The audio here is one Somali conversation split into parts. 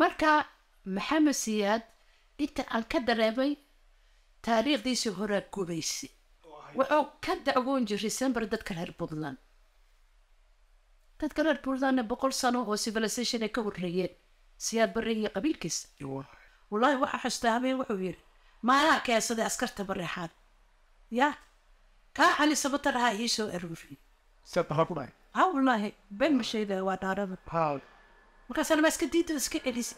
marka maxamed siyaad inta aan ka dareemay taariikhdiisii horaa gubayse wuxuu ka dacwoon jiray sember dadka reer puntland dadka reer puntlandna boqol sano oo civilization ay ka horreeyeen siyaad barre iyo qabiilkiisa wallaahi waxaa xustaa habeen wuxuu yidhi maalaha keensaday askarta bareexaan ya kaa xalisaba tarahaa ii soo arooriyey ha wallaahi been ma sheegaa waa dhaarada markaasana waa iska diinta iska celisa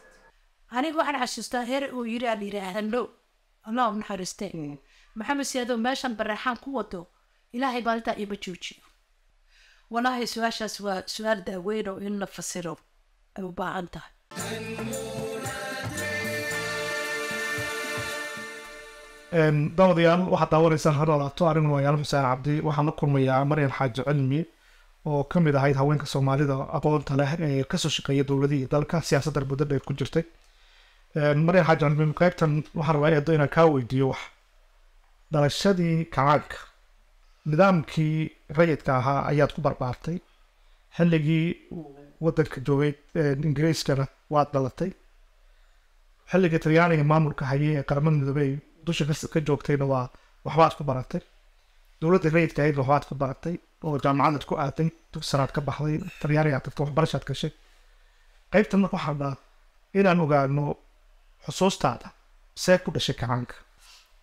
aniga waxaan xasuustaa heer uu yiri aan yidhaah hallow allah u naxariiste hmm. maxamed siyaadoo meeshan bareexaan ku wado ilaahay baalintaa ima joojiyo walaahi su-aashaas waa su-aal daaweyn oo in la fasiro ay u baahan tahay daawadayaal waxaad daawanaysaan halaalaabto arrin wayaal xuseen cabdi waxaan la kulmayaa maryan xaajo cilmi oo ka mid ahayd haweenka soomaalida aqoonta leh ee kasoo shaqeeya dowladihii dalka siyaasadda muddo dheer ku jirtay marya xaajan qaybtan waxaan rabaa eedo inaan kaa weydiiyo wax dhalashadii kacaanka nidaamkii rayidka ahaa ayaad ku barbaartay xilligii wadanka joogay ingiriiskana waad dhalatay xilligii talyaaniga maamulka hayay ee qaramada midoobey dusha ka joogtayna waa waxbaad ku baratay dowladda rayidka ahaydna waxbaad ku baratay oo jaamacadaad ku aaday dugsanaad ka baxday daryaarayaad tagta waxbarashaad gashay qaybta marka waxaa dhaa inaan ogaano xusuustaada see ku dhashay kacaanka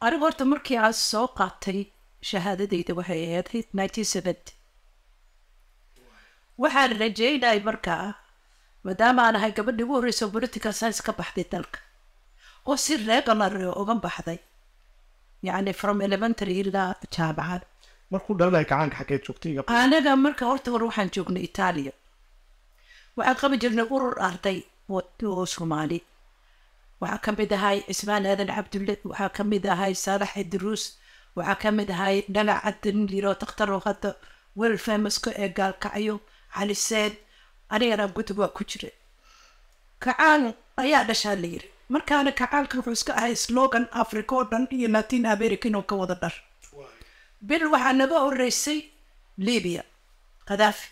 anigu horta markii aan soo qaatay shahaadadayda waxay ahayd nineteen seventy waxaan rajeynayay markaa maadaama aan ahay gabadhii ugu horreysa political science ka baxday dalka oo si reegalare ogan baxday yacni from elementary ilaa jaamacad markuu dhalana gacaanka xageed joogtay anaga marka horta hore waxaan joognay itaaliya waxaan qabi jirnay urur arday oo soomaali waxaa ka ahay cismaan aadan cabdulle waxaa kamid ahay saalax idruus waxaa kamid ahay dhanac cabdin liro dakhtaroo hadda wel faamasko ee gaalkacyo cali seed anigana gudub waa ku jira kacaan ayaa dhashaa la yiri markaana kacaalka wuxuu iska ahay slogan africa oo dhan iyo latin american oo ka wada dhar bil waxaa naga horeysay libiya kadaafi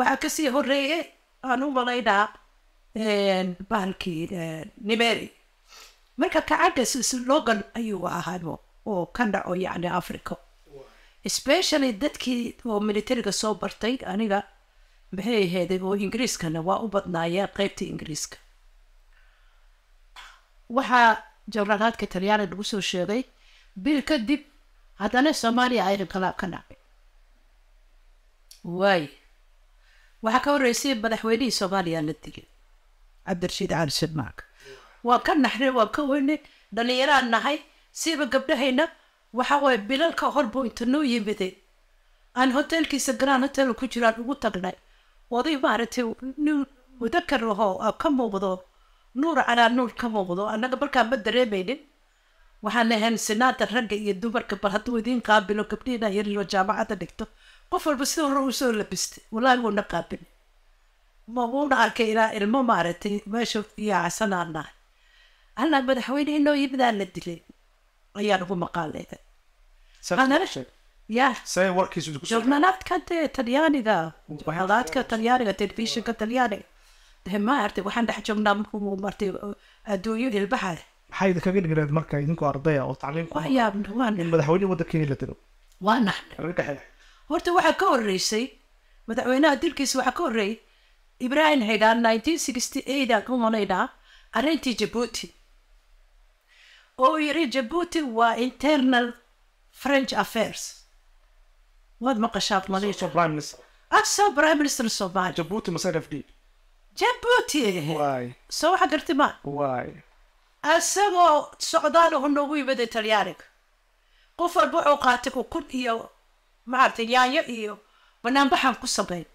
waxaa kasii horeeye aan u malaynaa bahalkii nimeri marka kacagas slogan ayuu ahaa oo ka dhaco yacni africa specially dadkii oo militariga soo bartay aniga maxay ahayd oo ingiriiskana waa u badnaayeen qeybta ingiriiska waxaa jawlanaadka talyaani lagu soo sheegay bil kadib haddana soomaaliya ayrinkalaab ka dhacay waay waxaa ka horreysay madaxweynihii soomaaliya la digay cabdirashiid cali shirmaak waan ka naxnay waan ka weynay dhallinyaraan nahay siiba gabdhahayna waxa waaye bilalka hor horbuu inta noo yimiday aan hoteelkiisa garaan hotel ku jiraan ugu tagnay oday maaragtay mudakar ahoo ka muuqdo nuur calaa nuur ka muuqdo annaga markaa ma dareemaynin waxaan ahansinaada ragga iyo dumarka bal hadduu idiin qaabilo gabdhiina yariloo jaamacadda dhigto qof walba sida hore usoo labistay walaahi wuuna qaabil ma wuuna arkay ilaa ilmo maaragtay meesha yaacasanaanahay allaa madaxweyne inoo yimidaan la dilay ayaan ugu maqaaleeda jurnalaadka dee talyaaniga jurnalaadka talyaaniga telefishinka talyaaniga dee maartay waxaan dhex joognaa markuu martay uh, adduunyo ilbaxa maxaa idinkaga dhigneed marka idinkoo ardaya oo tacliimkuin madaxweyne waddankii la dilo waa naxne horta waxaa ka horreysay madaxweynaha dilkiisa waxaa ka horreeyay ibrahim xidhaan nineteen sixty eightan ku malaynaa arrintii jabuuti oo yiri jabuuti waa internal french affairs waad maqashaa malaysia prime minister asa prime minister soomaali jabuuti jabuuti soo waxa garti ma asagoo socdaal ahu noogu yimaday talyaaniga qof walba wuxuu qaatay kukun iyo maaragtay yaanyo iyo banaanbaxaan ku sameyn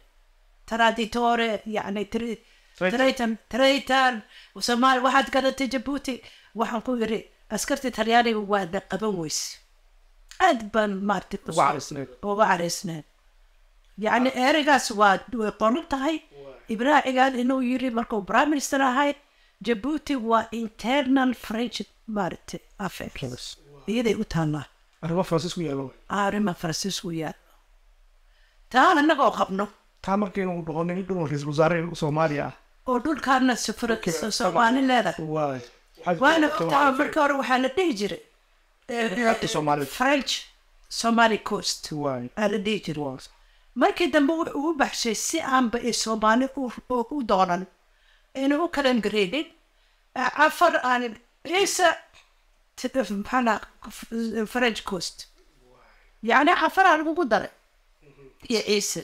taraaditore yani traytan traytan somaali waxaad gadatay jabuuti waxaan ku yiri askartii talyaaniga waadna qaban weyse aad baan maaragtay uga caraysneen yacni ah. ereygaas waa way qoran tahay ibraacigan inuu yiri markuu prime minister ahayd jabuuti waa internal french maarata affairs iyaday u taallaa arrima faransiisku yaalo arrima faransiisku yaalo taan annagoo qabno taa markaynu noqonay dhul ra-iisul wasaare soomaaliya ah oo dhulkaana safaraka soomaali leedahay waana taa marka hore waxaa la dhihi jiray eh, french somali coast aa la dhihi jiray markii dambe wuxuu u baxshay si aanba ay e soomaali u doonan inuu u kalan gareedin afar aanin ciise maxaana french coast yacni afar aan ugu daray iyo ciise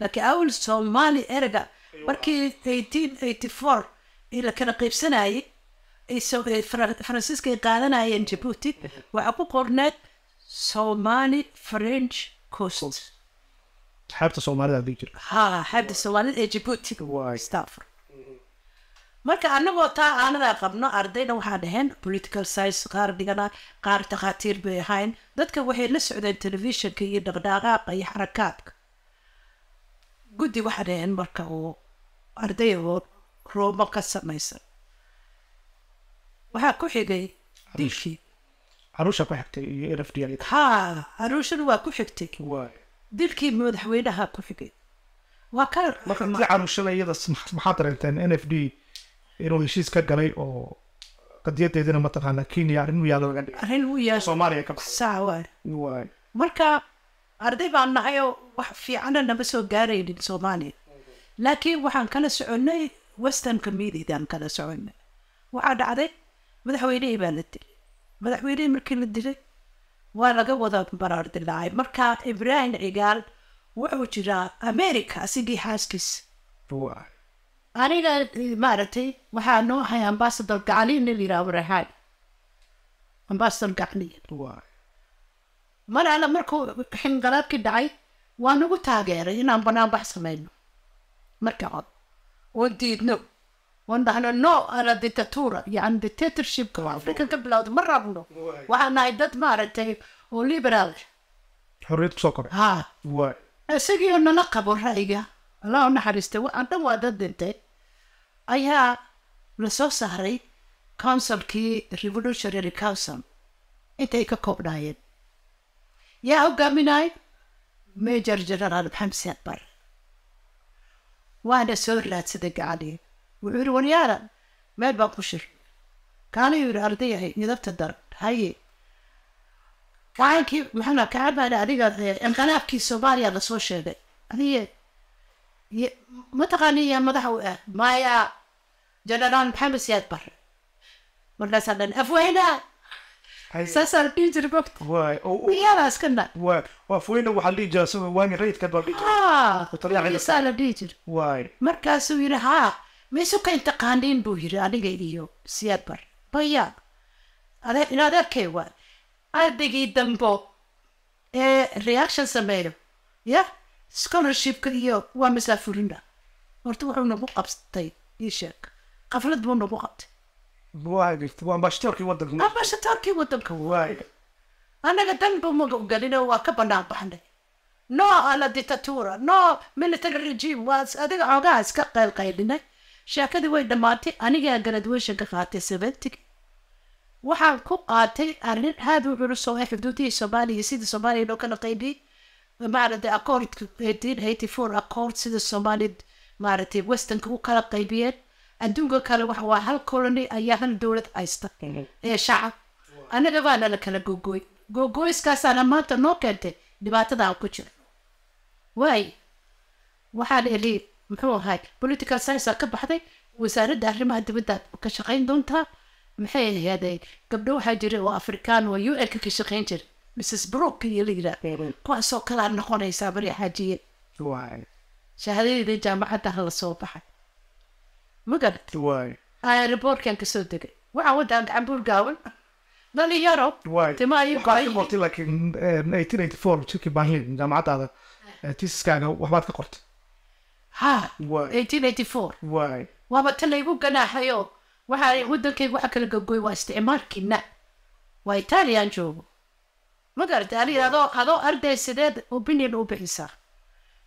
laakiin awl soomaali erega markii eighteen eighty four ee la kala faransiiska ay qaadanayeen jabuuti waxaa ku qorneed somali french coast xeebta soomaalida ha xeebta soomaalida ee jabuuti marka anagoo taa aanadaa qabno ardayna waxaa dhaheen political science qaar dhigana qaar takhaatiir bay ahayn dadka waxay la socdeen telefishinka iyo dhaqdhaqaaqa iyo xarakaadka guddi waxaa dhaheen marka uu arday oo roomo ka samaysan waxaa ku xigay dilkii caruusha ku xigtay iyo lf d ha caruushadu waa ku xigtay dilkii madaxweynaha ku xigay waa ka caruushada iyada maxaa dareenteen n f d inuu heshiis ka galay oo qadiyadeedina mataqaana kenya arrin marka arday baan nahay oo wax fiicana nama soo gaaraynin soomaaliya laakiin waxaan kala soconnay western communityan kala soconnay waxaa dhacday madaxweynihii baa la dilay madaxweynihii markii la dilay waa laga wada baraardilacay markaa ibraahim cigaal wuxuu jiraa america asigii xaaskiisa aniga maaragtay waxaa noo hay ambassador gacali nin yidhaha marexaan ambasador gacni mar alla markuu xinqalaabkii dhacay waa nagu taageeray inaan banaanbax samayno marka cod oon diidno oon dhahno no ala dictatura yani dictatorshipka african ka bilowda ma rabno waxaa nahay dad maaragtay oo liberaal ha isagii oo nala qabo ra'yiga allah u naxariistay aan dhan waa dad dhintay ayaa lasoo soo saaray counsilkii revolutionary council intay ka koobdhaayeen yaa hogaaminay major generaal xamsi akbar waana soo raadsaday gacadii wuxuu yihi waryaala meel baan ku shir kaanayuu yihi ardayahay nidabta dar haye kaankii maxamed kacabaan adiga eh, inqalaabkii soomaaliya lasoo sheegay adiye mataqaanaya madaxa u ah maya jenaraal maxamed siyaad bare markaasaa dhan afweynaha saasaa dhihi jira mogtayaadaa iska waxaa dhihi jira waani rayidka baasaa la dhihi jira markaasuu yidhi haa misu ka intiqaaniin buu yidhi aniga iyo siyaad bare baya in adeerkay waa ardaygii dambo ee reaction sameeyo ya scholarshipka iyo waa masaafurinna horta wuxuu nagu qabtay io sheeg qaflad buu nagu qabtay ambashatoorkii wadanka waay annaga dan buu magagalino waa ka banaan baxnay no ala dictatura no military regime waa adiga xoogaha iska qaylqaylinay sheekadii way dhammaatay anigaa graduationka qaatay seventig waxaan ku qaatay arrin aada u culus oo ay xuduudihii soomaaliya sidii soomaaliya loo kala qaybiyey maaragtay accordka eighteen eighty four accord sida soomaalia maaragtay westernka u kala qaybiyeen adduunka kale waxa waa hal colony ayaa hal dowlad haysta mhm. ee shacab anaga baana la kala googooy googooyskaasaana maanta noo keentay dhibaatadaan ku jira waay waxaan eli muxuu ahay political science ka baxday wasaaradda arrimaha dibadda ka shaqayn doontaa maxay ahaadeen gabdho waxaa jira oo afrikaan oo u n ka ka shaqayn jira mrs brook iyo la yidhaah kuwaasoo kalea noqonaysaa bari xaajiye shahaadadeyda jaamacaddaha lasoo baxay magarad aeroboortkan kasoo degay waxaa waddaa gacanbuur gaawan dhalinyaro jaamacadaada tiisaskaaga waxbaad ka qortay waaba ta laygu ganaaxayo waxaa wadankayga waxa kala gogoy waa isticmaalkiina waa italian joogo magarata aniga adoo adoo arday sideed oo u bixisaa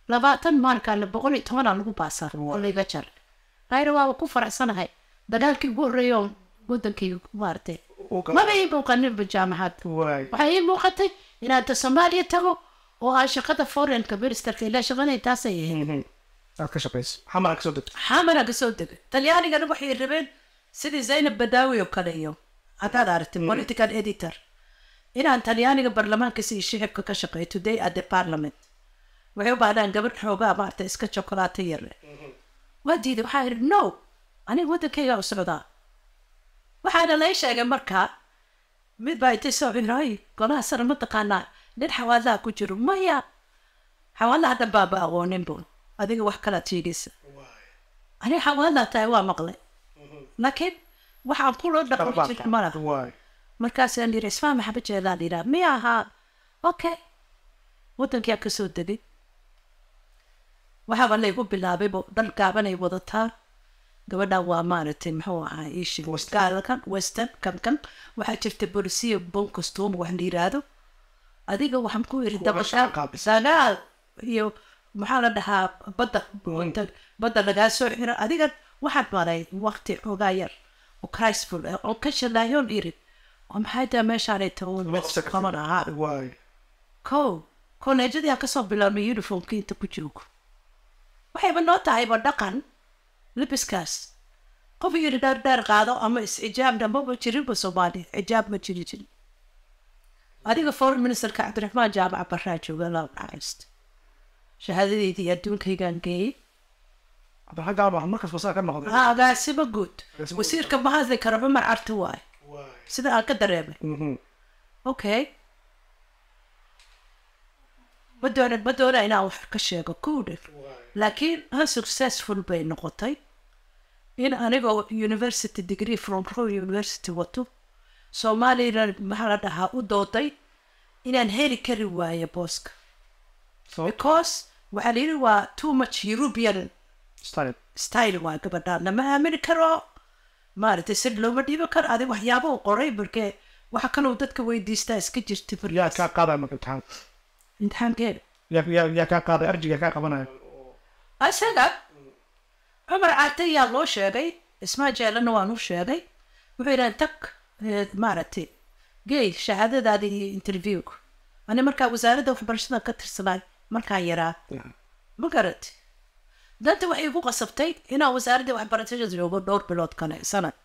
labaatan maalkaale boqol iyo tobanaa lagu baasaa laga jar ayra waaba ku faraxsanahay dagaalkii ugu horreeyo wadankayga maarate maba ii muuqaninba jaamacad waxay ii muuqatay ta soomaaliya tago oo aa shaqada forenka ministerka ilaa shaqaday taasay ahayd xamara ka soo dega talyaanigana waxay rabeen sidii zaynab badaawi oo kale iyo haddaad aragtid mm. political editor inaan talyaaniga baarlamaankiisa iyo shicibka ka shaqeeyo today at the parliament waxay u baahdaan gabar xoogaa maarta iska jokolaato yare waa diiday waxaa idhi no aniga waddankaygaa u socdaa waxaana lay sheegay markaa mid baa intay soo ciray golaha sare ma taqaanaa nin xawaalaha ku jiro maya xawaalaha dhan baaba aqoonin buu adiga wax kala sheegaysa aniga xawaalaha tahay waa maqlay laakiin waxaan kuloo dhaqmi jirin malaha markaasaan yiri isfaan maxaba jeedaan idhaa miya ahaa okay waddankiaa ka soo degay waxaaba laygu bilaabay dhan gaabanay wadataa gabadhaa waa maaragtay muxuu ahaa iishigaalkan western kankan waxaa jirta bolisiya bonkostuum wax la yiraahdo adiga waxaan ku yiri dabashaaqsanaal iyo maxaa la dhahaa badda badda lagaa soo xiro adiga waxaad maray waqti xoogaa yar oo crisful oo ka shalaayoon irid maxaydama kow kolleejyadii aan kasoo bilaabnay uniformkii inta ku joogo waxayba noo tahayba dhaqan libiskaas qof yiri dheer dheer qaado ama is-cijaab dhambaba jirinba soomaaliya cijaab ma jiri jiri adiga foreign ministerka cabdiraxmaan jaamaca baraa jooga laa naxariist shahaadadeydii adduunkaygaan geeyey agaasima guud wasiirka mahadli karaba mar arti waayo sida aan ka dareemay mhm. okay ma doona ma doona inaan wax ka sheego ku laakiin ha successful bay noqotay in anigoo university degree from ro university wato soomaaliyana maxaa la dhahaa u dooday inaan heli kari waayo booska because waxaa la yidhi waa too much european style waa gabadhaadna ma aamini karo maaragtay sir looma dhiibo kar adi waxyaaba u qoray markee waxa kaloo dadka weydiistaa iska jirta isaga cumar caate yaa loo sheegay ismaa jeelana waan u sheegay wuxuu yidhaha tag eh, maaragtay geey shahaadadaada iyo interviewka ani markaa wasaaradda waxbarashada ka tirsanay markaa yaraa ma garat danta waxay ku qasabtay inaan wasaarada waxbarashada joogo dhowr bilood kale sanad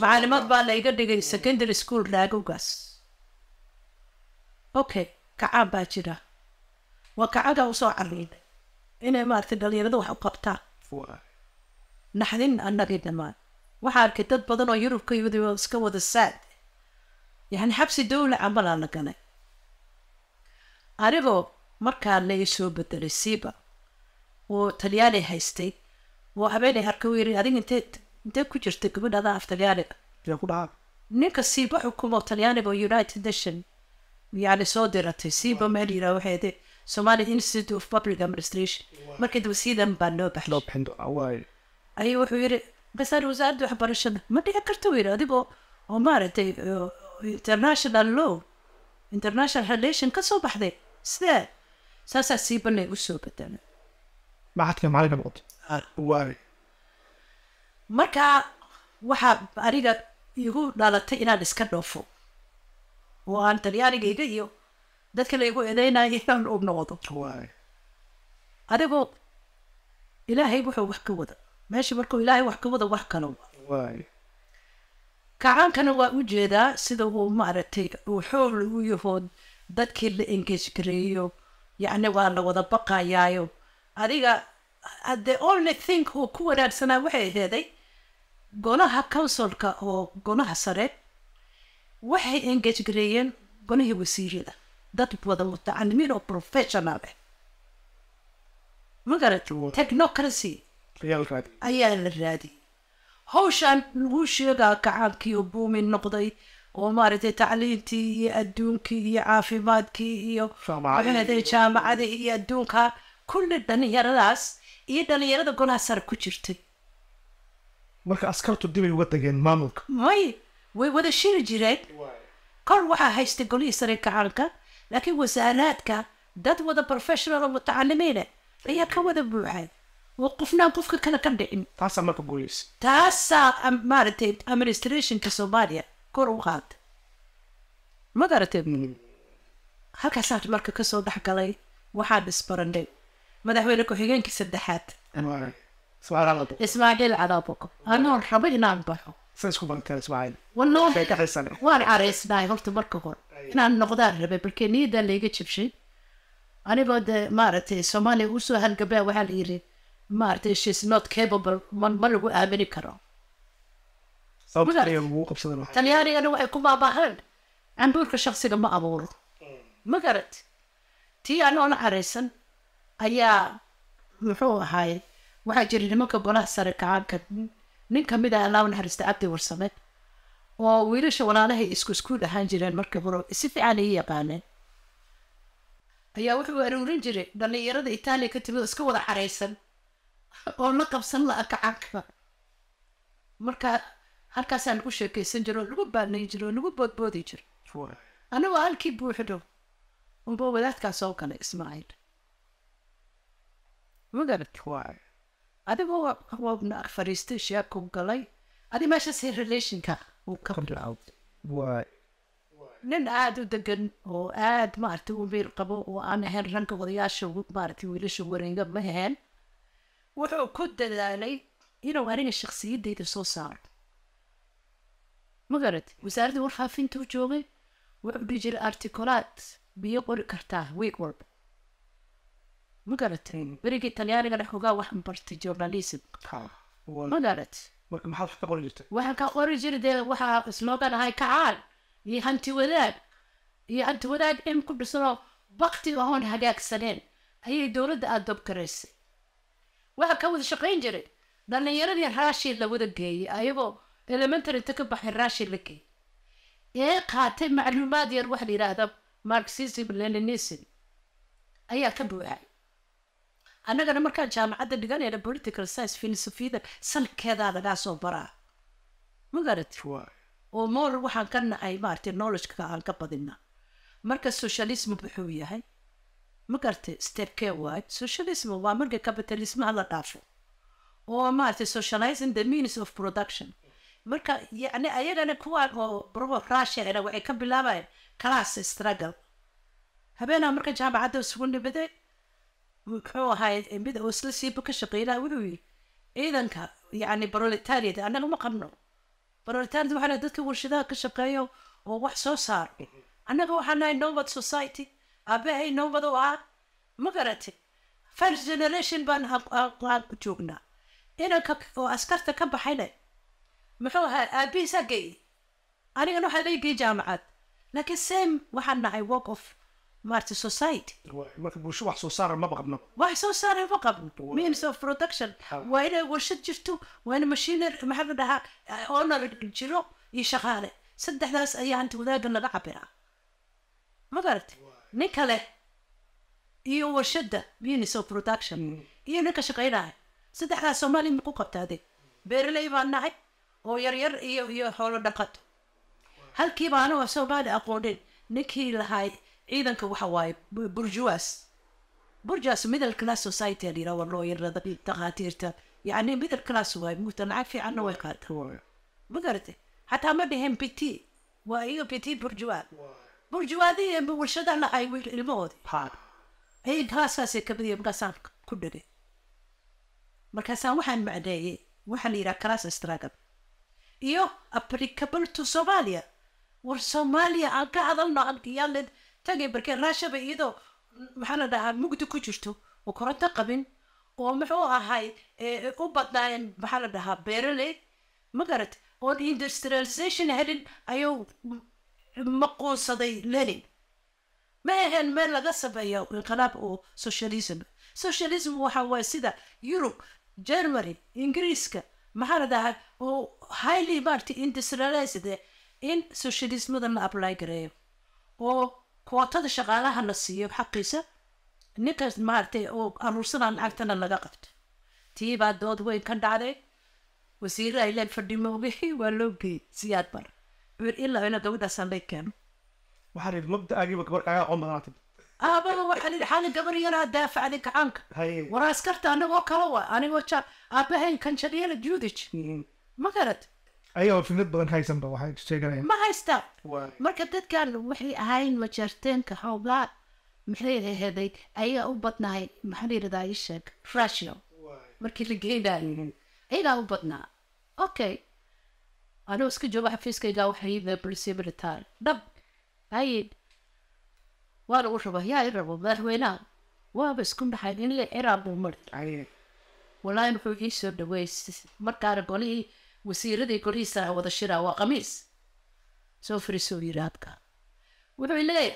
macalimad baa layga dhigay secondary school raagowgaas okay kacaan baa jira waa kacagaa usoo cariiday inay maaragtay dhalinyarada wax u qabtaan naxdin annagii dhammaan waxaa arkay dad badan oo yurubka oo iska wada saad yani xabsi dowla camalaa la ganay anigoo markaa la isoo bedelay siiba oo talyaani haystay oo habeenay harka u yiri adig inteed intee ku jirtay gabadha adaa af talyaaniga ninka siiba xukumo talyaaniga oo united nation yani soo diratay siiba meel yiraa waxeede somali institute of public administration marka daba siidan baa loo baxay ayuu wuxuu yiri basaan wasaaradda waxbarashada ma dhici karta yiri adigoo oo maaragtay international law international relation kasoo baxday sidee saasaa siibanay u soo badana macadka macallinka noqoto markaa waxaa aniga igu dhalatay inaan iska dhoofo oo aan talyaanigayga iyo dadka laygu eedeynaya inaan ub noqdo adigoo ilaahay wuxuu wax ka wada meesha markuu ilaahay wax ka wada wax kalo kacaankana waa u jeedaa sida uu maaragtay uu xool u yahood dadkii la gareeyo yacni waa la wada baqayaayo adiga uh, the only thing oo ku wanaagsanaa waxay aheeday golaha counsolka oo golaha sare waxay engage gareeyeen golihii wasiirada dad wada mutacalimiin oo professional eh. ma magarat technocracy ayaa la raadiyay hawshaan lagu sheegaa gacaankii oo buumi noqday oo maaragtay tacliintii iyo adduunkii iyo caafimaadkii iyo jaamacadii iyo adduunka kulli dhallinyaradaas iyo dhallinyarada golaha sare ku jirtay marka askartu dibay uga tageen maamulka may way wada shiri jireen kol waxaa haystay golihii sare gacanka laakiin wasaaraadka dad wada professional oo mutacalimiine ayaa ka wada buuxay oo qofnaan qofka kale ka dhicin taasaa marka guuleysa taasaa maaragtay administrationka soomaaliya kor u qaata ma garatay halkaasaa marka kasoo dhexgalay galay waxaan madaxweyne ku-xigeenkii saddexaad ismaaciil cadaaboko anoon rabo inaan baxo waan caraysnaay horta marka hore inaan noqdaan rabay balkee niyadaa layga jabshay anigoo de maaragtay soomaaliya usoo halgabaa waxaa la yiri maaragtay shes not capable ma lagu aamini karo talyaanigana waxay ku baabaahaan cambuurka shaqsiga ma abuuro ma mm. garat tii anoona caraysan ayaa wuxuu ahaay waxaa jiray nimanka golaha sare kacaanka nin kamid ah alaaw naxariista cabdi warsame oo wiilasha walaalahay isku iskuul ahaan jireen markii hore si fiican ay yaqaaneen ayaa wuxuu aruurin jiray dhallinyarada itaaliya ka timid iska wada xaraysan oo la qabsan la a akacanka marka halkaasaan lagu sheekeysan jiro nagu baanayn jiro nagu boodboodi jiro anigoo halkii buuxdho unba wadaadkaasoo oo kale ismaaciil magarat waa adigoo qaboobna ag fariistay sheeku galay adi meeshaasay relationka uu ka bilaawday nin aada u degan oo aada maarata u qabo oo aan ahayn ranka odayaasha maarata wiilasha wareega ma ahayn wuxuu ku dadaalay inuu aniga shaksiyadeyda soo saaro magarad wasaaradda warfaafintuu joogay wuxuu dhihi jiray articolaad biyo qori kartaa wiig walba ma garatay berigii talyaaniga dhex ogaa waxaan bartay journalism ma garat waxaan ka qori jira dee waxaa islogan ahay kacaal iyo hanti wadaag iyo hanti wadaag in ku dhisanoo bakti ahoon hagaagsaneen ayay dowladda aada dab garaysay waxaa ka wada shaqayn jiray dhallinyaradii raashin la wada geeyey ayagoo elementary inta ka baxay raashin la geeyey ee qaatay macluumaad yar waxa la yidhaahda marxism leninism ayaa ka buuxay annagana markaan jaamacadda dhiganayna political science filosofiyada salkeedaada gaa soo baraa ma garat oo moor waxaan ka nahay maaragtay knowledgeka aan ka badina marka socialism wuxuu yahay ma garta stepkee waay socialism waa marka capitalismaha la dhaafo oo maaragtay socializing the means of production marka yani ayagana kuwaan oo brobor raashicina waxay ka bilaabayeen class struggle habeenaa marka jaamacadda isugu nibaday muxuu ahayd mida oo isla siiba ka shaqeynaa wuxuu yii ciidanka yacni brolitariat annaga ma qabno brolitariat waxaa nahay dadka warshidaha ka shaqeeyo oo wax soo saaro annaga waxaan nahay nomad society aabahay nomad oo ah ma garate first generation baan aan ku joognaa inanka oo askarta ka baxayna muxuu ahaa aabihiisaa geey anigana waxaa lay gey jaamacad laakiin same waxaan nahay work of maarata society wax soo saara maba qabno wax soo saara ma qabno means of production waa inay warshad jirto waa ina machiner maxaa la dhahaa honor eh, jiro iyo shaqaale saddexdaas ayaa anta wadaaga laga cabiraa ma garata nin kale iyo warshadda means of production mm. iyo ninka shaqaynahay saddexdaas soomaaliya maku qabtaade beeraley baa nahay oo yaryar iyo iyo xoolo dhaqato halkiibaana waa soomaali aqoonin ninkii lahay ciidanka waxa waaye burjuwas burjuwas middle class society adhiraa war loo yarada takhaatiirta yacni middle class waaye lacag fiicanna way qaataan ma garatay xataa ma dhaheen p waa iyo biti t burjuwa burjuwaadii warshadaha lahay ilmahoodi ayay gaaskaasay kamid iyo markaasaan ku dhegay markaasaan waxaan macneeyey waxaa la yidhaha class struggle iyo applicable to somalia war soomaaliya aan ka hadalno aan tagay barkee raashaba iyadoo maxaa la dhahaa mugdi ku jirto oo koronto qabin oo muxuu ahay u badnaayeen maxaa la dhahaa beeraley magarad oon industrialization helin ayuu maquunsaday lenin ma ahayn meel laga sameeyo inqilaab oo socialism socialism waxa waay sida yurub germany ingiriiska maxaa la dhahaa oo highly marti industrialized in socialismada la apply gareeyo oo kootada shaqaalahana siiyo xaqiisa ninkaas maaratay oo aruursadan lacagtana laga qabto tii baa dood weyn ka dhacday wasiire aylan fadhimooge waa loo geeyey siyaad bar ilaa ina gabadhaasaan lay keeno aababa waxaa lidhi xali gabar yaraa daafacday gacanka war askarta anagoo kala wa anigoo jaa aabahayn kan jadiyala juudij ma garad ayagoo fikrad badan haysanba waxay sheeganayan ma haysta marka dadkan waxay ahayn majaarteenka xoogaa maxay ahaday ayaa u badnaay maxaa yiradaa i sheeg ratio markii la geenaayo mm-hmm. ayagaa u badnaa okay anuu iska jooga xafiiskaygaa waxay yidhaa bulisiya militaar dhab haye waa lagu raba yaa i rabo madaxweynaha waaba isku dhaxay in la ciraaq uu mari walaahi wuxuu ii soo dhaweys markaana golihii wasiiradii korihiisa ah wada shiraa waa khamiis soo fariisou yidhi hadka wuxuu leeyahay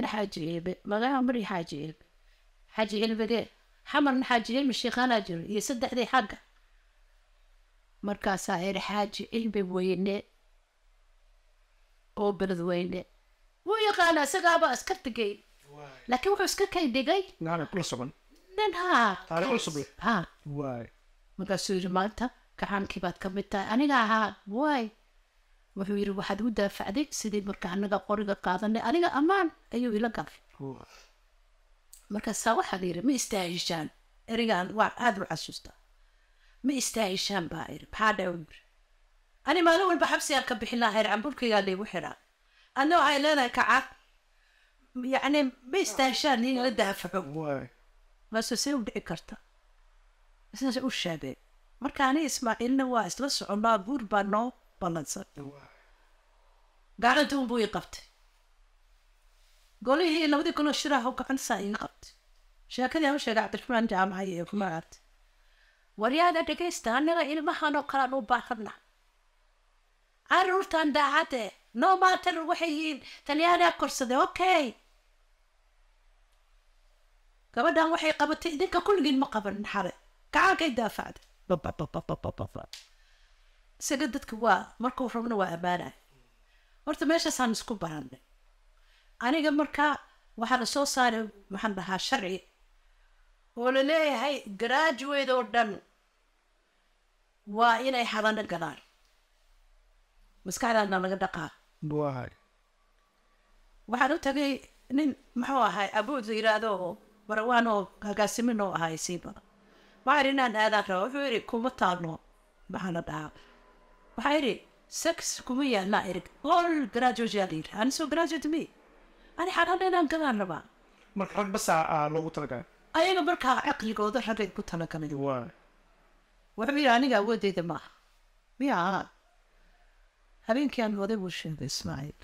in xaaji cilbe magaca mari xaaji cilbe xaaji cilbegee xamarna xaaji cilmi sheekhaanaa jiro iyo saddexdii xagga markaasaa eri xaaji cilmi weyne oo beled weyne wuu yaqaana isagaaba askarta geyn laakiin wuxuu iska kay dhigay nin haa markaasuu yidhi maanta gacankii baad ka mid tahay aniga ahaa waay wuxuu yiri waxaad u daafacday sidii marka anaga qoriga qaadanay aniga ammaan ayuu ila galay markaasaa waxaa la yiri ma istaahishaan erigaan waa aada u xasuustaa ma istaahishaan baa iri maxaa dha u yiri ani maalin walba xabsigaan ka bixin lahaa camburkaygaa laygu xiraa ana waxay leedahay kacad yacni ma istaahishaan in la daafaco markaasuu see u dhici karta saas u shaabeen marka ani ismaaciilna waa isla soconaa guur baa noo ballansan gacanta unbuu ii qabtay golihii labadii kunoo shiraah gacantisaa ii qabtay sheekadii u sheegay cabdiraxmaan jaamaca iyo kumacaad waryaada dhegaysta annaga ilmahan oo kalaan u baahana caruurtan daacadde no mater waxay yihiin talyaanaa korsaday okay gabadhan waxay qabatay idinka kulligiin ma qaban xare gacaankay daafacday saga dadka waa markuu rabna waa ammaanay horta meeshaasaan isku baranay aniga marka waxaa la soo saaray waxaan dhahaa sharci oo la leeyahay graduate oo dhan waa inay hadana galaan maskaxdaana laga dhaqaa waxaan u tagay nin muxuu ahay abuuda yiraahdo barawaan oo hagaasimin oo ahay badan waxaan inaan aadaan wuxuu yidhi kuma taalno maxaa la dhahaa waxaa yidhi sex kuma yaallaa erig all graduate yaa la yidhi anisoo graduate me ani xalaala inaan gadaan rabaa marka rag loogu talagalay ayaga markaa caqligooda ragay ku talagalay wuxuu yidhi aniga awoodeyda maaha miyaa habeenkii aan waday buu sheegay ismaaciil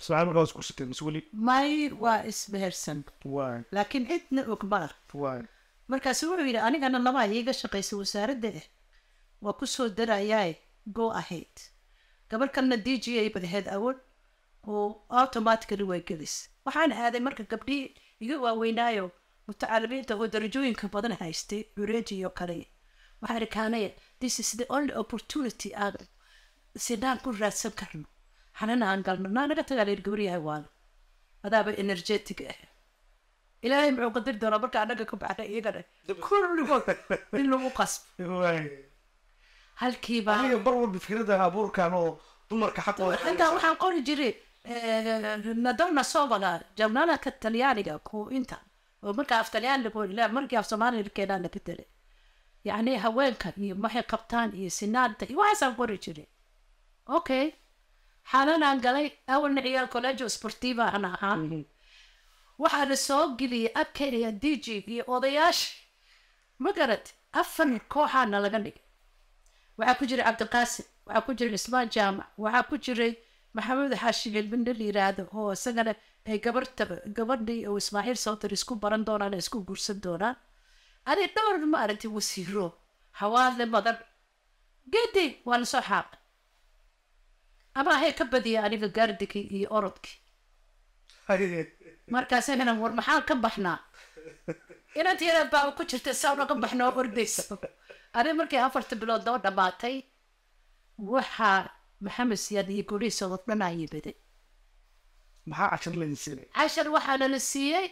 ismaaciil may waa ismehersan laakiin cidna og maa markaas wuxuu yidhi anigana laba iiga shaqaysa wasaaradda ah waa ku soo darayaa go ahayd gabar d g a badaheed awood oo automatically way gelis waxaan aaday marka gabdhii iga waaweynaayo mutacalimiinta oo darajooyinka badan haystay iyo kale waxaa kaanaya this is the only opportunity aan sinaan ku raadsan karno xanana aan galno naanaga tagaa leer gabaryahay waala adaaba energetic ah ilaahay muxuu qadari doonaa markaa dhagga ka baxna iyagana kulligood in lagu qasbo halkiiba mar walba fikrada abuurkan oo dumarka xaqooda waxaan qori jiray nadana eh, sobala jawnaanaka talyaaniga kuuinta oo markaa af talyaan la markii af soomaaliya ilkeenaa laga dele yacni haweenkan iyo maxay qabtaan iyo sinaanta iyo waxaasaan qori jiray okay xaalanaan galay awalna ciyaal collegio sportiva aan ahaan mhm waxaana soo geliyay abkenaya d j iyo odayaasha ma garad afar kooxaana laga dhigay waxaa ku jiray cabdiqaasim waxaa ku jiray cismaan jaamac waxaa ku jiray maxamuud xaashi cilbine la yiraahdo oo isagana ay eh, gabartaba gabadhii oo ismaaciil sawtar isku baran doonaan isku guursan doonaan adi dhowr ma aragtay wasiiro hawaadle madar gedi waa lasoo xaaqay ama ahay ka badiya aniga gaardikii iyo orodkii markaas inaan war maxaan ka baxnaa inantiinaad baaba ku jirta saan uga baxnoo ordayso ani markii afarta bilood doo dhammaatay waxaa maxamed siyaad iyo gurihiisa wardhanaya yimiday maxaa cashar lala siiyey cashar waxaa lala siiyey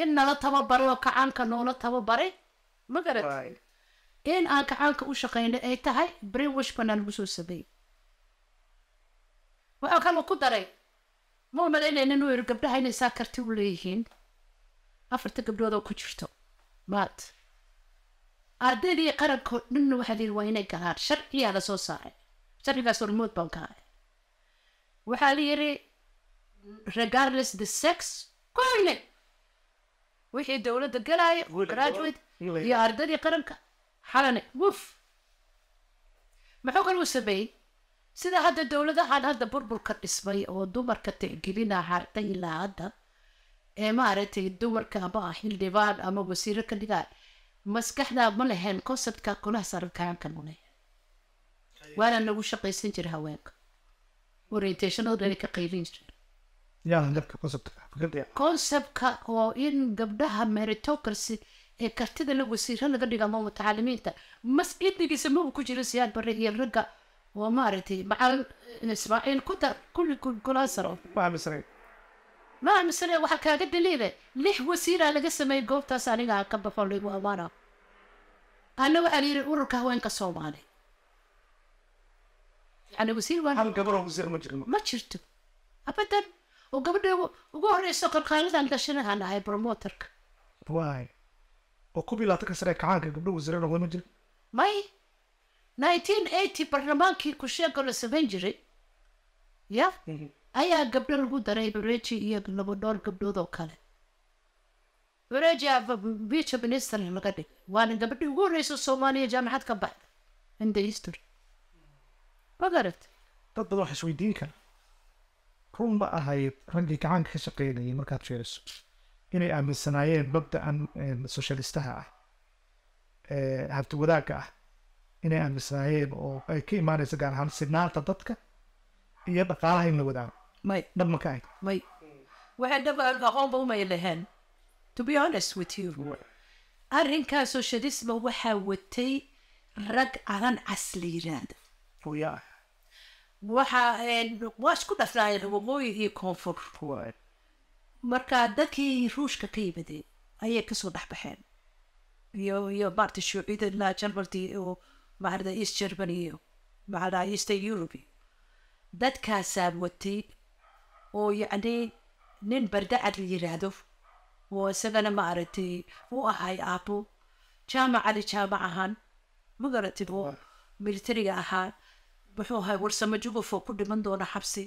in nala tababaray oo kacaanka noola tababaray ma garat in aan kacaanka u shaqayna ay tahay brainwash banaa lagu soo sameeyey waxaa kaloo ku daray ma umadaynaynan u iri gabdhaha inay saa karti u leeyihiin afarta gabdhood oo ku jirto maad ardaydii qaranko dhanna waxaa layidhi waa inay galaan sharciyaa la soo saaray sharcigaas ormood baan gahay waxaa la yidhi regardless the sex kulle wixii dowladda galaayo graduate iyo ardaydii qaranka xalane wuf maxuu kale u sameeyey sida hadda dowladahan hadda burburka dhismay oo dumarka tixgelina harta ilaa hadda ee maaragtay dumarka ama xildhibaan ama wasiiro ka dhigaan maskaxdaa ma leheen konseptka golaha sarakaanka maleh waana nagu shaqaysan jira haweenka orientationadana ka qaybin jira oo in gabdhaha meritocracy ee kartida la wasiiro laga dhigamo mutacalimiinta mas idnigiisa maba ku jira siyaad bare iyo ragga oo maaragtay macal ismaaciil ku dar kulli kulaasaro waa misri maa misri waxaa kaaga daliila lix wasiiraa laga sameeyey goobtaas anigaa ka baqon lagu amaana ana waxaa yidhi ururka haweenka soomaali yani wasiir waa hal gabar ma jirto ma jirto abadan oo gabadha ugu horeyso kalkaaladan dashanaha nahay promoterka waay oo ku bilaata ka sare kacaanka gabdho wasiirana ma jiro may nineteen eighty barlamaankii kusheega la samayn jiray ya mhm. ayaa gabdho lagu daray bareji iyo labo dhool gabdhood oo kale bareji ah, bica minister laga dhigay waana gabadhii ugu horeysa soomaaliya jaamacad ka baxda in the history ma garata dad badan wax isweydiin kara run ma ahayd raggii gacaanka ka shaqeynayay markaad sheerayso inay aaminsanaayeen babda an eh, soshalistaha ah eh, habti wadaagga ah inay aaminsanaayeen oo ay ka imaanayso gaar ahaan sinaanta dadka iyo dhaqaalaha in la wadaago may dhab maka ka eg may waxay dhab aqoonba umay lahayn to be honest with you arrinkaa socialisma waxaa watay rag aran casliiraada ya waxa waa isku dhafnaayeen waqooyigii koonfur marka dadkii ruushka ka yimadeen e ayay kasoo dhex baxeen iyo iyo maarta shuucida ilaa janbalti oo mع east germaniyo mع east europe dadkaasaa watay oo yacni nin bardacad la yiraahdo oo isagana maaragtay aragtay u ahay aabo jaamacana jaamac ahaan magarata oo militariga ahaa muxuu ahay warsamo jugufoo ku dhiman doona xabsi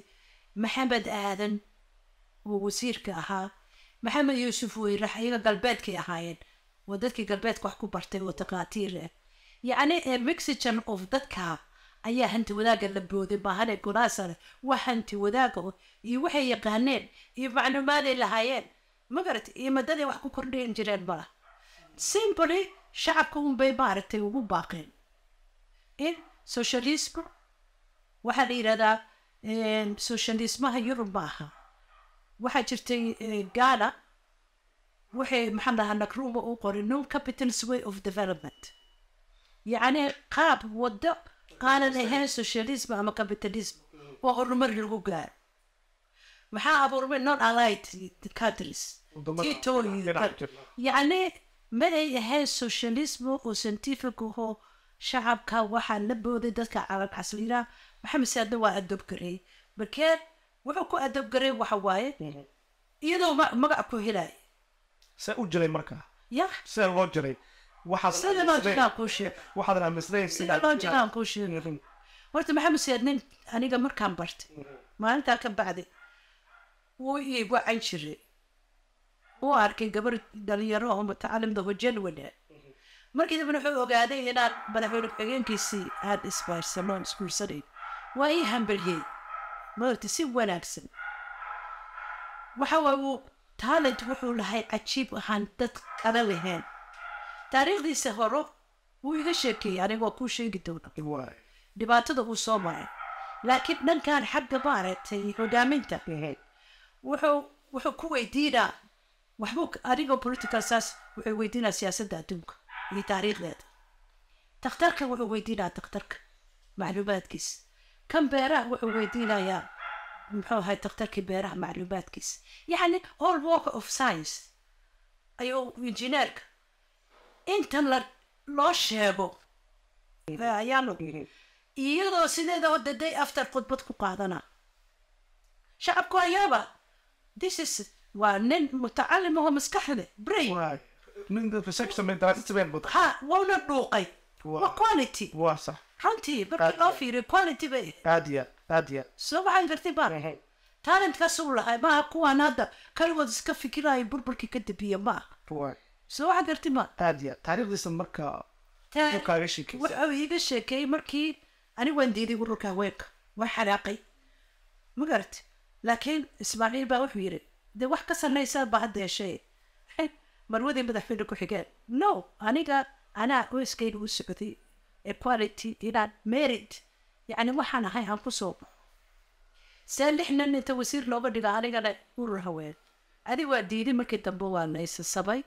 maxamed aadan oo wasiirka ahaa maxamed yuusuf weyrax iyaga galbeedkay ahaayeen waa dadkii galbeedka wax ku bartay oo taqaatiir ah yacni eh, mexican of dadka ayaa hanti wadaaga la booday baahane gunaasale waa hanti wadaaga iyo waxay yaqaaneen iyo macluumaaday lahaayeen magarata iyo maddaday wax ku kordhin jireen mala simboly shacabka unbay maaragtay ugu baaqeen in eh, socialism waxaa la yidhahdaa eh, socialismaha yurub maaha waxaa jirtay gaana waxay maxaan lahaa nagruuma u qoray non capital's way of development yacni qaab waddo qaanan ahayn socialism ama capitalism waa horumar lagu gaaro maxaa abuurmay non allied countries yacni maday ahayn socialismo oo scientific aho shacabka waxaa la booday dadka calan casliira maxamed saadna waa adob gareey markee wuxuu ku adob gareey waxa waaye mhm. iyadoo magac ku helaya saa u jiray markaa ya sidaa loo jiray horta maxamed nin aniga markaan bartay mhm. maalintaa ka bacdi wuu ii wacan jiray wuu arkay gabar dhalinyaro oo mutacaalimda hojeel wadhaa mhm. markii dambana wuxuu ogaaday inaan madaxweyne ku-xigeenkiisii aan isbaarsano aan waa ii hambaliyey madarta si wanaagsan waxa waaye wuu talent wuxuu lahay cajiib ahaan dad kala lahayn taariikhdiisa horo wuu iga sheekeeyey anigoo kuu sheegi doona dhibaatada uu soo maray laakiin dhankan xagga maaragtay hogaaminta wuxuu wuxuu ku weydiinaa waxbuu anigoo political saas wuxuu weydiinaa siyaasadda adduunka iyo taariikhdeeda dakhtarka wuxuu weydiinaa dakhtarka macluumaadkiisa kan beeraha wuxuu weydiinayaa muxuu ahay dakhtarkii beeraha macluumaadkiisa yacni all work of science ayuu injineerka intan loo sheego ayaa iyadoo sideeda oo daday aftar khudbad ku qaadana shacabku ayaaba this is waa nin mutacalim oo maskaxle bray ha wauna dhuuqay waa quality runtii markii loo fiiriyo quality bay aad ya aad soo waxaan gartay baan talentkaas u lahay maaha kuwaan hadda kaligood iska fikirayo burburkii ka dabiya maaha soo waxaad gartima aad ya taarikhdiisa marka kaaga sheekey wuxuu iiga sheekeeyey markii anigu waan diiday ururka haweenka waa xanaaqay ma garati laakiin ismaaciil baa wuxuu yiri dee wax ka sanaysaan baa hadda heshee waxay marwadii madaxweyne ku xigeen no aniga anaa qoyskayga u socday equality inaan merit yacni waxaan ahay aan ku soo baxo see lixnan inta wasiir looga dhiga anigana urur haween adi waa diiday markii dambe waa naysasabay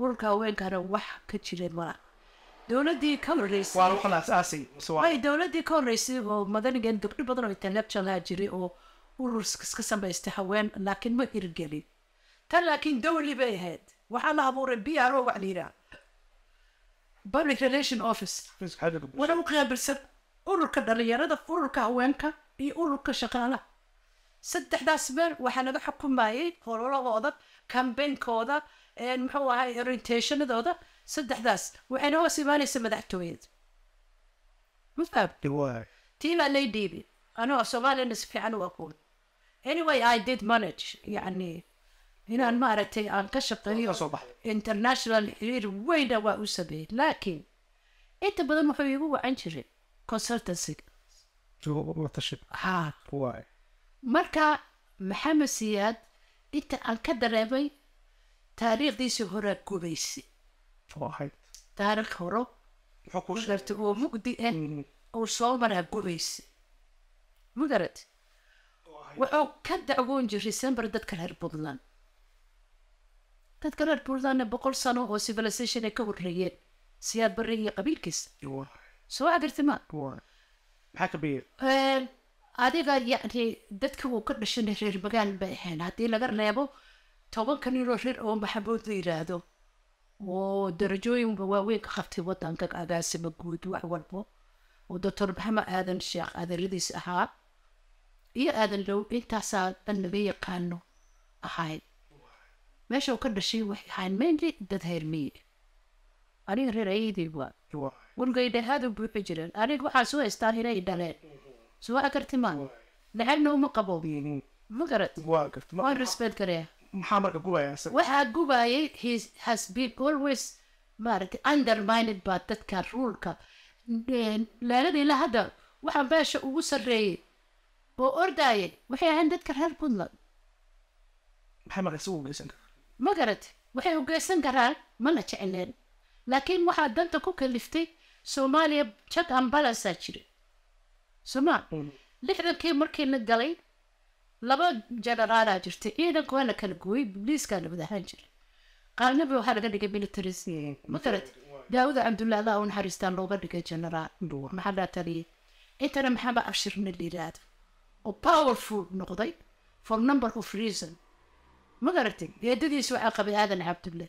ururka haweenkana wax ka jireen mala dowladii ka horeysay dowladii ka horeysay oo madanigan gabdho badan oo intellectual jiray oo urur iska samaystay haween laakiin ma hirgelin tan laakiin dowli bay ahayd waxaa la abuuray b r o waxliiraa public relation office wana u qaabilsan ururka dhalinyarada ururka haweenka iyo ururka shaqaalaha saddexdaas meel waxaa naga xukumayay horolohooda kambeynkooda muxuu ahay orientationadooda saddexdaas waxayna hoos imaanaysa madaxtooyada ma tii lay dhiibi anoo soomaaliyana si fiican u aqoon anyway i did manage yani inaan maaragtay aan ka shaqeeyo international xiriir weyna waa u sameeyey laakiin inta badan wuxuu igu wacan jiray consultancyga marka maxamed siyaad inta aan ka dareemay taariikhdiisii horaa gubaysay taarikh horo garta oo mugdi ah uu soo maraa gubaysay mugarad wuxuu ka dacwoon jiray samber dadka reer puntland dadka reer puntlandna boqol sano oo civilisation ay ka horreeyeen siyaad barreeya qabiilkiisa soo agarta ma adiga yacni dadka uu ka dhashanay reer magaal bay ahayn haddii laga reebo tobankan inoo reer oomba xabood la yiraahdo oo darajooyinba waaweyn ka qabtay wadanka agaasima guud wax walbo oo doctor maxamed aadan sheekh adeeradiis ahaa iyo aadan low intaasaa dan laga yaqaano ahayd meesha uu ka dhashay waxay ahayn mainly dad heermiye aniga reer aydiiba gurgaydhahaadu buuxi jireen aniga waxaa soo haystaa inay dhaleen soo akarti maa lacagna uma qabo ma garat waan respect garee maxaa marka gubaya waxaa gubayay has been always maarata undermined baa dadka ruulka leeladiila hadda waxaa meesha ugu sarreeyey oo ordaayay waxay ahayn dadka reer puntland ma garate waxay ugeysan karaan mana jecleen laakiin waxaa danta ku kaliftay soomaaliya jak ambalansaa jiray somaal mm. lixdankii markii la galay laba jenaraalaa jirtay ciidanku waana kala gooyey bubliiskaana ahaan jiray qaarnabi waxaa laga dhigay militaris matarat hmm, daawud cabdulla allah u naxariistaa looga dhigay jenaraal maxaa laa taliya intana maxaaba abshirna liiraada oo powerful noqday for number of reason ma garatay eedadiis waxaa qabay aadan cabdulle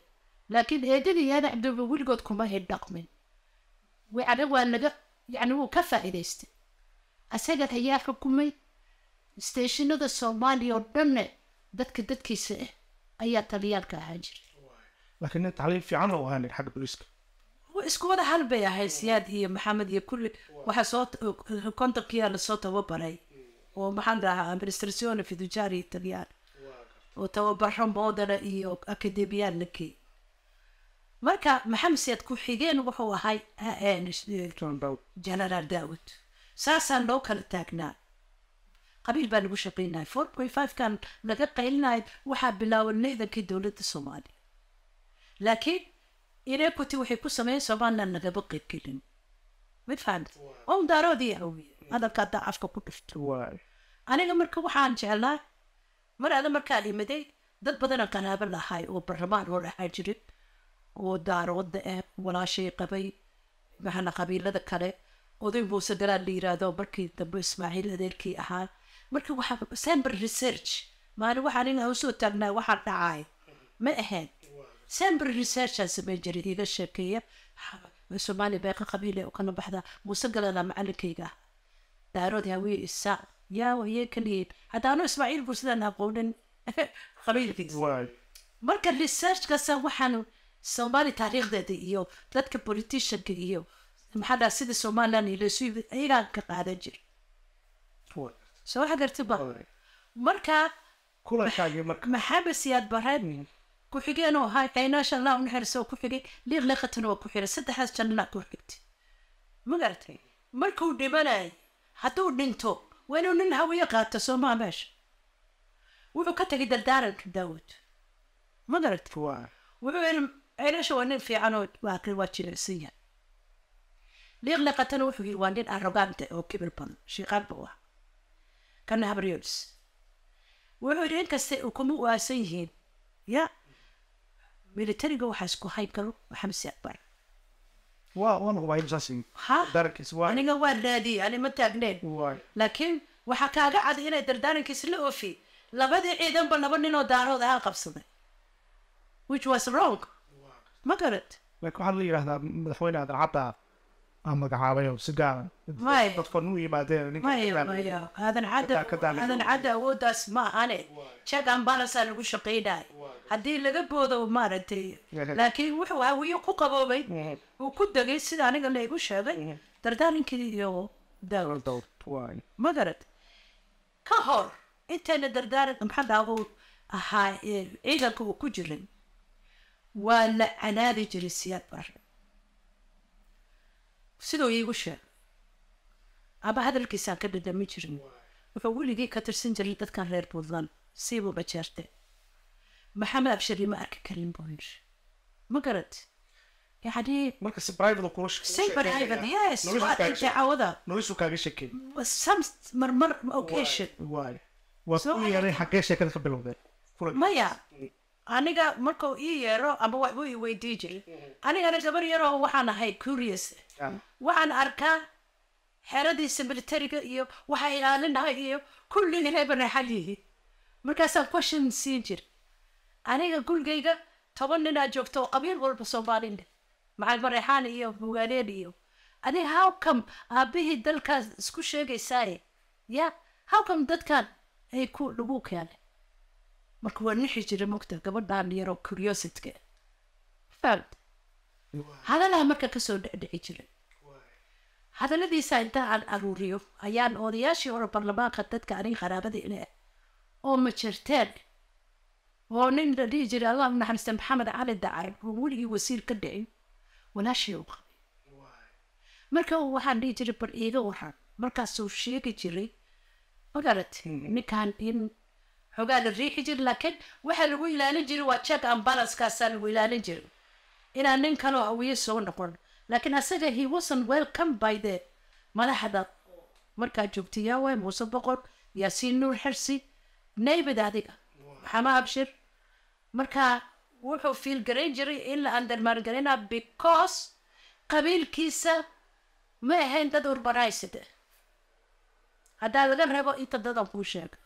laakiin eedadii aadan cabdulle weligood kuma dhaqmin wacana waa laga yacni wuu ka faa'iidaystay asaga ayaa xukumay isteeshinada soomaaliya oo dhanne dadka dadkiisa ah ayaa taliyaalka ahaan jiray laakiin tacliin fiican oo ahaan xagga boliiska isku wada hal bay ahay siyaad iyo maxamed iyo kulli waxaa soo kontonkiyaa lasoo tababaray oo maxaan dhahaa administratione fidujaari italiyaan oo tababaro moodana iyo akademiyaan la marka maxamed siyaad ku-xigeen wuxuu ahay generaal daawud saasaan loo kala taagnaa qabiil baa nagu shaqeynahay four point five kan naga qaylinay waxaa bilaawan lixdankii dowladda soomaaliya laakiin inequity waxay ku sameeyen somaliland nagaba qayb gelin mid fahan on daaroodii hawiye hadalka ku dhifto aniga marka waxaan jeclaa mar ada markaan imaday dad badana qanaabo lahay oo barlamaan oo dhaxaa jirin oo daarooda ah walaashay qabay maxana qabiilada kale oday muuse galaan la yiraahdo markii dambe ismaaciil adeerkii ahaa marka waxaa sembr research maalin waxaan inaga usoo taagnaa waxaa dhacaay ma ahayn samber researchaa samey jiray iga sheekeeya soomaaliya beeqa qabiile oo baxda muuse galada macalinkayga ah daarood hawee isa yaa wayee kaliyiin haddaano ismaaciil buu sidaan aqoonin qabiilkiis marka researchkaasa waxaan soomaali taariikhdeeda iyo dadka politicianka iyo maxaa dhaa sida somaliland ilasu ayagaa ka qaadan jira soo hadartiba marka maxabasiyaad bareed ku-xigeenuu ahaa caynaashanlaa unxersoo ku xigay liiqliqatan waa ku xiray saddexaas jannana ku xigtay magartay markuu dhimanay hadduu dhinto waa inuu nin hawiyo qaato soomaa meesha wuxuu ka tagay dardaaranka daawud magarata wuxuu yiri caynaasha waa nin fiicanoo waakri waa jilicsan yahay liiqliqatan wuxuu yiri waa nin arrogaanta ah oo kibir badan shiiqaan buu ah kana wuxuu yidhi in kasta kuma uaasan yihiin ya militariga waxaa isku hayn karo xamsi akbar aniga waa naadiye ani ma taagneen laakiin waxaa kaaga caday inay dardaarankiis la oofi labadii ciidanba laba ninoo daarood ahaa qabsaday which was wrong ma garad waxaa la yidhahdaa madaxweyne adan cadda aan magacaabayo si gaara dadkan u yimaadeenaadan cadda awoodaas ma ahane check ambalansaa lagu shaqaynahay haddii laga boodo maaragtay laakiin wuxuu hawiyo ku qaboobay uu ku degay sida aniga laygu sheegay dardaarinkii iyo magarad ka hor intayna dardaaranka maxadaagu ahaa ciidanka uu ku jirin waa la canaadi jiray siyaad bar sidoo iigu sheeg aba hadalkiisaan ka dhadhami jirin wuxuu weligii ka tirsan jiray dadkan reer buntland siibuu bajeerte maxamed abshari ma arki karin buu yiri ma garad yacni daacawada marmar occasion maya aniga markuu ii yeero amba waa uu i weydii jiray mm-hmm. anigana gabar yaroo waxaan ahay curious waxaan arkaa xeradiisa militariga iyo waxay ilaalinahay iyo kulli kulligii reebana yihiin markaasaan question siin jir aniga gulgayga toban ninaa joogto oo qabiil walba soomaalile macal mareexaan iyo mugaaleed iyo adiga how come aabihii dalkaas isku sheegaysaaye ya how dadkan ay ku lagu keene marka waa nixi jira mogta gabadhaan yaroo curiositga faad hadalaha marka kasoo dhecdhici jira hadaladiisa inta aan aruuriyo ayaan odayaashii hore baarlamaanka dadka anin qaraabadii ila oo majartaan oo nin la dhihi jiray allah unaxariista maxamed cali dacay oo weligii wasiir ka dhicin walaashay u qabay marka waxaan dhihi jiray bal iiga waraan markaasuu sheegi jiray magarat hmm. ninkaan in xoogaa la riixi jir laakiin waxaa lagu ilaalin jiray waa jack ambalanskaasaa lagu ilaalin jiray inaan nin kaloo hawiyo soo noqon laakiin asaga he wasn welcome by the madaxda markaa joogtay yaawe muuse boqor yaasiin nuur xirsi naybid adiga maxama abshir markaa wuxuu fiil garayn jiray in la andarmaangarayna because qabiilkiisa ma ahayn dad urbanysad haddaa laga rabo inta dadan kuu sheega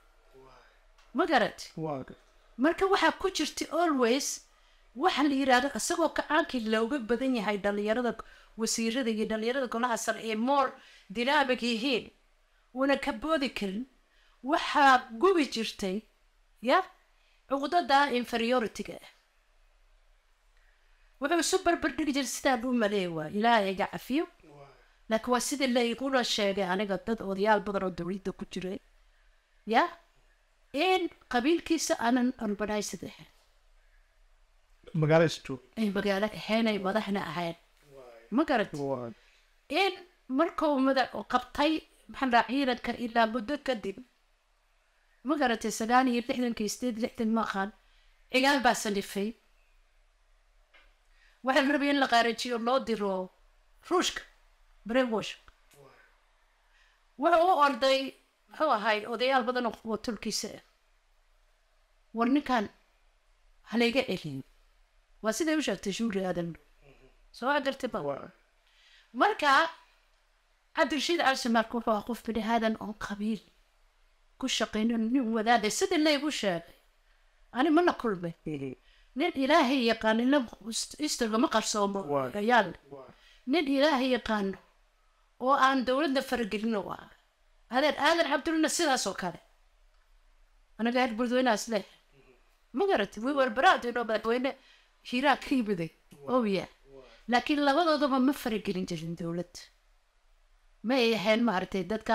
ma garad marka waxaa ku jirta always waxaa la yidhaahdo isagoo kacaankii looga badan yahay dhallinyarada wasiirada iyo dhallinyarada golaha sare ee moor dinaamig yihiin una ka boodi karin waxaa gubi jirtay ya cuqdadaa inferiority ah wuxuu isu barbar dhigi jira sidaa u maleey waa ilaahay iga cafiyo laakiin waa sidii la layguna sheegay aniga dad odayaal badan oo dowladda ku jiray ya in qabiilkiisa aanan urbanised ahayn magaaloay magaalo ahayn ay madaxna ahayn ma garat in markuu mada qabtay maxaa ciidanka ilaa muddo kadib ma garatay sagaal iyo lixdankii sideed lixdan ma aqaan cigaal baa sanifay waxaan rabay in la qaarijiyo loo diro ruushka brewsh wuxuu u orday wuxuu oh, ahay eh? odayaal badan oo kuwa tolkiisa war ninkan halayga celiyo waa siday u sheegtay shuuri aadan soo agartay ba marka cabdirashiid alshimaarka wuxuu ahaa qof biniaadan oo qabiil ku shaqayno nin wadaaday sidii laygu sheegay ani mana kulmay nin ilaahay yaqaanina istirgama qarsoomo ayaal nin ilaahay yaqaano oo aan dowladna faragelino oo hadeer aadan cabdulina sidaasoo kale anaga heer guldweynaas leh ma garatid wiwar baraadinoo madaxweyne hiraa ka yimiday owiya laakiin labadoodaba ma faragelin jirin dowladda ma ay ahayn maaragtay dadka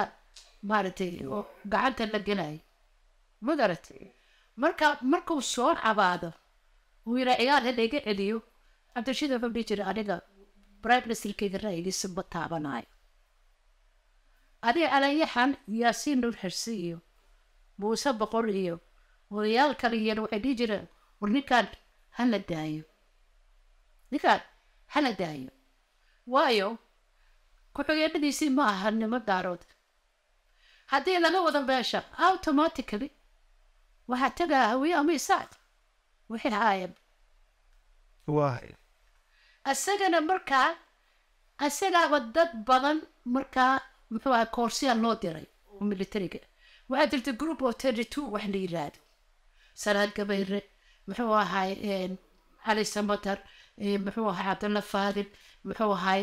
maaragtay oo gacanta la gelaya ma garatid marka markuu soo cabaado uu yira ciyaal ha layga celiyo cabdishida fadhi jira aniga prime ministerkeyga ra'yigiisa ma taabanayo adiga alayaxan yaasiin dhul xirsi iyo muuse boqor iyo odayaal kale yar waxay dhihi jireen war ninkaan hala daayo ninkaan hala daayo waayo ku-xigeenadiisii ma aha nimo daarood haddii laga wado meesha automatically waxaa tagaa hawiye ama isaaq wixii haayeen isagana markaa isagaaba dad badan markaa muxuu ahaa koorsiyaa loo diray oo militariga waxaa jirta group of thirty two wax la yiraahdo salaad gabayre muxuu ahaay cali samatar muxuu ahaa cabdalla faadil muxuu ahaay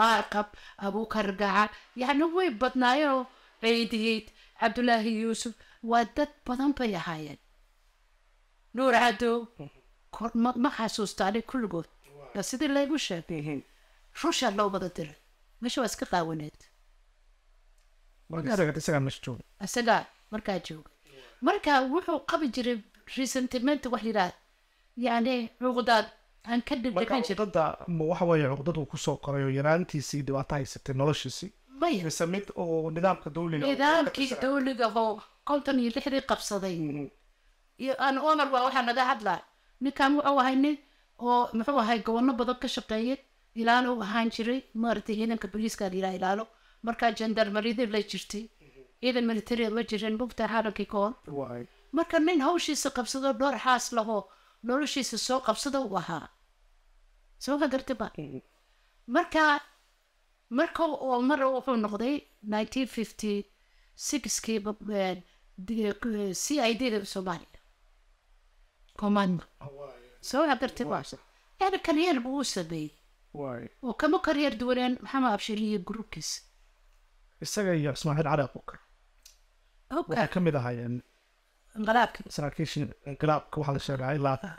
baarqab abuukar gacan yacni way badnaayeenoo ceediyeyd cabdulaahi yuusuf waa dad badan bay ahaayeen nuur cadow ma xasuustaani ani kulligood sidii laygu sheegay rusha loo wada diray meesha waa iska daawaneed isagaa markaa jooga marka wuxuu qabi jiray resentiment wax yidhaah yani cuqdaad aan ka dhibdhigan jirwaxa weeye cuqdadu kusoo koray oo yaraantiisii dhibaato haysatay noloshiisii mise mid oo nidaamka dawliga nidaamkii dawligahoo konton iyo lixdii qabsaday mm-hmm. iyo aan omar waa waxaa naga hadlaa ninkan wuxuu ahay nin oo muxuu ahay gobono badan ka shaqeeyay ilaalo ahaan jiray maaragtay ciidanka booliiska la ilaalo markaa jandarmariyada la jirtay ciidan militariya ma jireen mugta xaalankii koon marka nin hawshiisa qabsado dhoor xaas lahoo noloshiisa soo qabsada u ahaa soo garta ba mm-hmm. marka marka oo mar wuxuu noqday nineteen fifty sixkii eh, c i d da soomaaliya commandma oh, soo garta ba yani kalyaal buu u sameeyey oo kama karyeer duwanaan maxamed abshir iyo gruubkiisa isaga iyo ismaaciil cali abuukar waxay ka mid ahaayeen inqalaabki saraakiishii inqilaabka waxaa la sheegaa ilaa ah.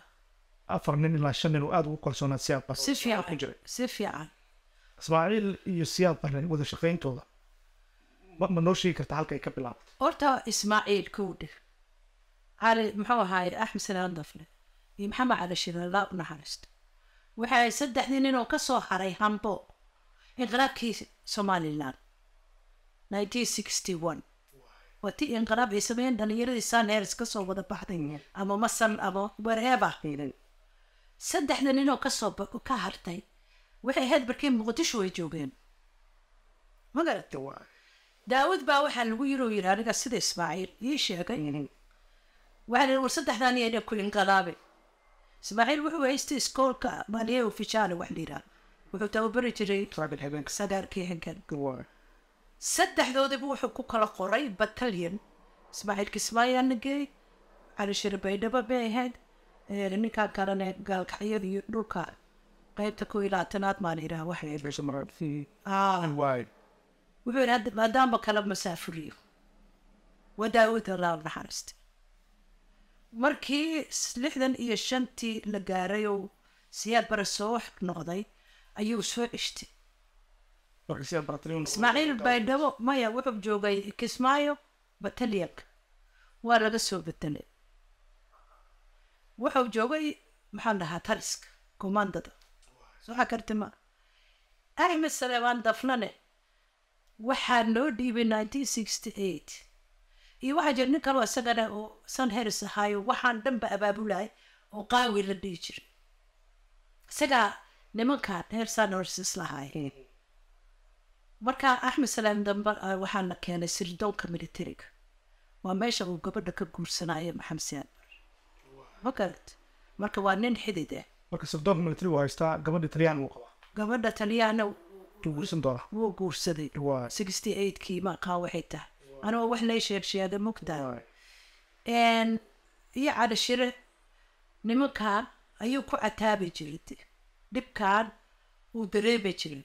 afar nin ilaa shan nin oo aada ugu kalsoonaa siyaad bar si fiican jiray si fiican ismaaciil iyo siyaad bare wada shaqayntooda ma ma noo sheegi karta halka ay ka bilaabtay horta ismaaciil kowdhe cali muxuu ahaay axmed sanaandafle iyo maxamed cali laa u naxariisto waxay saddexdii ninoo oo ka soo haray hambo inqiraabkii somalilan nineteen sixty one waa ti inqiraab ay sameeyeen dhalinyaradii sanhers ka soo wada baxday ama masal ama wereba ah. saddexda ninoo kasoo ka hartay waxay ahayd barkii muqdisho ay joogeen magarata daawud baa waxaa lagu yiri oo yiri aniga sida ismaaciil ii sheegay waxaa la war saddexdan yayna ku inqiraabe ismaaciil wuxuu haystay iskoolka maaliye ofishaala wax la wuxuu tababari jiray sagaarkii hankan saddexdoodiba wuxuu ku kala qoray batalyan ismaaciil kismaayaa la geey cali shirbaydhaba bay ahayd ninkaan kalena gaalkaxyada iyo dhulka qaybta ku ilaatanaad maan yidhaha waxay wuxuu yidhaha maadaama kala masaafuriyo wadaa u dalaa markii lixdan iyo shantii la gaaray oo siyaad bare soo wax noqday ayuu soo ceshtay ismaaciil baydhabo maya wuxuu joogay kismaayo bataliyanka waa laga soo bedelay wuxuu joogay maxaan dhahaa taliska komandada soo xakarti ma ahmed saleebaan dafnane waxaa loo dhiibay nineteen sixty eight iyo waxaa jira nin kaloo isagana oo san harris ahaayo waxaan dhanba abaabulay oo qaawi la dhihi jira isagaa nimankaan heer sanrs lahaaye hmm. marka axmed salaam dambe ah, waxaa la keenay sirdoonka militariga waa meesha uu gabadha ka guursanaayo maxamed siyaadbar magarad marka waa nin xidid ah marka sirdoonka militariga waa haystaa gabadha taliyaan uu qabaa gabadha taliyaan wuu guursaday sixty eight kii waxay tahay anoo wax lay sheegsheega mugtaa iyo cadhashire nimankaan ayuu ku cataabi jiray dhibkaan uu dareemi jiray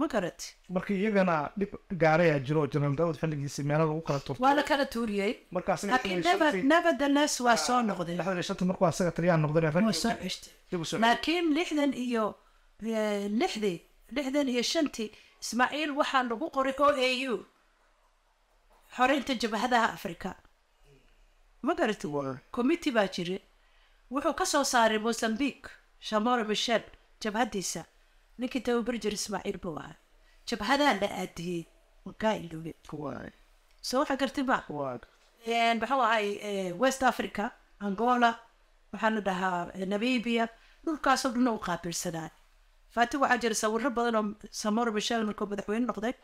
ma garati marka iyagana dhib gaarayaa jiro jenaraal daawud xilligiisi meelo lagu kala tur waa la kala tuuriyey markaasnabadanes waa soo noqday lixdan iyo markuu asaga taliyaa noqday laakiin lixdan iyo lixdii lixdan iyo shantii ismaaciil waxaa lagu qoray o a u xoreynta jabhadaha afrika ma garati committee baa jira wuxuu ka soo saaray mosambique shamora michel jabhadiisa ninkii tababarjir ismaaciil buu ahaa jabhadaha la aadiyey soo waxa garti ma maxuu ahay west africa angola waxaa la dhahaa namibia dhulkaasoo dhanna u qaabilsanaa faati waxaa jira sawiro badan oo samora michel markuu madaxweyne noqday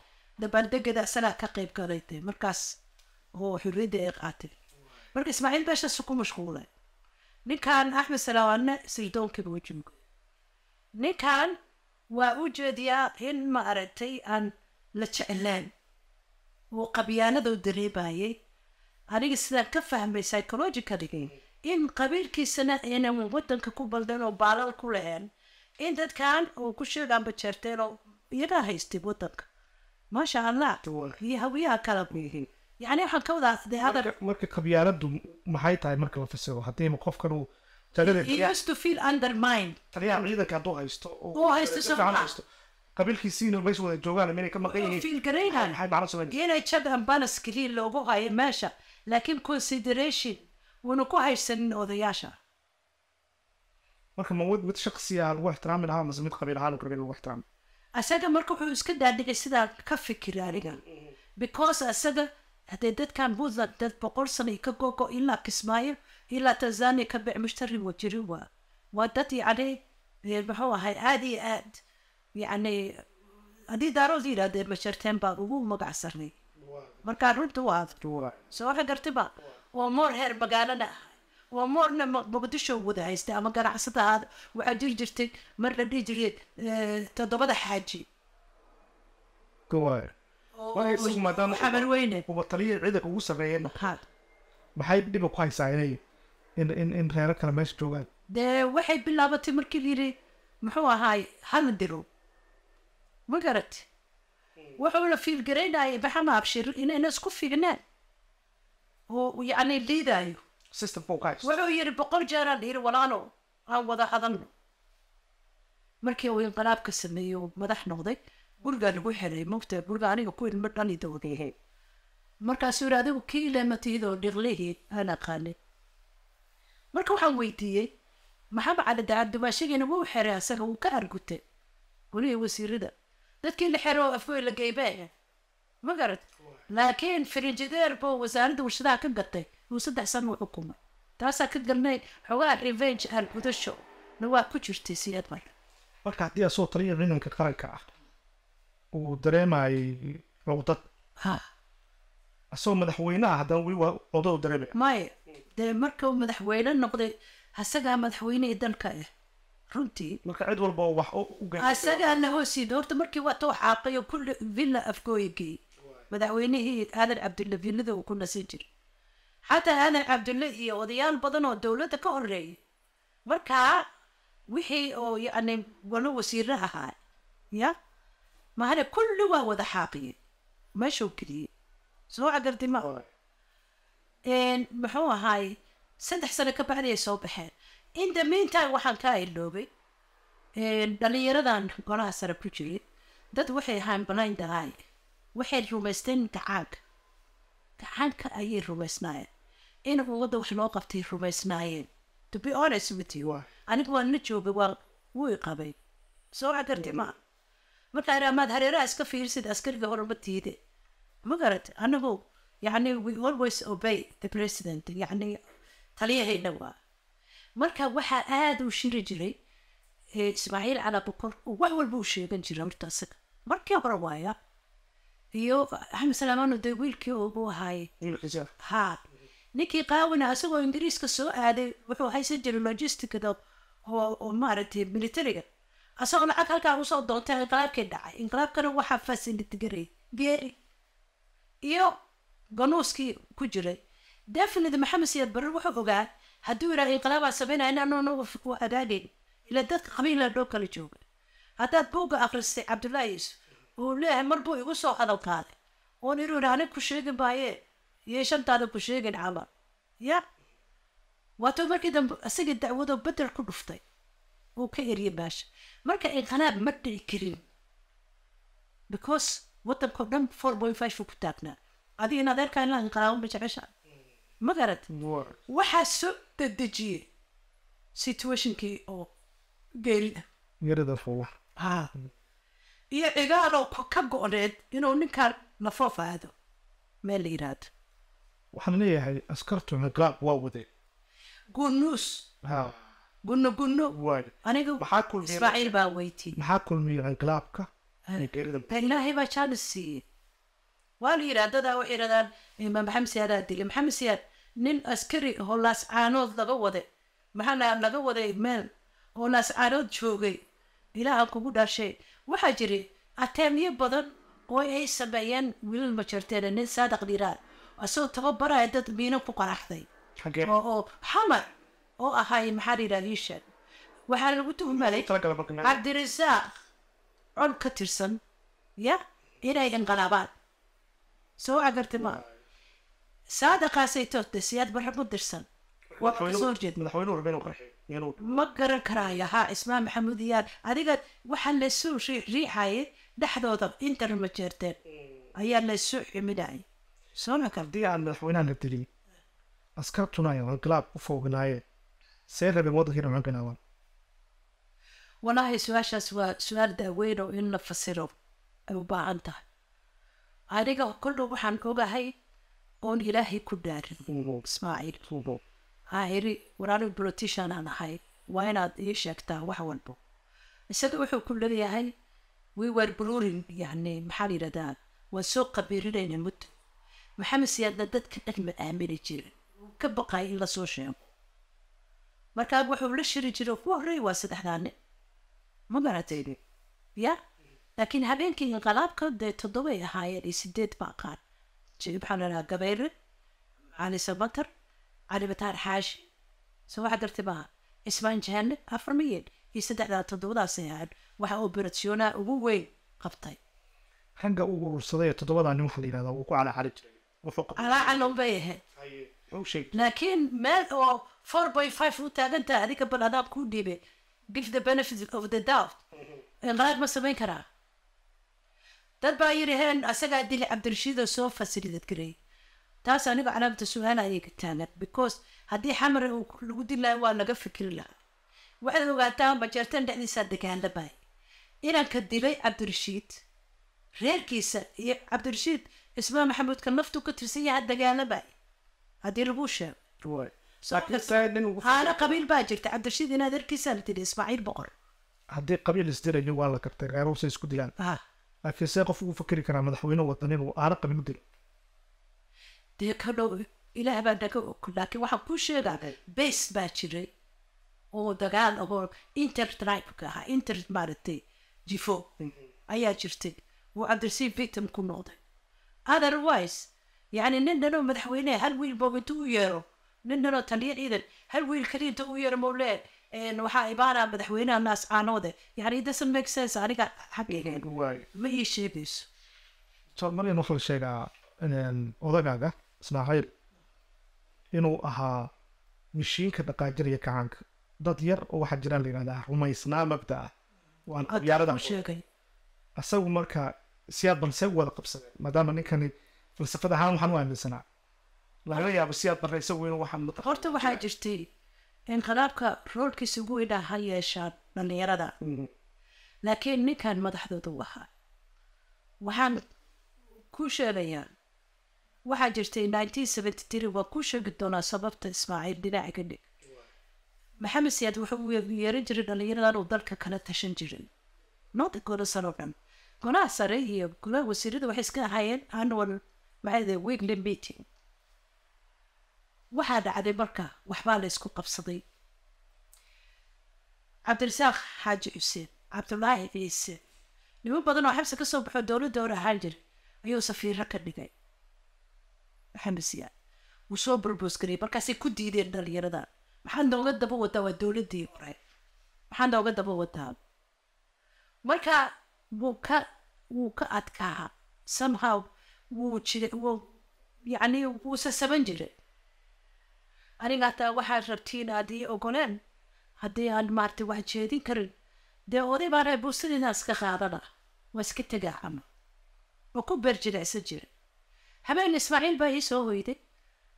dabaaldegada asanaa ka qeyb galay markaas oo xurriyadda ay qaatay marka ismaaciil beeshaasu ku mashquulay ninkan axmed salaawaanna sirdoonkiiba wejimugo ninkan waa u jeediyaa in ma aragtay aan la jeclaan oo qabyaanada u dareebayay aniga sidaan ka fahmay psychologicaligay in qabiilkiisana aynan waddanka ku baldan oo baalal ku laheen in dadkan oo ku sheegaanba jeerteen oo iyagaa haystay waddanka maasha allah iyo hawiyaha kala bihi yani waxaan ka wadaa de hadal marka kabyaaladu maxay tahay marka la fasiro haddiima qofkan uu taliyaha ciidanka loogu hayo meesha laakiin consideration wuuna ku haysanin odayaasha marka ma mid lagu ixtiraami lahaa mase mid qabiil ahaan lagu ixtiraami asaga marka wuxuu iska daadhigay sidaa ka fikira aniga because asaga haddee dadkan puntland dad boqol sana ka gogo ilaa kismaayo ilaa tanzania ka bec mushtari wa jiri waa waa dad yacni muxuu ahay aada iyo aad yacni haddii daarood yidhahdeen masharteen baan ugu magac sarnay markaa runta waa soo xagartiba oo moor heer magaalana ah waa moorna muqdisho wada haystay ama ganacsada aad waxaa jiri jirtay mar la dhihi jiray eh, toddobada xaaji xamar weyne ugu sameeyeen maxay dhiba ku haysaa inay in in reero kale meesha joogaan dee waxay bilaabatay markii layidhi muxuu ahaay hal diro ma garatay wuxuu la fiilgaraynayay baxama abshir inayna isku fiignaan oo yacni liidaayo wuxuu yidhi boqol jeeraan dhiiri walaalo aan wada hadalno markii uu inqilaabka sameeyey uu madax noqday gurigaa lagu xeray mogta guriga aniga ku ilmo dhani dawadahe markaasuu yidhi adigu kii leematiidoo dhiqlihii aan aqaanay marka waxaan weydiiyey maxamed cali dacaddumaashigiina wuu xeray asaga wuu ka argutay golihii wasiirada dadkii la xero oo afgoy la geybee ma garad laakiin firinjideer buu wasaaradda warshadaha ka gatay uu saddex sana u taasaa ka galnay xogaa revenge aan cudasho na waa ku jirtay siyad marka marka haddii asoo taliya ciidanka qaranka ah uu dareemayay cowdad ha asoo madaxweyne ah haddana weli waa cowdad u dareemaya maya dee markau madaxweyne noqday asagaa madaxweynihii dalka ah eh. runtii marka cid walba wax asagaa la hoosyiid horta markii waa too xaaqayo kulli villa afgooyinkii madaxweynihii aadan cabdilla villada uu ku nasan jiray xataa adan cabdulle iyo odayaal badan oo dowladda ka horreeyay markaa wixii oo yani walo wasiiro ahaa ya mahane kulli waa wada xaaqiye meeshuu geliyey soo cagardi muxuu ahaay saddex sano ka bacdi ay soo baxeen inta meantime waxaan ka iloobay dhallinyaradan golaha sare ku jiray dad waxay ahaan blind ahay waxay rumaysteen gacaanka gacanka ayay rumaysnaayeen in ummadda wax loo qabtay rumaysnaayeen to be honest with you anigu waan la joogay waa wuu qabay soo cagarti ma marka ara maad hareeraha iska fiirsid askariga horema tiide ma garat anagu yani we always obey the president yani taliyahayna waa marka waxaa aada uu shiri jiray eh, ismaaciil calaa bokor wax walba u sheegan jiray horta isaga markii hore waaya iyo axmed salaamaano dee wiilkii ugu ahay haa ninkii qaawina asagoo ingiriiska soo aaday wuxuu haysan jiray logisticda oo maaragtay militariga asagoo lacag halkaa usoo doontay inqilaabkii dhacay inqilaabkana waxaa fasilitgaray geeri iyo ganuuskii ku jiray definit maxamed siyaad barer wuxuu ogaa hadduu yidhaha inqilaabaa sameynaya inaann adaageyn ila dadka qabiil la dhow kala jooga haddaad buugga akhristay cabdullaahi yuusuf wuu leeyahay marbuu igu soo hadal qaaday oon inuu idha anig ku sheegin maaye iyo shantaada ku sheegin camal ya waatuu markii dambe isagii dacwadoo bedel ku dhuftay uu ka eriyay baasha marka inqalaab ma dhici karin because waddanko dhan four point five uu ku taagnaa adiga inaad erkaa inaa inqalaabo ma jecesha ma garat waxaa soo dadejiyey situationkii oo geerida iyo e cigaadoo e ka go-deed inuu ninkaan la foofaado meel la yidhaahdo waxaan leeyahay askartuna gaab waa wadeen gunuus gunno gunno aniga ismaaciil baa weytii maxaa kulmiya glaabka ilaahay baa jaanis siiyey waa la yidhaha dadaa waxay yidhahdaan imaam maxamed siyaadaa dilay maxamed siyaad nin askari oo laascaanood laga waday maxaa laga waday meel oo laascaanood joogay ilaahan kugu dhashay waxaa jiray ateemyo badan oo ay sameeyeen wiilal majarteena nin saadaq dhiiraar asagoo tababaraya dad miino ku qaraxday oo xamar oo ahay maxaa la yidhaha waxaa lagu tuhmaday cabdirasaaq col ka tirsan ya inay inqalaabaan soo agarta ma saadaqaasay toodda siyaad barra ku dirsan waa soo horjeed madaxweynuhu rabeen u ma garan karaayo haa ismaan maxamuud iyaar adiga waxaa laysoo riixayay dhexdooda intar ma jeerteen mm. ayaa laysoo ximinayay soo ma kal haddii aan madaxweynaha la dilin askartunaayo hanqalaab u foognaaye see rabeen waddankii dhaman ganaawan walaahi su-aashaas waa su-aal daaweyn oo in la fasiro ay u baahan tahay aniga koldhow waxaan ogahay oon ilaahay ku dhaarin ismaaciil hairi walaali britian aan ahay waa inaad ii sheegtaa wax walbo isaga wuxuu ku leeyahay wiwar blurin yani maxaa la yidhahdaa waa soo qabiirinayna muddo maxamed siyaadna dadka dhagma aamini jirin wuu ka baqay in lasoo sheego markaa wuxuu la shiri jira ku horey waa saddexdaa nin ma garatayni ya laakiin habeenkii inqalaabka dee toddobay ahaayeen iyo sideed baa qaar maxaa la dhahaa gabayre cali samatar caribitaan xaashi soo waxaa darti maaha isbaanjahan afar milyan iyo saddexdaa toddobadaa sayaxan waxaa oberationa ugu weyn qabtay ragga uu urursaday toddobadaa nin waxaa la yihahdaa ku calaacarin jiray calaacan bay ahayd laakiin meel oo four by five u taagan tahay adiga bal adaab kuu dhiibay give the benefit of the doubt qaar ma samayn karaa dad baa yidhi heen asagaa dili cabdirashiid oo soo fasilidad gareeyay taas aniga calaamata su-aalaayay ka taagan because haddii xamar lagu dilaayo waa laga fikri lahaa waxaad ogaataa majeertan dhexdiisaa dagaalabahay inanka dilay cabdirashiid reerkiisa iyo cabdirashiid ismaan maxamuudka naftuu ka tirsan yaha dagaalabay haddii laguu sheego haana qabiil baa jirta cabdirashiid inaad erkiisaa la tiri ismaaciil boqor haddii qabiil isdirayo waa la kabtay reeruusa isku dilaan laakiin see qof ugu fikri karaa madaxweyne wadan inuu aana qabiil u dilo dee ka ilaah baa naga og laakiin waxaan kuu sheegaa base baa jiray oo dagaal ahoo intertribeka ahaa inter maaragtay jifo ayaa jirtay wuu abdirsiin victim ku noqday otherwise yacni nin dhanoo madaxweyneha hal wiil boob intuu u yeero nin dhanoo taliya ciidan hal wiil kaliya inta u yeero mowlee waxaa ibaana madaxweyneha naas caanoode yani it make sense aniga xaqeega ma ii sheegayso soo maryan wuxuu sheegaa odagaaga ismaaciil inuu ahaa mishiinka dhaqaajinaya kacaanka dad yar oo waxaa jiraan layihahdaa rumaysnaa mabda ah asagu markaa siyaad banse wada qabsadeen maadaama ninkani falsafad ahaan waxaan u aaminsanaa laga yaabo siyaad banre isagu inuu waxaan horta waxaa jirtay inqilaabka roolkiisa ugu idhaa ha yeeshaan dhallinyarada mm-hmm. laakiin ninkan madaxdooda u ahaa waxaan ku sheegayaa waxaa jirtay nineteen seventy three waa kuu sheegi doonaa sababta ismaaciil dhinaca ka dhig maxamed siyaad wuxuu yeeran jiray dhallinyaradan uu dalka kala tashan jirin noota godasan oo dhan golaha sare iyo golaha wasiirada waxay iska ahaayeen annual maxaade weekly meeting waxaa dhacday marka waxbaa la ysku qabsaday cabdirasaaq xaaji xuseen cabdulaahi ciise niman badan oo xabsi ka soo baxo dowladda hor ahaan jira ayuu safiiro ka dhigay xamasiya wuu soo borboos garayay markaasay ku diideen dhalinyarada maxaa nooga daba wataa waa dowladdii hore maxaa nooga daba wataa marka wuu ka wuu ka adkaa somehow wuu jira wuu yacnii wuu sasaban jiray aniga hataa waxaad rabtiin aad ii ogoleen haddii aan maartay wax jeedin karin dee oday baan reer buusadinaa iska qaadana waa iska tegaa ama oo ku beer jiraysan jira habeen ismaaciil baa ii soo hoyday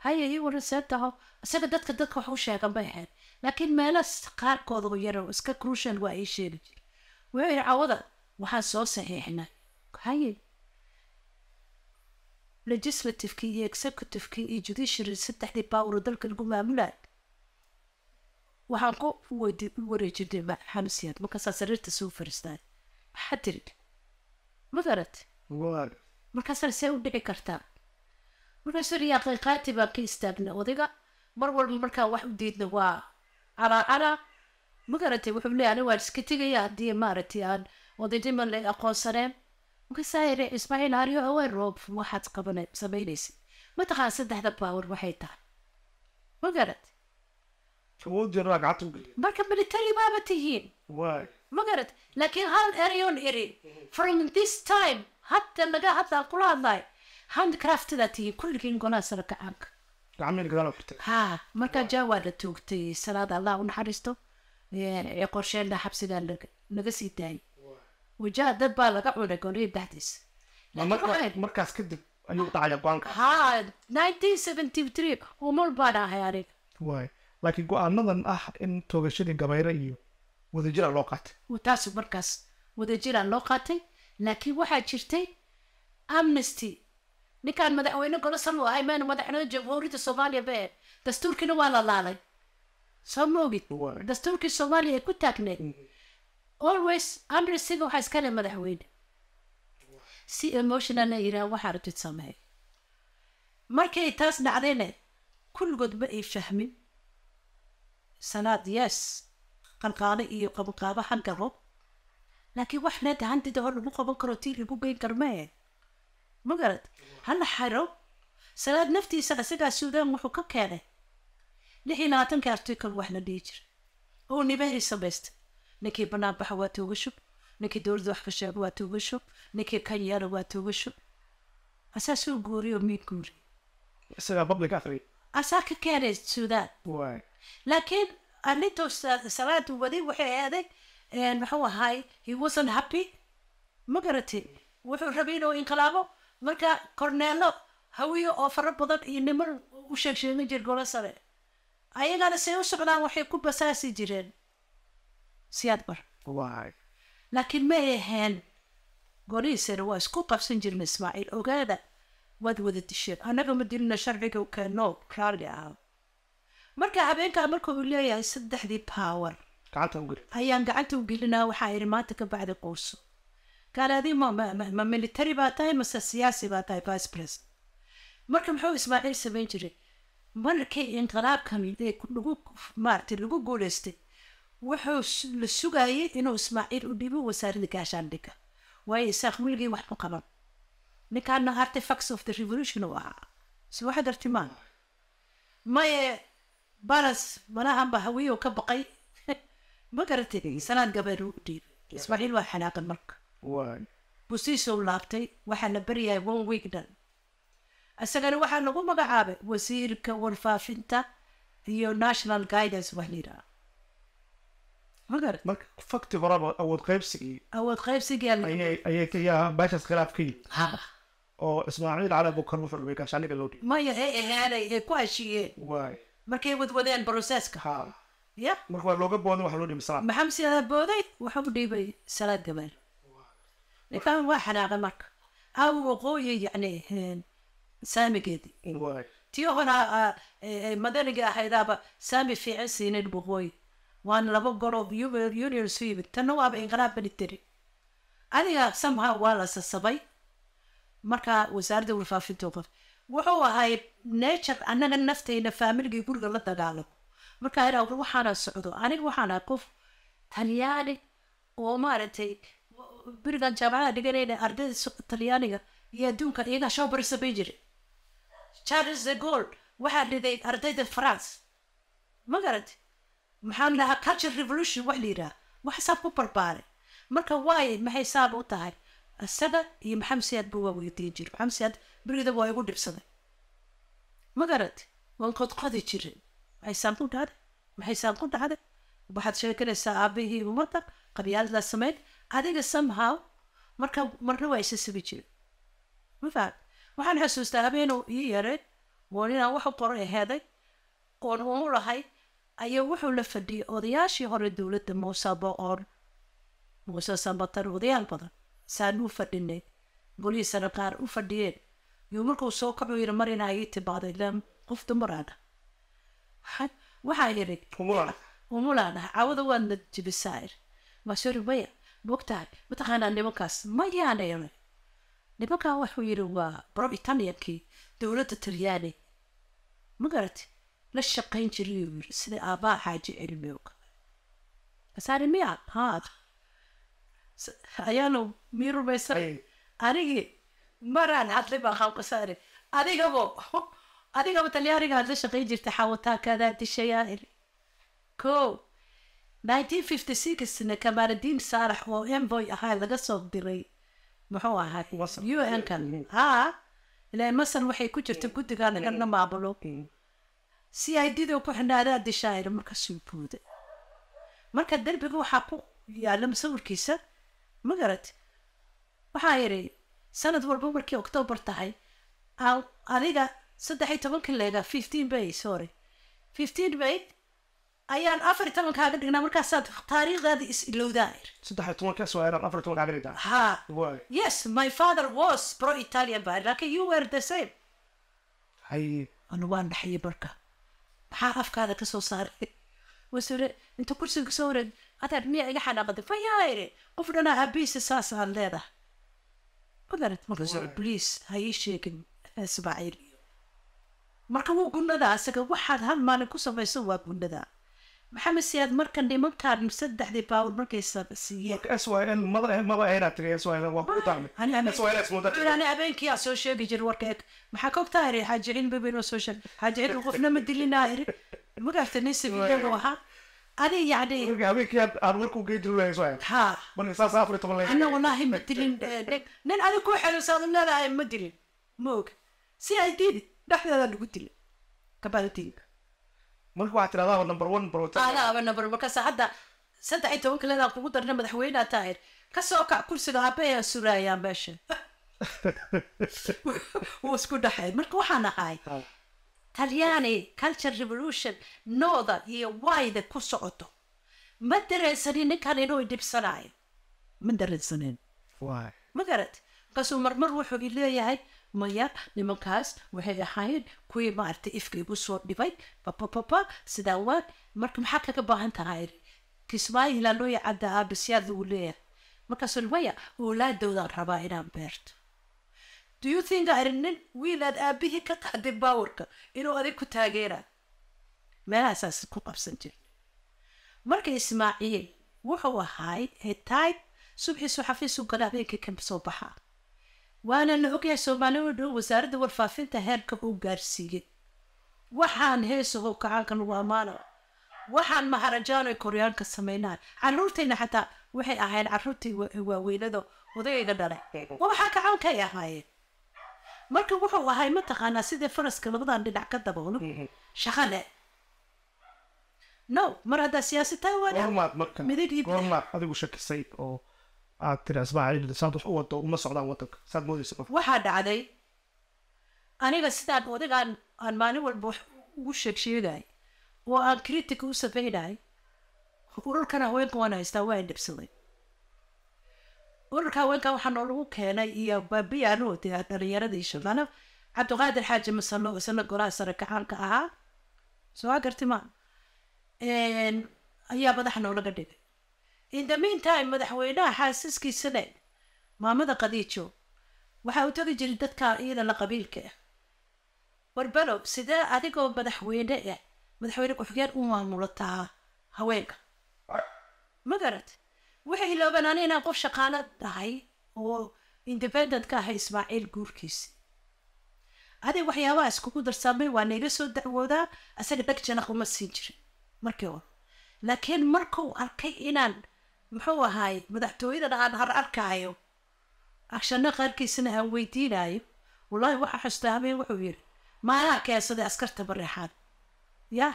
haye ii waran isaga dadka dadka wax u sheegan bay ahayd laakiin meelas qaarkooda u yaro iska krushan waa ii sheegi jira wuxuu yidhi cawada waxaan soo saxiixnay haye legislativekii iyo executivekii iyo judiciary saddexdii bawr dalka lagu maamulay waxaan ku weydi u wareejinay maxanusiyaad markaasaa sariirta soo fariistaa maxaa tiri magarad markaasaan see u dhici kartaa rofesor aqiiqaati baan ka istaagna odiga mar walba markaan wax u diidna waa calaa caraacana ma garatay wuxuu leeya ani waan iska tegaya haddii maaragtay aan odayniman la aqoonsaneen makasaayire ismaaciil aryo owe roob waxaad qabana samaynaysa mataqaan saddexda baawar waxay tahay ma garatay marka military baaba tihiin ma garat laakiin hal ereyon eri from this time hadda laga hadlaa kula hadlaay handcraftdaty kulligiin gonaasala gacanka ha markaa jaa waa la toogtay salaada allah u naxariisto ee qorsheena xabsigaa laga sii daayay wajaha dad baa laga cunay goonriya dhexdiisa markaas kadib ayuu dhacaya go-aanka ha nineteen seventy three umul baan ahay aniga waay laakiin go-aanadan ah in toogashadii gabayre iyo wadajira loo qaatay taas markaas wadajiraan loo qaatay laakiin waxaa jirtay eh? amnesty ninkaan madaxweyne golo sama ahay meenu madaxweyne jamhuuriyadda soomaaliya bee dastuurkiina waa la laalay soo ma dastuurkii soomaaliya ay ku taagneed mm-hmm. always andresiga waxaa iskale madaxweyne si emotionalna yiraa waxaa rabtid sameey markay taas dhacdayna kulligood ma ay fahmin sanaad yes qalqaale iyo qabanqaabo han garo laakiin wax leeda hantida hor lagu qaban karo tii lagu geyn karmee ma garad hala xiro salaad naftiisa isagaa suudaan wuxuu ka keenay lix iyo labaatankii article wax la dhihi jira oo nibahii samaystay ninkii banaanbaxa waa tooga shub ninkii dowladda wax ka sheego waa tooga shub ninkii kan waa tooga shub asaa soo guuriyoo miid guuri asaa ka keenay suudaan laakiin arintu salaadu wadi waxay aaday maxuu ahaay he wasn't happy ma garatay wuxuu rabay inuu inqilaabo marka corneelo hawiyo oo fara badan iyo niman u sheegsheegan jir golo sare ayagana say u socdaan waxay ku basaasi jireen siyaad bar laakiin ma aheen golihii waa isku qabsan jirna ismaaciil ogaada waad wada disheen annaga ma dilina sharciga keeno raalli ah marka habeenkaa marka uu leeyahay saddexdii power ayaan gacanta u gelinaa waxaa ihi maanta ka bacdi quuso kaale adii ma military baa tahay mase siyaasi baa tahay vice president marka muxuu ismaaciil samayn jiray markii inqilaabkan lagu maarata lagu guuleystay wuxuu la sugaayay inuu ismaaciil u dhibo wasaaradda gaashaandhigga waayo isaaq wiligii wax ku qaban ninkaana artifacts of the revolution uu ahaa si waxaad arti maa maye balas malahan ba hawiyo ka baqay ma garatay sanaad gabeenu u dhiibay ismaaciil waa xanaaqan marka buu sii laabtay waxaa la baryahay one week dhan isagana waxaa lagu magacaabay wasiirka warfaafinta iyo national guidance wax layidhaha marfakti horaba awood qaybsigii awood qaybsigiimeeshaas khilaaf ka yimid oo ismaaciil cali bukar wuxuu gaashaniga loo dhiibay maya ee ehaanay ee ku heshiiyeen waay markay wadwadeen broseeska ya marka waa looga booday waxa loo dhiibay salaad maxamed sidaa booday waxaa u dhiibay salaad gabaal nifaam waa xanaaqay marka aw waqooyi yani saamigeedii tii horaa madaniga ahaydaaba saami fiican siinayn waqooyi waana laba goro union isu yimid tanna waaba inqiraab military adiga samha waa la sasabay markaa wasaaradda warfaafinta qof wuxuu ahay nature annaga naftayna faamiligii guriga la dagaalamo markaa iraa waxaana socdo aniga waxaana qof talyaani oo maaragtay berigan jaamacada dhiganayna ardayda talyaaniga iyo adduunkan iyagaa showbari samayn jire charles the gold waxaa dhiday ardayda france ma garati maxaa lahaa culture revolution wax layidhaha yidhaha waxasaa ku barbaaray marka waay maxay saab u tahay isaga iyo maxamed siyaad buu waa weydiin jire maxamed siyaad waa igu dhibsaday ma garati waan qodqodi jire maxay saam ku dhacday maxay saam ku dhacday waxaad sheekanaysaa aabihii ummadda qabyaaladaas sameyn adiga somehow marka marna waa isasabi jira mafaa waxaan xasuustaa habeenuu ii yareed mooninaan wax u qoray heeday oon umu lahay ayaa wuxuu la fadhiyay odayaashii hore dowladda muusabo oon muuse sambatar odayaal badan saan u fadhinay golihiisana qaar u fadhiyeen yuu markuu soo kacuu yiri mar inaa ii timaada lam qof dumaraana ah. waxaa yiri umulaana ah, cawada waadna jibisaa ir maasuri maya mogtahay mataqaanaa nimankaas mayaan dhayna nimankaa wuxuu yidhi waa brob dowladda dowladda ma magarati la shaqayn jirayuu yiri sida aabaa xaaji cilmi kasaani miya haa ayaanu mii rumaysan anigii maraan hadlay baa qaab kasaani adigabo adigaba talyaaniga hadla shaqayn jirta xawataakaadaa dishayaa ko nineteen kamaaladiin sixna saarax oo envoy ahaa laga soo diray muxuu ahaa u n kan haa ilaan waxay ku jirta guddigaa lagarna maamulo si ay didoo ku xinaadaa dishaayir markasuu buuda marka derbiga waxaa ku yaala musawirkiisa magarad waxaa yidhi sanad walba markii octoobar tahay adiga saddex iyo tobankii leegaa fifteen bay sore fifteen bay ayaan afar iyo toban kaaga dhignaa markaasaad taariikhdaada is ilowdaa yes my father was pro italian bari laakiin you were the same anu waan dhaxiyay barka maxaa afkaada kasoo saaray wasule inta kursiga kasoo wareeg adaad miya iga xanaaqaday fayaa qof dhanaa aabihiisa ah, saasaan leedahay kudarat markasoo please ha ii sheegin ismaaciil marka wuu gunnada asaga waxaad hal maalin ku samayso waa gunnada maxamed siyaad markan dhimo kaadhin saddexdii baawur markay siiyeen habeenkiyaa eh, eh soo sheegi jir warka eg maxaa ka ogtaa xaajicin babinoo soo sheeg xaajicin qofna ma dilinaa iri magaarta nin ahaa adi yani ana ma dilin eh, nin adi ku xelusaad leedahay ma dilin ma si ay diidi dhexdeeda lagu dila kabaadotiinka marka waxaa tiradaa war number one broadaaba number one markaas hadda saddex iyo tobanka leedaa kugu darna madaxweyneha taahir soo kac kursiga habeeyaa suraayaa meesha wuu isku dhexeyn marka waxaan ahay ah. talyaani culture revolution nooda iyo wayda ku socoto ma dareensanin ninkan inuu idhibsanaayo ma dareensanin ma garad kasuu marmar wuxuu i leeyahay maya nimankaas waxay ahaayeen kuwii maaragtay ifkaygu soo dhibay papapapa sidaa waan marka maxaa kaga baahan tahay kismaayila loo yacada aabisyaada ah, uu leeyahay markaasuu maya oolaadowdaan rabaa inaan beerto do you think arinin wiilaad aabihii ka qaaday baawarka inuu adig ku taageera meelahaasaas ku qabsan jir marka ismaaciil wuxuu ahaay hetayd subxiisu xafiisu gala habeenkii ka soo baxaa waana la ogyahay soomaaliya dhow wasaaradda warfaafinta heerka uu gaarsiiyey waxaan heesahow kacaanka lagu ammaana waxaan maharajaano koryaanka sameynaan caruurtayna xataa waxay ahayeen caruurtii waaweynada odayayga dhalay waxaa kacaankay ahaayeen marka wuxuu ahay mataqaanaa sidee faraska labadan dhinac ka daboolo mm-hmm. shaqa no mar haddaa siyaasi tahay waa midig adigu shakisay oo aad tiraas saad wax u wado uma socdaan wadanka saad moodaysa qof waxaa dhacday aniga sidaan odagaan aan maalin walba wax ugu sheeg oo aan critic u samaynaay urarkan haweenka waana haystaa waa indhabsaday ururka haweenka waxaa noolagu keenay iyo baabiyaanu dhalinyaradii dhalinyarada cabdiqaadir xaaji masallo isna golaha sare gacaanka ahaa soo garti ma ayaa madaxa noolaga dhigay in the meantime madaxweynaha xaasaskiisane maamada qadiijo waxa uu tagi jiray dadka iyada la qabiilka ah warbalow sidee adigoo madaxweyne ah madaxweyne ku-xigeen u maamulataa haweenka ma magarad waxay banaanay inaan qof shaqaano dhahay oo independent ka ahay ismaaciil guurkiisi adig waxyaabaha iskugu darsaamay waa nayla soo dacwoodaa asaga dhagjana kuma siin jirin markii hore laakiin markuu arkay inaan muxuu ahaay madaxtooyadan aan har arkaayo agshanna qaarkiisana aan weydiinayo wallaahi waxaa xustaa habeen wuxuu yidhi maalaha keensaday askarta mareexaan ya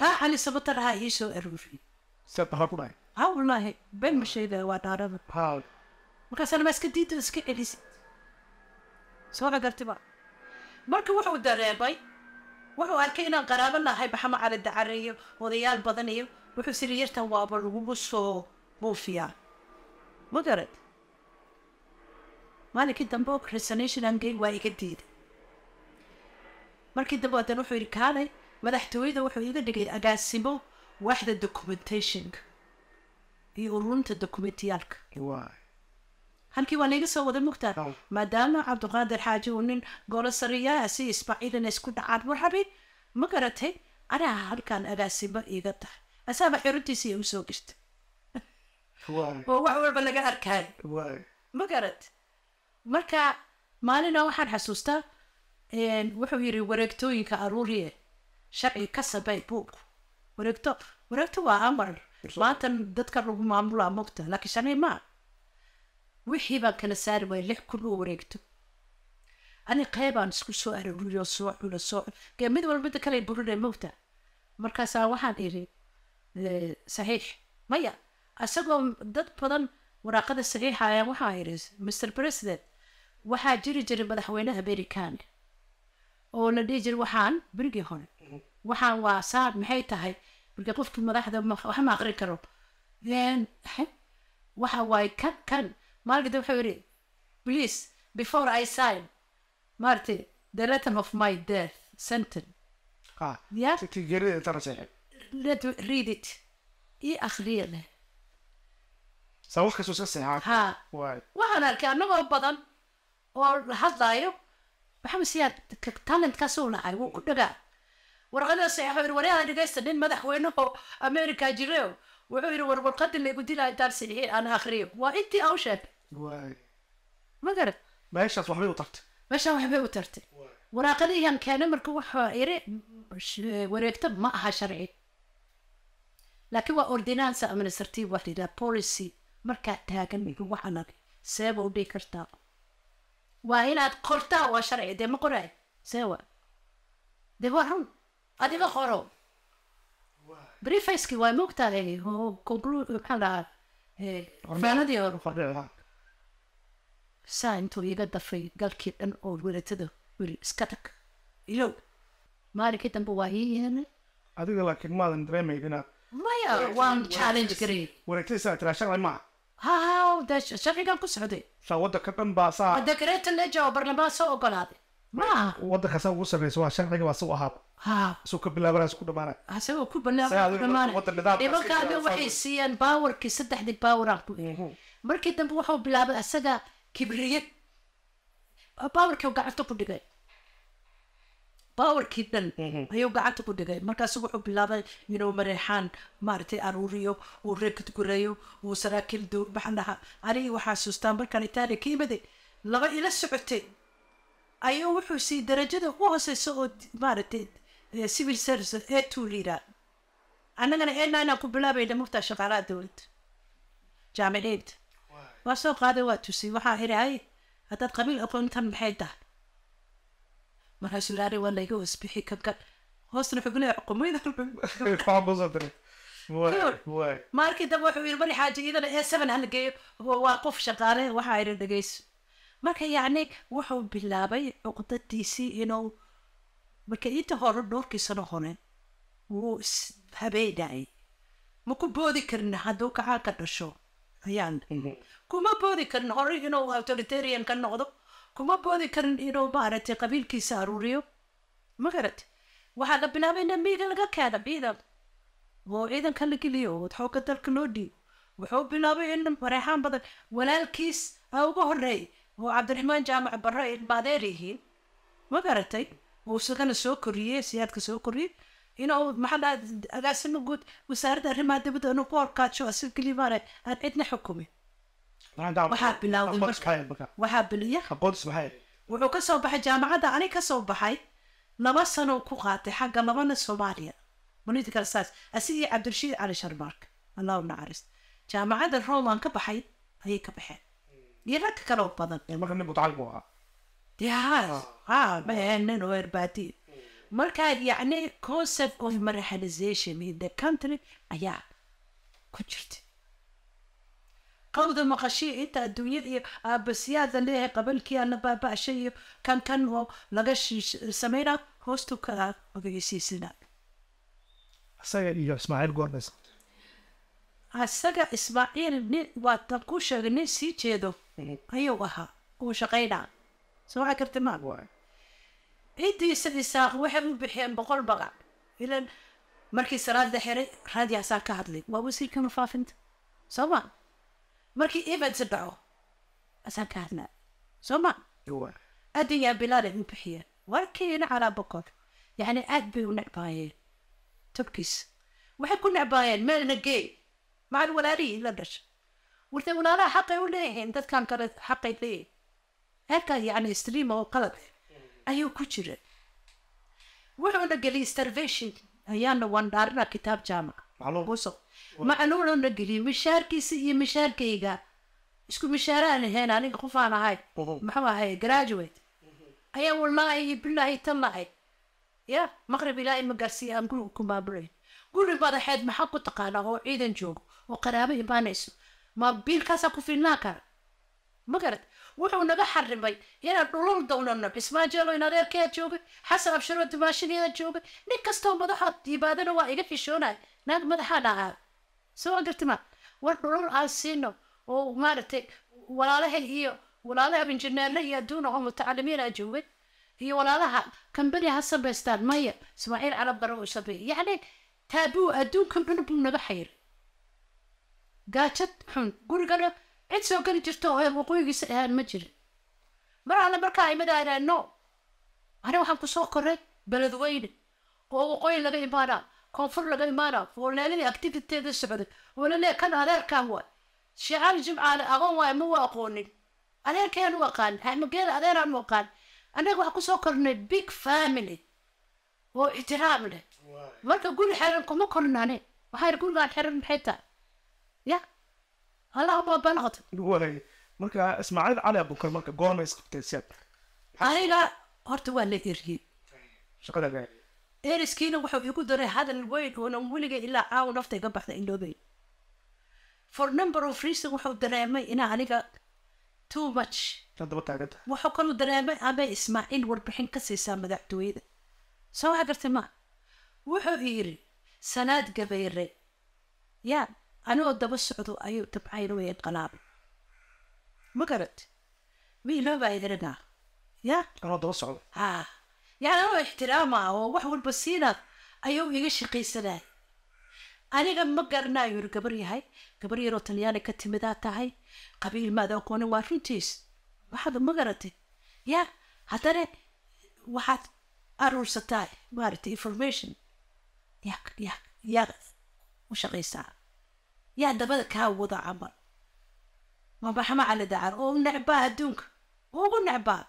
kaa xalisabatan ahaa ii soo arooriyey ha wallaahi been ma sheegaa waa dhaarada markaasana ma iska diinta iska celisa soo xagartiba marka wuxuu dareemay wuxuu arkay inaan qaraabo lahay maxamed cali dacare odayaal badan iyo wuxuu siri yartan waaba lagugu soo buufiyaa mudarad maalinkii dambe oo resonationan geyn waa iga diiday markii dambe haddana wuxuu yidhi kaanay madaxtooyada wuxuu iga dhigay agaasimo waaxda documentationka iyo ururinta documentiyaalka halkii waa laiga soo wada mugtaa maadaama cabdiqaadir xaaji uu nin golo sariyaa si ismaaciilina isku dhacaan marxabi ma garatay anaa halkaan agaasimo iga tahay asaaba xoruntiisa iyo usoo girtay oo wax walba laga arkaan ma garad marka maalina waxaan xasuustaa wuxuu yiri wareegtooyinka aruurie sharci ka sabay buug wareegto wareegto waa amar maanta dadka lagu maamulaa mogta laakiin sharci maa wixii baan kana saari waaya lix kun oo wareegto ani qeybaan isku soo aruuriyo soo cuno soo gee mid walba midda kale burina mogta markaasaa waxaan iri saxiix maya isagoo dad badan waraaqada saxiixa ayaan waxaa yidhi master president waxaa jiri jiray madaxweynaha americaan oo la dhihi jira waxaan berigii hore waxaan waa saa maxay tahay marka qofkii madaxda waxma ma aqrin karo waxa waaye kan kan maalgada wuxuu yidhi please before i sign maaragtay the letter of my death senten ah, read it i akhriya ha waxaan arkay anagoo badan oo la hadlaayo maxamed siyaad talentkaasuu lahay wuu ku dhagaa warqada saxeexo yiri waryaada dhegaysta nin madaxweyneho america jireo wuxuu yiri war warqadii laygu dilaa intaan saxiixin aan akriyo waa intii aan u sheegay ma garad meeshaas waxbay u tartay meeshaan waxbay u tartay waraaqadiiyan keenay marka waxaa iri wareegta ma aha sharci laakiin waa ordinance administrative wax la yidhaha policy markaa taagan mihi waxaan arka seeba u dhihi kartaa waa inaad qortaa waa sharci dee ma qoraay seewa dee waa run adiga qoro brefacekii waa moogtahay conclu maxaan saa intuu iga dafay galkii dhan oo welatada weli iska tag ilow maalinkii dambe waa ii yeelay adiga laakiin maadan dareemayd inaad maya waan challenge garay wareegtadisaa tiraashalay maaha hshaqii ku socday wadanka dhan baa decretan eja oo barlamaan soo ogolaaday maaha wadanka saa ugu samaysa waa sharciga waa siu ahaab isuu ka bilaabana isku dhamaana asagoo ku bilaabnimankaada waxay siiyeen baawarkii saddexdii baawaraan ku eegay markii dambe waxau bilaabay asaga kibriyad baawarkii gacanta ku dhigay bawarkii dhan mm-hmm. ayuu gacanta ku dhigay markaasu wuxuu bilaabay inuu mareexaan maaragtay aruuriyo uu reekadgurayo uu saraakiil duurbaxan dhaha anigii waxaa xasuustaa markaan itaaliya ka imaday laba ila socotay ayuu wuxuu sii darajada u hooseysa oo maaragtay e, civil service ee tuuliiraa annagana ee naanaan ku bilaabayna muftaa shaqaalaha dowladda jaamiciinta waa soo qaaday waa tusay waxaa idhahay haddaad qabiil aqoontan maxay tahay markaasuu waa laga wasbixi kabka hoosna wuxuu kuleeyahay qumeyda maalkii dambe wuxuu yiri bari xaaja iidana ee seven hala geeyo waa qof shaqaale waxaa idin dhegeyso marka yacni wuxuu bilaabay cuqdadiisii inuu marka inta hore dhowrkii sano hore wuu is habeenayay ma ku boodi karin hadduu kacaan ka dhasho ayaan mhm. kuma boodi karin hore inuu autoritarian ka noqdo kuma boodi karin inuu maaragtay qabiilkiisa aruuriyo ma garat waxaa la bilaabayna miiga laga keena ciidan oo ciidanka la geliyo waxooga dalka loo dhiyo wuxuu bilaabay in wareexaan badan walaalkiis a uga horeey oo cabdiraxmaan jaamac barre ilmaadeer yihiin ma garatay oo isagana soo koriyey siyaadka soo koriyey inuu maxaa adaansima guud wasaaradda arrimaha dibadda inuu ku horkaajo asiga geliy maare aan cidna xukumin waxaa bilowday wuxuu kasoo baxay jaamacadda ani kasoo baxay laba sano ku qaatay xagga labana soomaaliya asigii cabdirashiid cali sharmaark allahu nacaris jaamacadda roman ka baxay ayay ka baxeen iyo ragka kaloo badan nin erbaadi markaa yani concept of marhanization in the country ayaa ku jirtay qawda maqashii inta adduunyada iyo aabasiyaadan leeyahay qabalkiiana baabaasha iyo kan kan oo laga sameynaa hoostu ka ogeysiisina isaga iyo ismaaciil goornays isaga ismaaciil nin waatan ku sheegay nin sii jeedo ayuu ahaa uu shaqaynaa sooca karta ma cidiisa isaaq waxay u bixiyeen boqol bagac ilan markii salaadda xiray raadiyaasaan ka hadlay waa wasiirka mafaafinta soo ma markii evensi dhaco asaan ka hadnaa soo ma adanyaa bilaale u bixiya warkiina calaa boqor yacni aad bay u necbaayeen tobkiis waxay ku necbaayeen meelna geey macal walaalihii la dhasha warte walaalaha xaqay u leeyihiin dadkan kale xaqay leeyihiin halkaa yacni stream oo qalad ayuu ku jira wuxuuna geliyay starvation ayaana waan dhaarinaa kitaab jaamac kuso macanuulana geliyo mishaarkiisa iyo mishaarkayga isku mishaaraan ahayn aniga qofaan ahay maxuu mhm. ahay graduate mhm. ayaa wallaahi bilaahi tallaahi ya maqrib ilaa ma gaarsiiya aan guriga ku maamulayn guri madaxeed maxaa ku taqaanaa oo ciidan joogo oo qaraabo imaanayso ma biilkaasaa ku filnaan kara ma garat wuxuu naga xarimay inaan dhulal downano cismaanjeelo in adeerkeeda joogay xasan abshiroo dimaashiniyaa joogay nin kastoo madaxa yimaadana waa iga xishoonay naag madaxaan ahaa soo gartima war dhulul aan siino oo maaragtay walaalaha iyo walaalaha injineerna iyo adduun oo aa joogay iyo walaalaha kambani ha samaystaan maya ismaaciil carab qara u sameeyey yacni taabuu adduunkan dhun buu naga xayiray gaajad xun gurigana cid soo geli jirto oo waqooyigiisa dhahaan ma jirin mar alle markaa ay madaanaa no ani waxaan kusoo koray beledweyne oo waqooyi laga imaanaa koonfur laga imaana walaalina activiteeda socda walale kan adeerkaan waay shicaal jimcaale aqoon waay ma waa aqoonin adeerkeenu aqaan hamageel adeeraanu aqaan anaga waxaa kusoo kornay big family oo ixtiraam leh marka guri xeran kuma kornane waxaan gurigaan xiran maxay tahay ya allaha baabaa noqota marka ismaaciil cali abukar marka goorma isqabtay siad aniga horta waa la eriyey shaqada eriskiina wuxuu igu daray hadal weyn oonan weliga ilaa aaw naftay ka baxda indhoobay for number of reason wuxuu dareemay inaa aniga too much wuxuu kaluu dareemay amay ismaaciil warbixin ka siisaa madaxtooyada soo waxa gartay ma wuxuu yiri sanaad gabayre yaa anigoo daba socdo ayuu dabcayno way inqalaabay ma garat wiilooba idinagaa yaa anoo daba socdo ah yacni u ixtiraama oo wax walba siinaad ayuu iga shaqaysanay aniga ma garanayo ur gabar yahay gabar yaroo talyaani ka timidaa tahay qabiil maada aqoonin waa runtiis waxaad ma garatay ya haddana waxaad aruursataa maaragtay information yaa ya yaa u shaqaysaa yaa dabada kaa wada camal mamaxama cali dacar oo necbaa adduunka ugu necbaa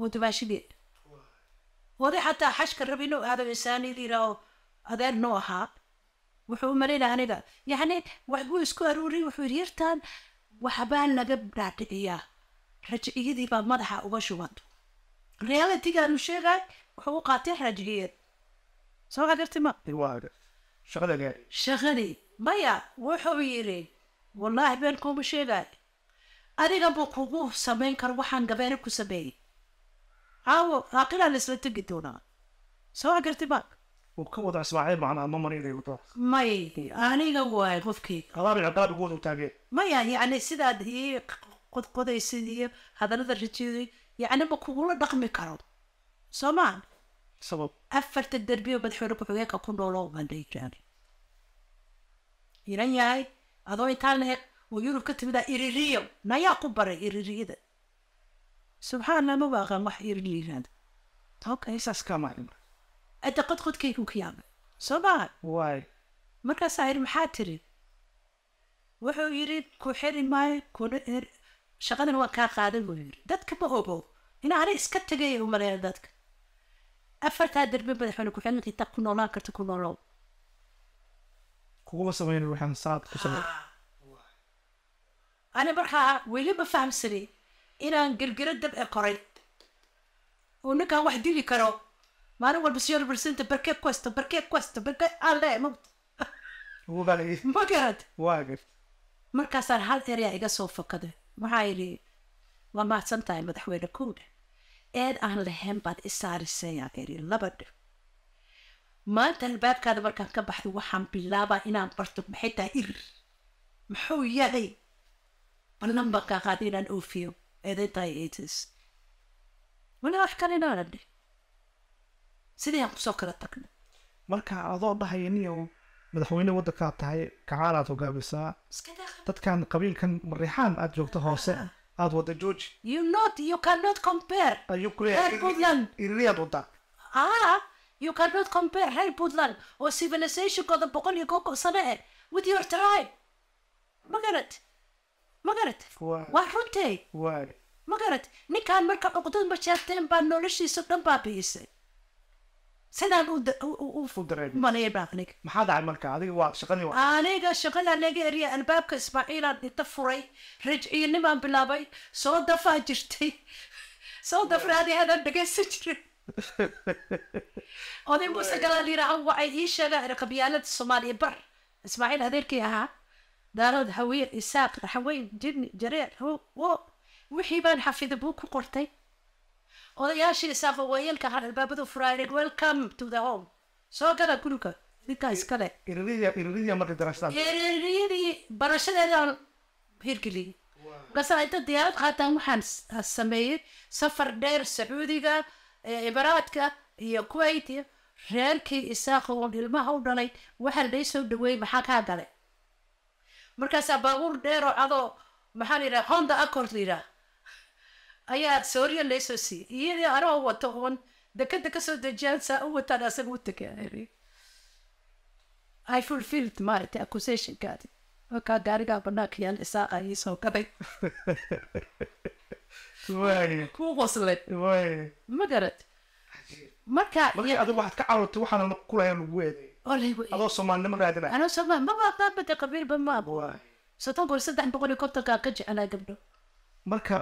oo dumaashidii waday xataa xashka rab inuu aado cisaanid yiraaho adeer nuu ahaa wuxuu u malayna aniga yacni waxbuu isku aruuriy wuxuu yidhi yartaan waxbaa naga dhaadhiciyaa rajciyadii baa madaxa uga shubanta realitigaanu sheegaay wuxuu u qaatay rajiciyad soo xagarti ma shaqadii maya wuxuu yidhi wallaahi been kuuma sheegaay adiga buu kugu samayn karo waxaan gabeene ku sameeyey caawo caaqilaa laisla tegi doonaa soo agarti ba may aniga waay qofkii maya yacni sidaad ii qodqodaysid iyo hadallada rajeeday yacni ma kugula dhaqmi karo soo maa afarta derbiyo madaxweyne ku-xigeenka ku nooloo baan yahay adoo intaan oo yurub ka timida iririyo nayaa ku baray iririyada subxaanama waa aqaan wax yar la yiraahdo halka kama cimo hadda qodqodkaygu ka yaabay soo maaha waay markaasaa yidhi maxaa tiri wuxuu yidhi ku xiri maayo kuna er shaqadan waa kaa qaadan buu yidhi dadka ma ogo inaa ani iska tegay u dadka afartaa darbe madaxweyne ku-xidhan intaa ku noolaan karta ku noolow kuguma samaynin waxaan saad ku samay ah, ani markaa weli ma fahamsanay inaan dab dabci qoray oo ninkaan wax dili karo maalin walba sr presenta barke questo barke questo barke alle mugta ma markaasaan hal erea iga soo fakaday waxaa yidhi waa mahadsan tahay madaxweyne kuuda eed aan lahayn baad isaarisayaa eri laba dhib maanta albaabkaada markaan ka baxday waxaan bilaabaa inaan barto maxay tahay ir muxuu yahay balan baan qaaday inaan oofiyo eday tahay weli wax kan inaan adhe sidii kusoo kala tagna marka adoo dhahay niyow madaxweyne waddankaa tahay kacaan aad hogaamisaa dadkan qabiilkan mariixaan aad joogto hoose ah, ah. aad wada jooji iriyaad You cannot compare reer ah, Puntland oo civilizationkooda boqol iyo koob sano eh with your tribe. Ma ma garat waa runtee ma garat ninkaan marka cuqdadma jeerteen baa noloshiisa dhan baabiisay biyisay sidaan aniga shaqada laga eriya albaabka ismaaciilaan inta furay rajciyinimaan bilaabay soo dafaa jirtay soo dafraadi hadaan dhagaysan jirin oday muuse galaan yiraaha waxay ii sheegaan qabyaalada soomaaliya bar ismaaciil adeerkii ahaa daarood haweyn isaaq haweyn jirni jareer wixii baan xafida buu ku qortay odayaashii isaaqo waayeelka har albaabadu furaayreen welcome to the home soo gala guriga idinkaa iskale ereriyadii barashadeedaan hirgeliyey markaasa inta diyaarad qaataan waxaan sameeyey safar dheer sacuudiga imaraadka iyo kuwait reerkii isaaq oon ilmaha u dhalay waxaa la soo dhaweeyey maxaa kaa galay markaasaa baabuur dheeroo adoo maxaa la yidhaha honda accord la yidhaah ayaa sooriya laysoo siiyey iyadii anoo wato oon dekada kasoo dejiyaan saa u wataan asaga u tegay i fulfilled maaragtay accusationkaadi markaa gaarigaa banaanka yaal isaaqa iisoo gaday kuu qoslay ma garat marka adigu waxaad ka carurtay waxaana kulahayn lagu eeday adoo soomaalinimo raadinaa sooma mabaabaade qabiilba maaba soddon kun saddex boqol iyo kontonkaa ka jecelaa gabdho marka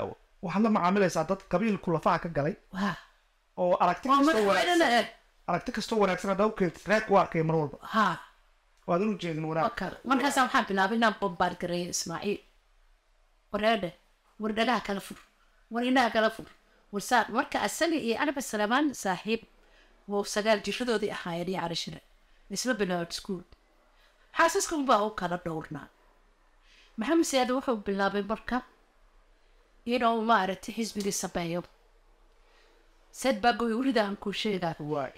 waxaad la macaamilaysaa dad qabiilku lafaha ka galay oo aragti kastoo wanaagsan haddaa u keentid u arkay mar walba waad anu jeedin wanaag markaasaa waxaan bilaabay inaan bombaar gareeyo ismaaciil wareedhe war dhagaha kala fur war indhaha kala fur warsaa marka asaga iyo aniba salamaan saaxiib wuu sagaal jiradoodii ahaayeen iyo carishire isla bilaawd iskuul xaasaska unbaa u kala dhowrnaa maxamed siyaada wuxuu bilaabay marka inuu maaragtay xisbigii sameeyo sadbagoy welida aan sheegaa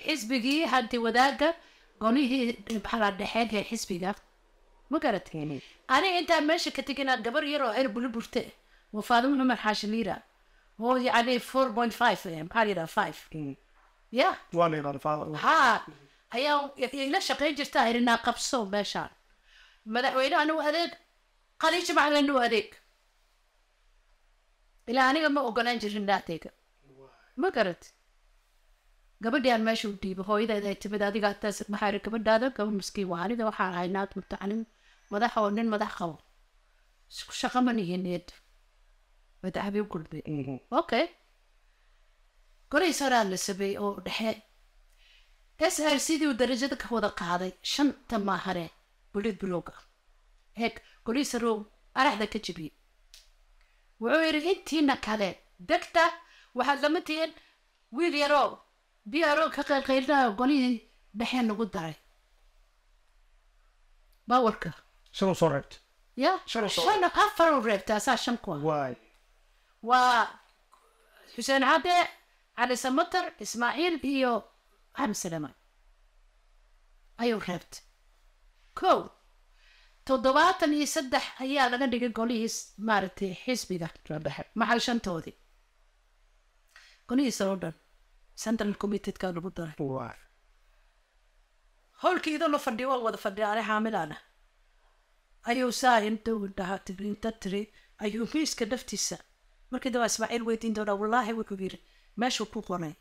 xisbigii hanti wadaaga golihii maxala dhexeenka xisbiga ma garatay ani intaa meesha ka teginaa gabar yaroo her buli burte waa faadimo xumar xaashi liira oo yacni four point five maxaa øh, la five ya mm. ha ayaa la shaqeyn jirtaa irinaa qabso meeshaan madaxweynehana waa adeeg qaliij macalina waa adeeg ilaa aniga ma ogolaan jirin dhaateyga ma garad gabadhiaan meesha u dhiiba hooyadeed ay timid adiga ataas maxaari gabadhaada gaba miskiin waa aniga waxaa ahay naad mutacalin madax oo nin madax qabo isku shaqa ma nihineed madaxbi gulbe okay golaysaraa la sameey oo dhexe sr sidii uu darajada ka wada qaaday shanta maahare bulid buloga heeg golisarow araxda ka jibiyey wuxuu yidhi intiina kale degta waxaad lama tihiin wiil yaroo biyaroo ka qaylqaylinayo golihii dhexe nagu daray bawalka shanuu soo reebta ya shan afaruu reebta asaa shan kuwa ah. waa xuseen cadde cali samatar ismaaciil iyo Amsterdam. ayuu reebtay kow toddobaatan iyo saddex ayaa laga dhigay golihii maaragtay xisbiga dhexe maxal shantoodii golihiisa oo dhan central committeedka lagu daray howlkii idoo la fadhiyo waa wada fadhiya ane xaamilaana ayuu saa intuu dhaha tirinta tiri ayuu miiska naftiisa markii dabaa ismaaciil weydiin doonaa wallaahi wuxuu yiri meeshuu ku qoray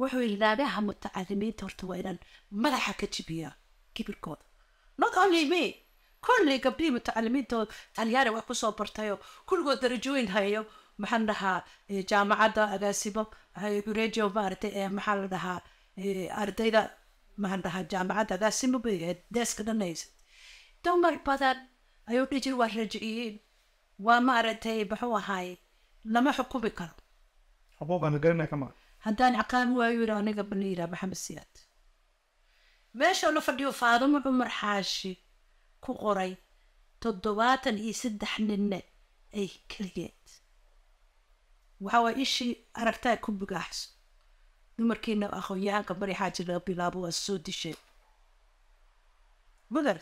wuxuu ilaadaha mutacalimiinta horta waa inaan madaxa ka jibiyaa kibirkooda not only me kolley gabdhihii mutacalimiinta talyaani wax kusoo bartayo kulligood darajooyin hayo maxaan dhahaa jaamacadda agaasimo radio maaragtay ee maxaa la dhahaa ardayda maxaan dhahaa jaamacadda agaasimo bay ahayd deeska dhanaysa dumar badan ayuu dhijir waa rajiciyeen waa maaragtay muxuu ahaay lama xukumi karo haboobaan garanaa kamaa haddaan ciqaami waayo yidha aniga bana yidhaha maxamed siyaad meesha la fadhiyo faadimo cumar xaashi ku qoray toddobaatan iyo saddex ninne ay keligeed waxaawaa ishii aragtaa ku bugaaxso dumarkiina aqoonyahanka mari xaaji laga bilaabo waa soo disheen mudar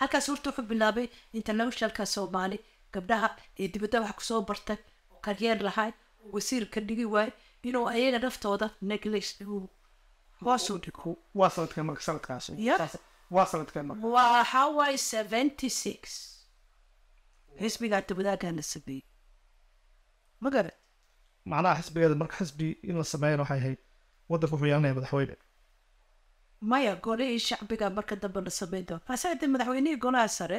halkaas horta wuxuu bilaabay internationalka soomaali gabdhaha ee dibadda wax kusoo bartay oo karyeer lahaay oo wasiir ka dhigi waay inuu ayaga naftooda neglis waa sanadka marka sanadkaas waa seventy six xisbigaa dabadaagaana sameeyey ma macnaha xisbigeeda marka xisbi in la sameeyana waxay ahayd waddanka xuyaalinaya madaxweyne maya golihii shacbiga marka dambe la sameyn doon hase haddee madaxweynihii golaha sare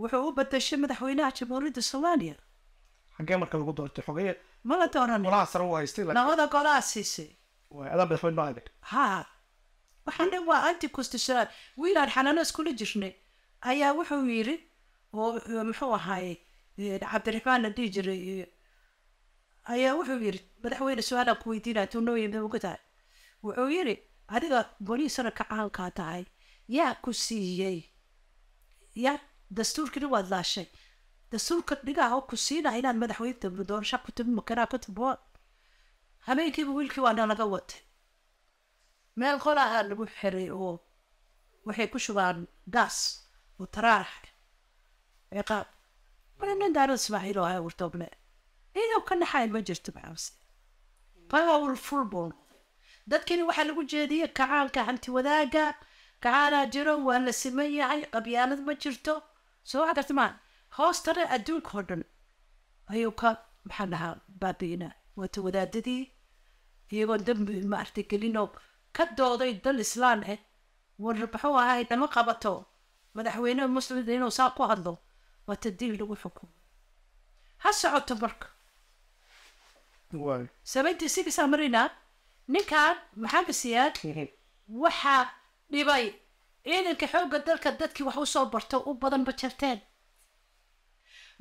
wuxuu u badashay madaxweynaha jamhuuriyadda soomaaliya xaggee marka lagu doortay xogeye ma la dooranlabada golaa siiswaxaandhe waa anticonstitutional wiil aan xanaano iskula jirnay ayaa wuxuu yiri oo muxuu ahaay cabdiraxmaan la dhihi jiray ayaa wuxuu yiri madaxweyne su-aalaan ku weydiinaa tunooyimda ogatahay wuxuu yiri adiga golihii sanadka caankaa tahay yaa ku siiyey yaa dastuurkiina waad laashay dastuurka kordhigaha oo ku siinaha inaan madaxweyne tabno doonsha ku tabi makanaa ku tabboon habeenkiiba wiilkii waa nalaga watay meel qolahaa lagu xiray oo oh, waxay ku shubaan gaas oo taraarax ciqaab wala nin daaro ismaaciil oo oh, ayaa wartoobne idow eh, ka naxayn ma jirto maxamse powerful buu dadkani waxaa lagu jeediyey kacaalka hanti wadaaga kacaanaa jiro waa la siman yahay qabyaanad ma jirto soo waxaa garta hoostana oo dhan ayuu ka maxaa dhahaa baabiina waata wadaadadii iyagoo dambi maartay gelinoo ka dooday dal islaan ah eh. war muxuu ahay dama qabato madaxweyneha muslim inuu saa ku hadlo waata diin lagu xukumo ha socoto marka samayntii sigiisaa marinaa ninkan maxamed siyaad waxaa dhibay ciidanka xoogga dalka dadkii wax usoo barto u badan ma jarteen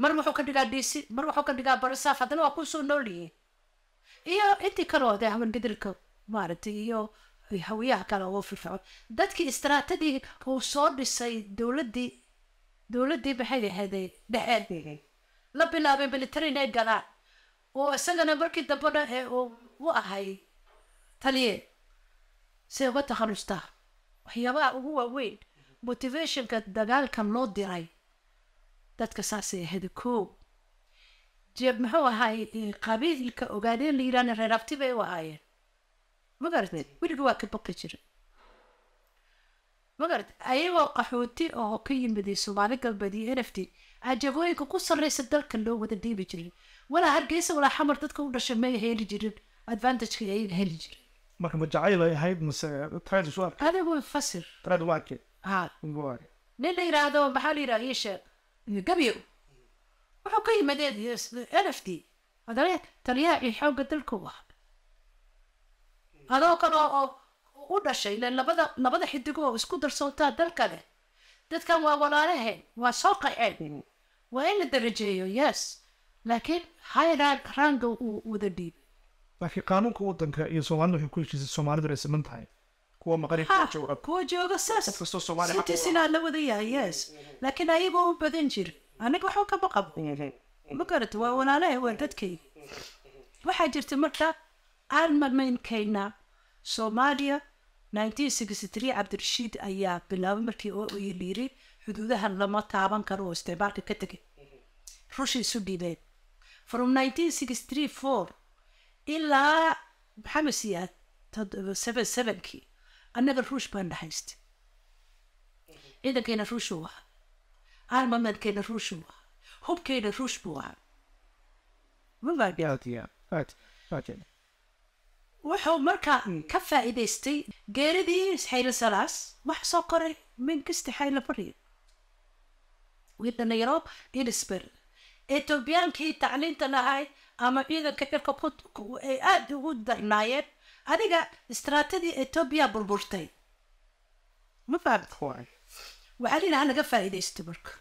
mar wuxuu ka dhigaa dc mar wuxuu ka dhigaa barisaaf haddana waa kusoo noolyihiin iyo intii kaloo dee habangadilka maaragtay iyo hawiyaha kale oo firfircoon dadkii istaraatadii uu soo dhisay dowladdii dowladdii maxay ahaydee dhexeed la bilaabay military inay galaan oo isagana markii dambena ee uu u ahay taliye si uga takhalustaa waxyaabaha ugu waaweyn motivationka dagaalkan loo diray dadka saasay ahada koow jeeb muxuu ahaay qabiilka ogaadeen la yidhaahna reer abti bay u ahaayeen magaratad weliga waa ka baqi jira magarad ayagoo qaxooti oo ka yimiday soomaali galbeed iyo n cajabooyinka ku sarreysa dalka loo wada dhiibi jiray walaa hargeysa walaa xamar dadka u dhashay may heli jirin advantageka ayaga heli jirin marka majacayl ay ahayd mase adig fasir nin la yiraahdo maxaa la yiraha ii sheeg gabiyo wuxuu ka yimaadeen elaftii adare taliyaacii xoogga dalku ah adoo kale oo u dhashay le labada labada xidigo xidigoo isku darsootaa dalka leh dadkan waa walaalaheen waa soo qaceen waa in la darajeeyo yes laakiin highland ranga uu wada dhiibay laakiin qaanuunka waddanka iyo soomaalida waxay ku heshiisay soomaalidu ay siman tahay kuwa maqan kuwa jooga saas la wadayahay yes laakiin ayaga u badan jir aniga waxba kama qabo ma mhm. garata waa walaalaha waa dadkayga waxaa jirta marka aan marmaynkaynaa soomaaliya cabdirashiid ayaa bilaabay markii oo yidhiiri e xuduudaha lama taaban karo oo isticmaalka ka tegay rusha isu dhiibeen from ilaa maxamed siyaad seven sevenkii annaga ruush baan dhaxaysta ciidankeyna ruushuu aha armamentkeyna ruushuu aha hubkeyna ruush buu aha wuxuu markaa ka faa'iidaystay geeridii xaylo salaas wax soo koray min kasta xaylo fadhiga wii dhalinyaro ilisber etoobiyaankii tacliinta lahay ama ciidanka irka ay aada ugu darnaayeen adiga istraatadii etoobiya burburtay ma fahamta waxaalina ha naga faa'iidaysto marka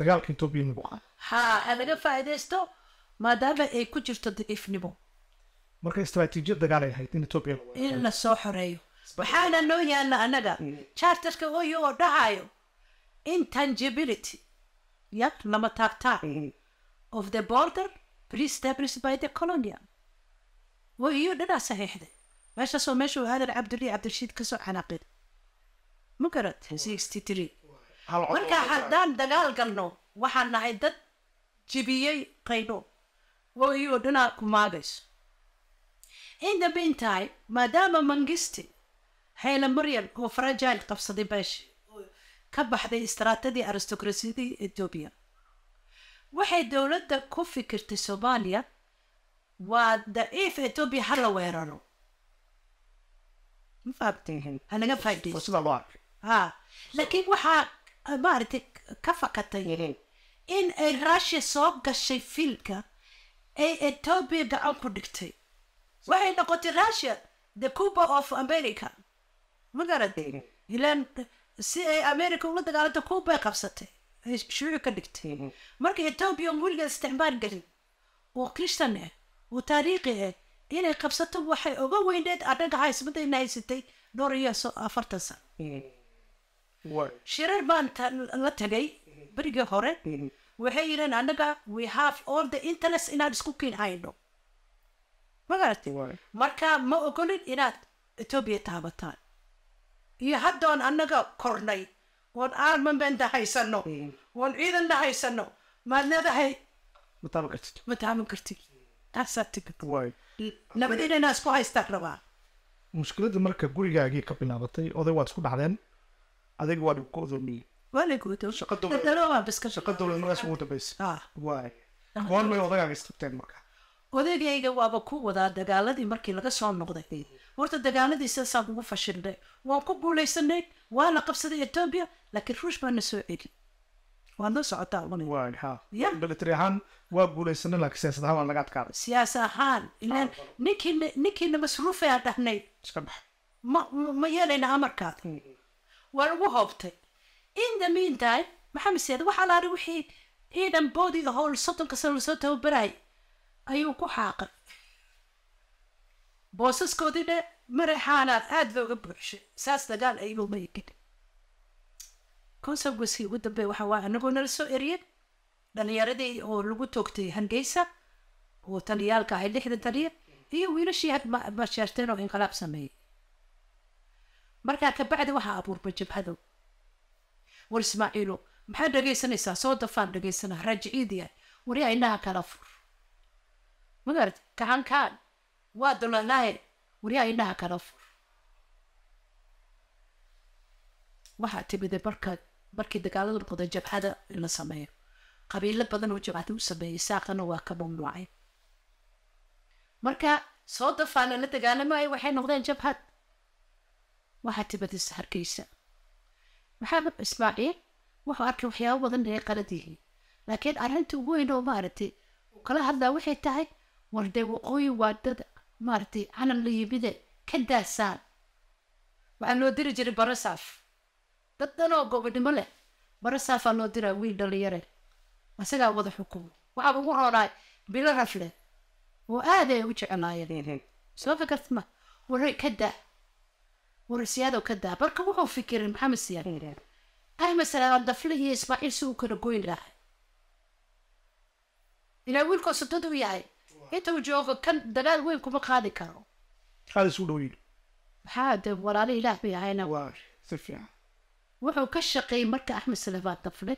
dagaalka etoobiya ha ha naga faa'iidaysto maadaama ay ku jirto daciifnimo marka istraatiijiyad dagaal ay ahayd in etoobiya in la soo xoreeyo waxaana noo yaalla annaga mm. charterka oyo oo dhahayo intangibility ya lama taagtaa mm. of the border pre established by the colonial waa iyo dhanaa saxiixda meeshaasoo meesha u cabdilii cabdirashiid kasoo canaaqin ma garatay markaa haddaan dagaal galno waxaan nahay dad jibiyey qayno waa iyo dhanaa ku maagayso in dambe intahay maadaama mangisti hayla maryan oo farajail qabsaday baashi ka baxday istaraatadii aristokrasiyadii etoobiya waxay dowladda ku fikirtay soomaaliya waa daciif ee etoobiya ha la weeraro hanaga faaiha laakiin waxaa maaragtay ka fakatay in ay rushia soo gashay fiilka ay etoobiya gacan ku dhigtay waxay noqotay rushia the cuba of america ma garatay ilaan si ay america ula dagaalanta cubay qabsatay ay shuuci ka dhigtay mm-hmm. marka etoobiya weliga isticmaal gelin oo christan ah eh, wuu taariikhi ahayd eh? inay qabsato waxay oga weyneed anaga haysmadayna haysatay dhowr iyo afartan sano mm-hmm. shirar baan la tagay berigii hore mm-hmm. waxay yidheen annaga we have all the internet inaad isku kiin hayno marka ma ogolin inaad etoobiya taabataan iyo haddoon annaga kornay oon armamenna haysano oon ciidanna haysano maad leedahay ma mm-hmm. taaban kartid nabadeena inaa isku haystaan rabaa mushkiladda marka gurigaagii ka bilaabatay oday waad isku dhacdeen adiga waa dhibka ah. ah. odaygayga waaba ku wadaa dagaaladii markii laga soo noqday horta dagaaladii sidaasaan ugu fashilnay waan ku guulaysanay waana qabsaday etoobiya laakiin ruush baana soo celin socotaa la socotaabalitri ahaan waa guulaysana laakiin siyaasad ahaan waa laga adkaada siyaas ahaan ilaan ninkiina ninkiina masruufaya dhahnayd ma ma yeelayna amarkaada hmm. waa lagu hoobtay in the meantime maxamed seeda waxaa la wixii ciidan boodiga howl soddonka sano lasoo tababarayay ayuu ku xaaqay boosaskoodina maraxaanaad aada looga buuxshay saas dagaal ayuu maygelin consequencekii ugu dambeya waxa waa anagoo nala soo eriyeen dhallinyaradii oo lagu toogtay hangeysa oo taliyaalka ahay lixdan taliya iyo wiilashii had mashaashteen oo inqilaab sameeyey markaa kabacdi waxaa abuurmay jabhado war ismaaciilo maxaad dhegaysanaysaa soo dafaan dhegaysanaa raajiciidiya waryaa inaha kala fur magarad kahankaan waa dolalaye waryaa inaha kala fur waxaa timide marka markii dagaalada noqda jabhada in la sameeyo qabiilo badan oo jabhada u sameeyay saaqana waa ka mamnuucay marka soo dafaana la dagaalamaayo waxay noqdeen jabhad waxaa tibadisa harkeysa maxamed ismaaciil wuxuu arkay waxyaabo badan inay qalad yihiin laakiin arrinta ugu weyn oo maaragtay uu kala hadlaa waxay tahay wardee waqooyi waa dad maaragtay calan la yimide ka daasaan waxaa loo diri jiray barasaaf daddanoo gobonimo leh mare saafaa loo diraa wiil dhalinyare asagaa wada xukumo waxaa ugu roonaa bilo rafle oo aaday u jecelaayeen soo fikart ma wara ka daa wara ka daa marka wuxuu fikiray maxamed siyaad ahmed salaam dafle ismaaciil si uu kala goyn lahay ilaa wiilkoo sodod u yahay inta joogo kan dagaal weyn kuma qaadi karo maxaa de walaalo ilaah bay ahayna wuxuu ka shaqeeyey marka axmed salafaad dafle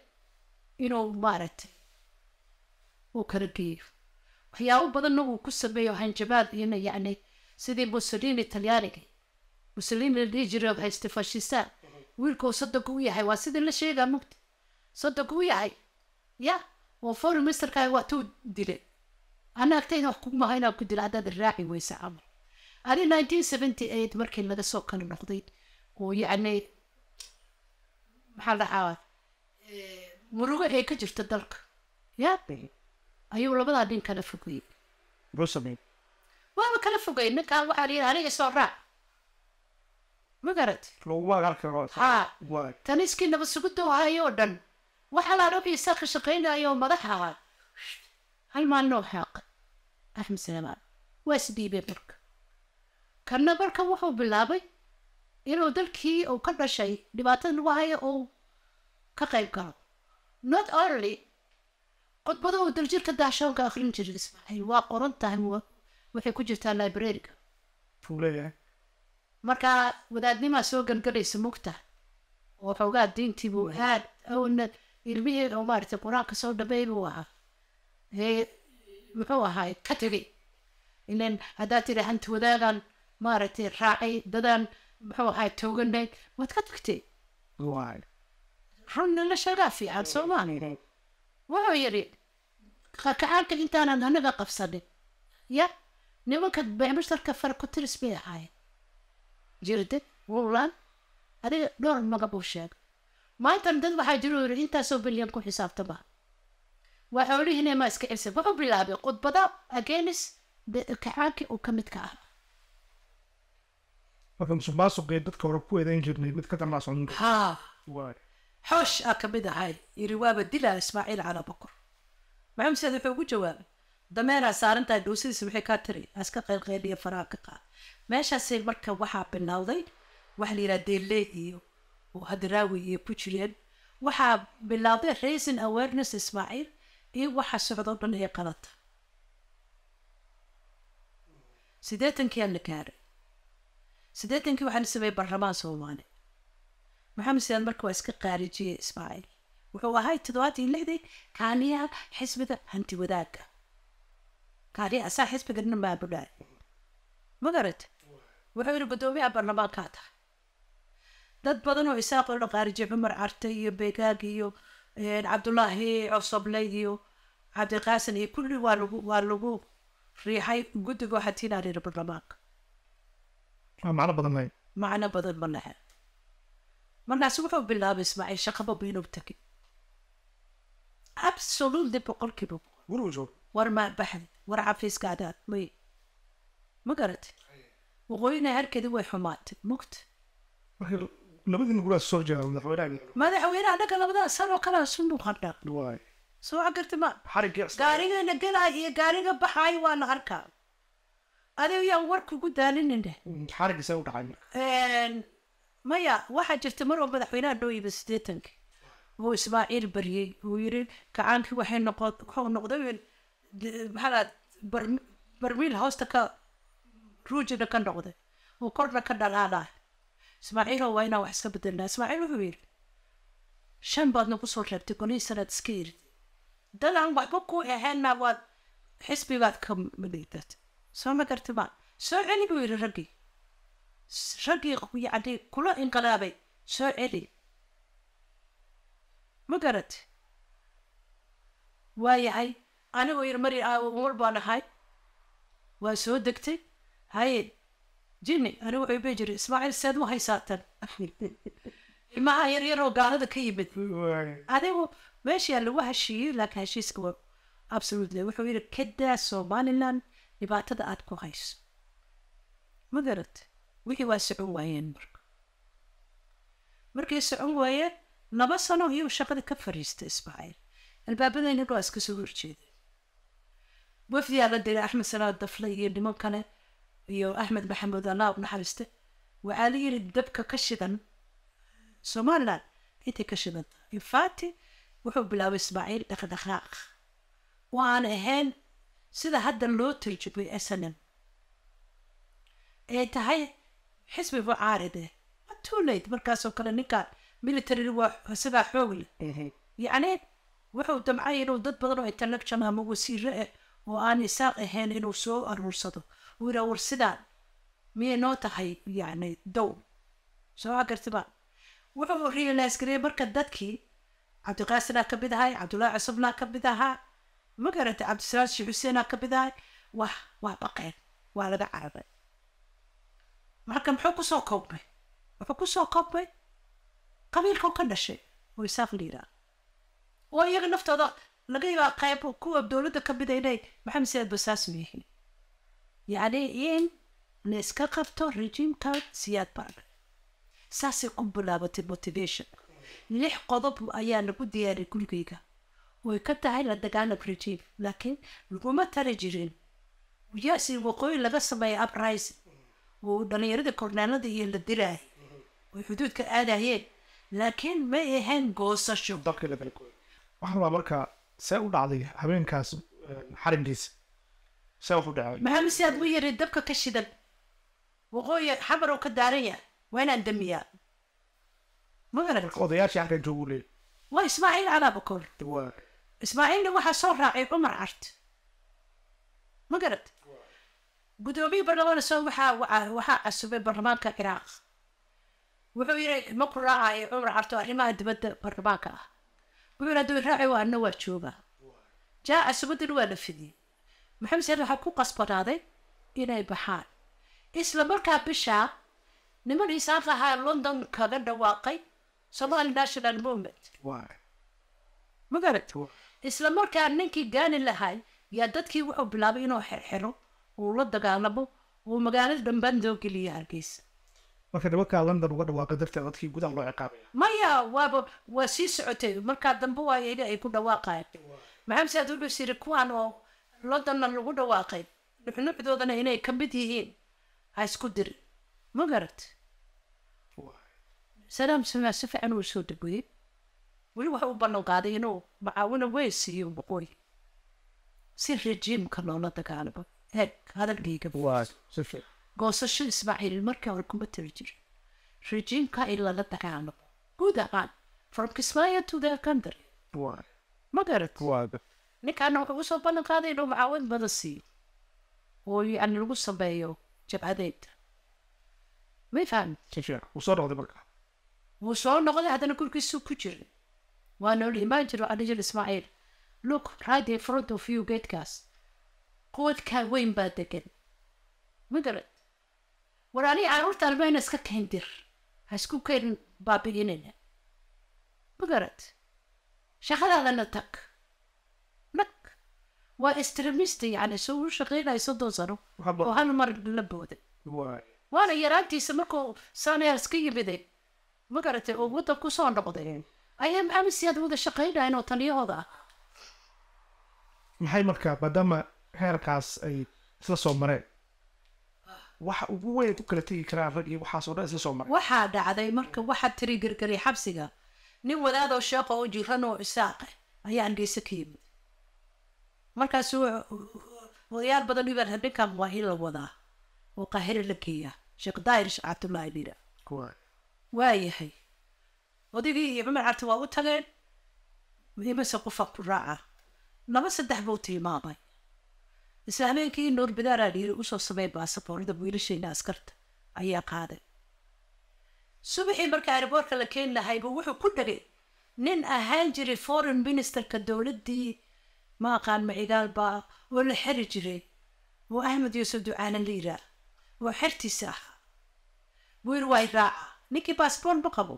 inuu maaragtay uu kala geeyo waxyaabo badanna uu ku sameeyo hanjabaad ina yacni sidii musolini talyaaniga musolini la dhihi jiray hayste fashisaan wiilkuu soddonka u yahay waa sidii la sheegaa mugta soddonka u yahay ya oo foreign ministerka waa tuu dile ana wax kugumaha inaa ku dila haddaad raaci weysa camal adi nineteen seventy eight markii laga soo kala noqday oo yacni maxaa la dhahaa e, murugo ay ka jirto dalka yaa ayuu labadaa nin kala fogeyey waaba kala fogey ninkaan waxaa layidhi aniga soo raac ma garat tan iskii nabadsugudu hayoo dhan waxaa laan ogiisaa ka shaqaynayoo madax ahaa hal maalinoo xaaqay axmed salamaan waa isdhiibay marka kana marka wuxuu bilaabay inuu dalkii uu ka dhashay dhibaatada lagu haya uu ka qayb galo not only qodbado uu daljirka daashoonka akhrin jiray ismaaciil waa qoran tahay waxay ku jirtaa librariga marka wadaadnimaa soo galgalaysa mugta oo xoogaa diintiibuu aad awna ilmihii oo maaragtay qur-aanka soo dhameey buu ahaa muxuu ahaay ka tegay ilan haddaad tidhi hanti wadaagaan maaragtay raacay dadaan muxuu ahaa togan waad ka tagtay run noloshadaa fiican soomaaliya wuxuu yidhi kacaalka intaanan anaga qabsanin ya nimanka bashtarka farkotiris bay ahaayeen jirde wulan adiga dhowr magab uu sheegay maantan dad waxaa jiru yiri intaasoo bilyan ku xisaabtama waa xoolihiinay maa iska cibsan wuxuu bilaabay khudbada agenis kacaalkii uu ka midka ah marka musuqmaasuqee dadka hore ku eedayn jirnay mid ka damacsan haa xoosh aa kamid ahay yiri waaba dilaa ismaaciil calaa bokor maxamed saad wuxuu ugu jawaabay dameenaa saaran tahay dhuusadiisa waxay kaa tiri aska qaylqeyliya faraha ka qaad meeshaasay marka waxaa bilowday waxa la yidhaha deelle iyo oo hadaraawi iyo ku jireen waxaa bilowday raisin awareness ismaaciil iyo waxa socdoo dhan ee qalata sideetankii aan la gaaray siddeetankii waxaanu sameeyey baarlamaan soomaali maxamed sidaad marka waa iska qaarijiyey ismaaciil wuxuu ahay toddobaatan iyo lixdii kaaniyaha xisbiga hanti wadaagga kaaniyaha asaa xisbiga maamulaa ma garata wuxuu yihi guddoomiyaha baarlamaankaa tahay dad badan oo isaaq oo dhan qaarijiye cumar carte iyo begaag iyo cabdulaahi cosoble iyo cabdiqaasan iyo kulli waa lagu waa lagu riixay guddiga waxaa tiinaarira baarlamaanka macno badan ma macno badan ma laha markaas wuxuu bilaabay ismaaciil shaqaba inuu tegay absolutely boqolkiiba war maa baxdi war xafiiska adaad may ma garatay waqooyina harkeedi way xumaatay mugta labadiina guraa soo jeeda madaxweynaha madaxweynaha annaga labadaa sanoo kalaa sunuu qandhaa soo gartay ma gaarigeena gelaya iyo gaariga baxaayo waa la arkaa adigo yaa war kugu daalinin dheh mm, u dhacay maya waxaa jirta mar oo madaxweynaha dhooyiba siddeetanka buu ismaaciil baryey uu yiri gacaankii waxay noqo wuxuu noqday maxaalaad barmiil hoosta ka ruujina ka noqday uu korna ka dhalaanaa ismaaciiloo waa inaa wax iska bedelnaa ismaaciil wuxuu yidhi shan baad nagu soo reebtay golihii sanaad iska yirtay dad aan waxba ku ahaynna waad xisbigaad ka madeegtad soo ma garti ma soo celi buu yidhi raggii raggii yacni kula inqilaabay soo celi ma garati waa yahay anigoo yir mari wal ah, baan ahay waa soo degtay haye jini anigu wuxuu bay jiri ismaaciil seed u haysaatan ilmaha yar yaroo gaalada ka yimid adigu meeshaa lagu hashiiyey laakiin heshiiska waa absolutely wuxuu yidhi kadaa somaliland dhibaatada aada ku hayso ma garat wixii waa socon waayeen marka markay socon waayeen laba sano iyuu shaqada ka fariista ismaaciil albaabadan hidho waa iska soo horjeeda wafdiyaa la dira axmed salaad dafle iyo niman kale iyo axmed maxamuud allah u naxariiste waxaa la yiri dabka ka shidan somalilan intay ka shidan tahay infaati wuxuu bilaabay ismaaciil dhaqdhaqaaq waan ahayn sida hadda loo tarjumay snm ay tahay xisbi mucaaride eh. tulate markaasoo kale ninka military waa sidaa xoogle yacni wuxuu damcay inuu dad badan oo intellectual ama wasiiro ah eh oo aan isaaq ahayn inuu soo aruursado wuu yidhaa war sidaan miyay noo tahay yacni dow soo agartiba wuxuu realiise gareeyay marka dadkii cabdiqaasina ka mid ahay cabdullaahi cusubna ka mid ahaa ma garatay cabdisalaashi xuseenaa ka bidahay wax waa baqeen waa laga cararay marka muxuu kusoo koobmay wuxuu kusoo koobmay qabiilkau ka dhashay oo isaaq la oo iyaga naftooda laga yagaa qayb kuwa dowladda ka mida inay maxamed siyaad basaasma yihiin yacni in la iska qabto rejiimka siyaad baana saasay ku bilaabatay motivation lix qodob ayaa lagu diyaariyay gurigayga way ka tahay la dagaalanka rejiim laakiin laguma tari jirin yaasi waqooyi laga sameeya uprise oo dhallinyaradii kornaalada iyo la dilaay way xuduudka aadayeen laakiin may ahayn goosasho waxaan rabaa markaa see u dhacday habeenkaas xarinkiisa see wuxu dhacay maxaa aad u yari dabka ka shidan waqooyi xabar oo ka daaranya waa inaan damiyaa ma garad odayaashii xarinka ugu leeyay waa ismaaciil calaa ismaaciilna waxaa soo raacay cumar cart ma garad guddoomiye barlamaana soo waxaa casubay barlamaanka ciraaq wuxuu yiri ma ku raacayo cumar carto arrimaha dibadda baarlamaanka ah wuxuu yiri hadduu raaci waa anna waa joogaa jaa casubaddina waa la fidiyey maxamed said waxaa ku qasbanaaday inay baxaan isla markaa bishaa niman isaanka ahaa london kaga dhawaaqay somali national movement ma garad isla markaa ninkii gaani lahay yaa dadkii wuxuu bilaabay inuu xirxiro uu la dagaalamo uu magaalada dhambaan doo geliya hargeysa marka nimankaa london uga dhawaaqay darteed dadkii gudaha loo ciqaabaya maya waaba waa sii socotay markaa dambe waa iyaga ay ku dhawaaqayan maxamed saad wuxuus yidhi kuwaan oo londonna lagu dhawaaqay nuxnuxdoodana inay ka mid yihiin ha isku dirin ma garat salaam samaa si fiican uu soo degooyey weli waxay u ballan inuu macaawino wey siiyo waqooyi si rejiimka loola dagaalamo heeg hadalkaygaba goosasho ismaaciil markii hore kuma tiri jir rejiimka in lala dagaalamo guud ahaan from kismaayo to the country ma garat ninkaana wuxuu usoo ballan qaaday inuu macaawin badan siiyo oo yani lagu sameeyo jabcadeynta may soo noqday marka wuu soo noqday haddana gurkiisuu ku jira waa noola imaan jiro adijir ismaaciil look right in front of you geedkaas quwadkaa weyn baa degan magarad war ani caruurta albayna iska kayndir haisku keenin ma magarad shaqadaadana tag nag waa extremist yacni isugu shaqeynaya soddon sano oo hal mar la booday waana yaraantiisa markuu sanayaas iska yimiday magarate oo waddan kusoo noqday ayaan amisi aad wada shaqaynayn oo taliyahooda ah maxay markaa maadaama heerkaas ay isla soo mareen waxa ugu weyn ku kala tegi karaan rag iyo waxaasoo dhan isla soo mareen waxaa dhacday marka waxaa tiri gargarya xabsiga nin wadaadoo sheeqa oo jiran oo isaaqe ayaan dheyse ka yimid markaasuu odayaal badan hibar ninkan waa in la wadaa oo qaahire la geeyaa sheekh daayir shacabdullaahi lira waayahay odaygii iyo mamarcabta waa u tageen mase qofa ku raaca laba saddex buu tilmaamay isla habeenkii nuur bidaaraa dhiiri usoo sameyn baasaboorada wiilashayna askarta ayaa qaaday subaxii marka ariboorka la keeni lahay wuxuu ku dhagay nin ahaan jiray foreign ministerka dowladdii ma maaqaan micigaalbaa oo la xeri jiray oo axmed yuusuf la liira oo xertiisa ahaa wiil way raaca ninkii baasboor ma qabo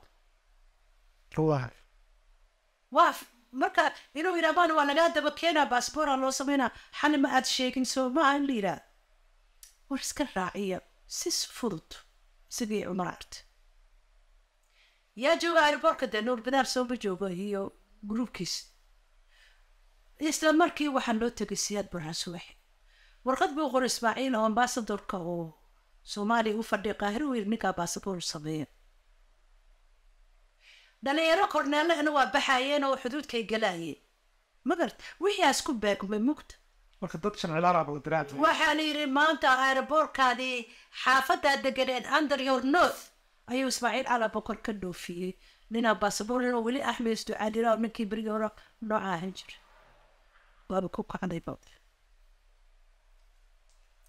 waf marka inuu yidhaa maan waa lagaa daba keenaa baasboora loo sameynaa xali ma aad sheegin soo ma in la yidhaa war iska raaciya sis fudud sidii cumar art yaa jooga airboortka dee nuur badaar sooma joogo iyo gruubkiis isla markii waxaa loo tegay siyaad burhaan subaxi warqad buu qor ismaaciil oo ambasadorka oo soomaaliya u fadhiya qaahir u yiri ninkaa baasaboor sameeya dhalinyaro korneelahana waa baxaayeen oo xuduudkay galaayeen magar wixiiaas ku baagmay mugta marka dad shancilaaraabagadiraa waxaan yidhi maanta aeroboorkaadii xaafaddaa deganeed underyor north ayuu ismaaciil calabokor ka dhoofiyey ninaa basaboor inuu weli axmeysto ducaaliro ninkii berigii hore nooca ahan jira waaba ku kacday bad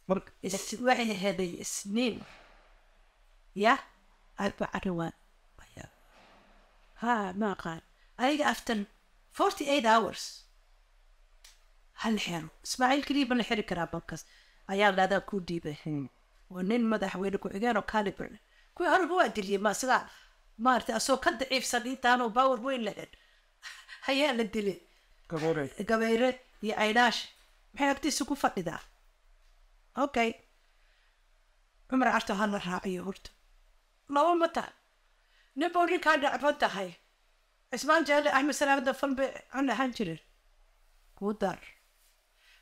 waxay heday isniin yah arbacarin waan ha ma aqaan aniga after forty eight hours hal xero ismaaciil keliya ma la xiri karaa balkaas ayaa ladaa ku dhiibay waa nin madaxweyne ku-xigeen oo caliber kuwii horeba waa diliyay ma sigaa maarata asoo ka daciifsan intaanoo baawar weyn lahen ayaa la dilay gabayre iyo caydhaasha maxay agtiisa ku fadhidaa okay cumar carto ha la raaciyo horta laba ma taha nabow ninkaan dhacbo tahay cismaan jaale axmed salaamada falbe an ahaan jirin kuu dar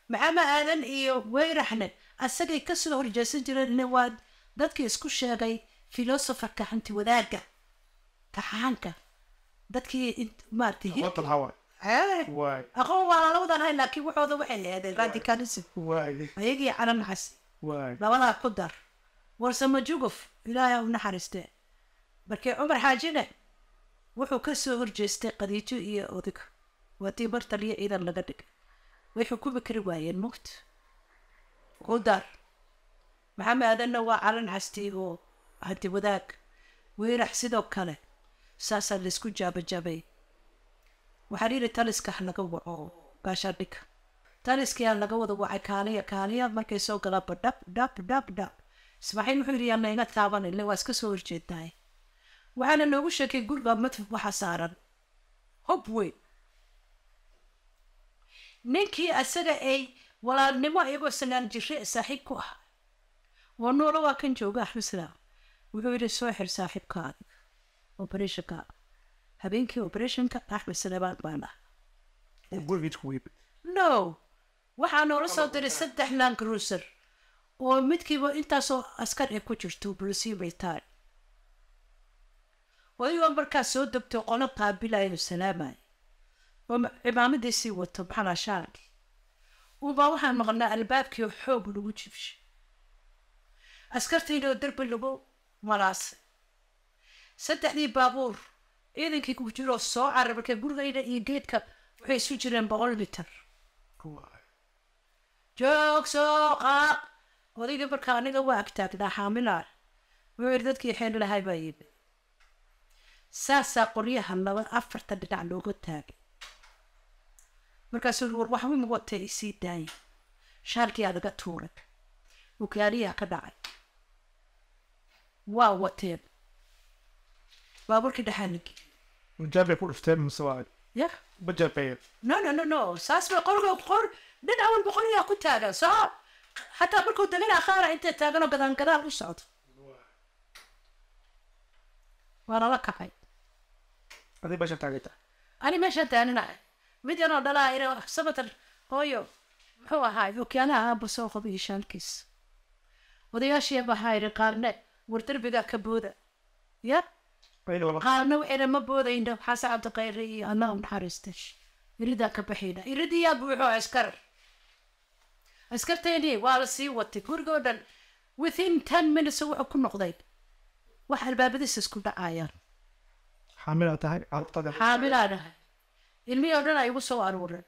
maxamed aadan iyo weyraxne asagay ka soo horjeesan jireen ina waa dadkii isku sheegay filosoferka hanti wadaagga kaxaanka dadkii maarata aqoon waana labadan hay laakiin waxooda waxay eedeen radicalism ayagii cala naxas labadaa ku dar warsama jugof ilaahay u naxariistee markee cumar xaajine wuxuu kasoo horjeestay qadiijo iyo odig waadii martal iyo ciidan laga dhigay way xukumi kari waayeen mugta udaar maxamed waa calan xastii oo hadi wadaag wiirax sidoo kale saasaa laisku jaabajabay waxaan yidhi taliska laga waco gaashaadhig taliskii laga wada wacay kaaliya kaaliya markay soo galaanba dhab dhab dhab dhab ismaaxiil wuxuu yidhi yaan layga taabanay le waa iska soo horjeednaay waxaana noogu sheekay guriga matfaf waxaa saaran weyn ninkii asaga ay walaalnimo iyagoo sagaal jire saaxiib ku ah waa noolo waa kan jooga xusra wuxuu yidhi soo xir saaxiibkaaga operationka habeenkii operationka axmed ah, sanabaan baan ah no waxaa noola soo diray saddex lan lankruser oo midkiiba intaasoo askar ay ku jirto bulisiibaytaan oday markaa soo degtay qolo qaabilaya inuu salaamayo oo cimaamadiisii wato maxala shaarkii uubaa waxaan maqnaa albaabkii oo xoog lagu jibshay askartiinoo derbi lagu malaasay saddexdii baabuur ciidankii ku jiroo soo carar markee gurigayna iyo geedka waxay isu jireen boqol mitar joog soo qaaq odayga markaa aniga waa agtaagnaa xaamilaar wuxuu yidhi dadkii xeen lahay baa yimid saasaa qoryaha laba afarta dhinac looga taagay markaasuu war waxba mugata isii daaya shaalkii adaga tuuray ukaaliyaa ka dhacay waa wateen baabuurkii dhaxaalagi majaabay ku dhifteen mise waa ya majaabay no no no no saas bay qorga qor dhinac walba qoryaa ku taagan soo xataa markuu dagana akhaana intay taaganoo gadaan gadaal u socdo waa lala kacay adi meesha taagata ah? ani meeshaan taaninahay midyanoo yanoo dhalaa in sabatan hooyo muxuu ahaa ah, okeanaha aaba soo qabay hishaankiis odayaashii maxaa idhi qaarne war derbigaa ka booda ya qaarna waxayna ma boodayna xasan cabdiqayre iyo allah u iridaa ka baxayna iridiyaa buuxo askar askarteynii waa la sii watay gurigoo dhan within ten minutes wuxuu ku noqday wax albaabadiisa isku dhacayaan xaamilaa tahay xaamilaa xaamilaana ilmihii oo dhan a igu soo aruuren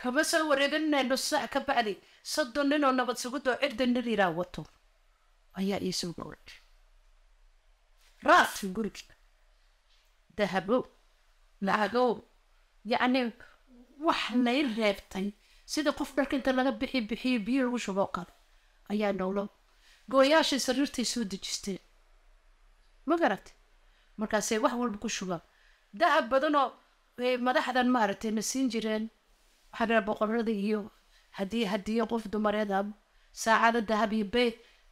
kama soo wareeganayno saac ka bacdi soddon ninoo nabad sugudoo cidda nin iraa wato ayaa iisoo gowad raati guriga dahabow lacagow yacni wax lay reebtay sida qof dharka laga bixi bixiyo biyo lagu shuboo kale ayaa noolo gooyaashay sariirtay soo dejisteen ma garatay markaasay wax walba ku shugaan dahab badanoo eh, madaxdan maaragtay na siin jireen waxaa dhaa boqorada iyo hadii hadiyo qof dumareed ab saacada dahab iyo bey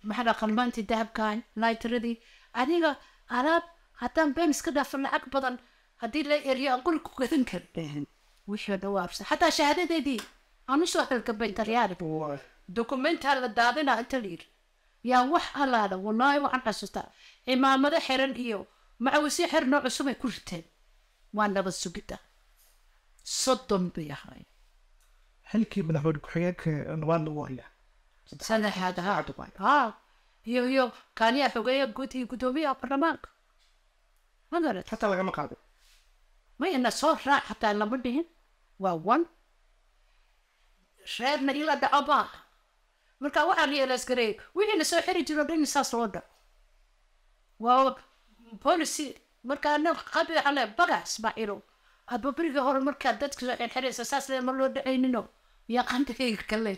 maxaa dhaa qalmaantii dahabkaan naytradii aniga alaab haddaan been iska dhaafa lacag badan haddii la eriyo aan quri ku gadan kardhehen wixii dhawaabsa xataa shahaadadeedii aan usoo halgabaytaryaari dokumentaa la daadinaa inta la yiri yaa wax alaada walaahi waxaan xasuustaa cimaamado xiran iyo macawisiyo xer noo cusubay ku riteen waa nabad sugidda soddon bay ahaay halkii madaxweyne ku-xigeenka labaadna u haya sanaxaad ahaa dubaay ha iyo iyo kaaliya ah xogeeya guudi guddoomiyaha baarlamaanka magarat xataa lagama qaado mayna soo raac xataa lama dhihin waa wan reerna ila dhacobaa marka waxaa la yeelaasgareeyay wixii soo xiri jiro dhan saas loo dhaco waa policy markaana qabiixa qabicale bagaas baa ilo hadba beriga hore markaa dadka soo xirxiraysa saas le ma loo dhacaynino yaqaanta kale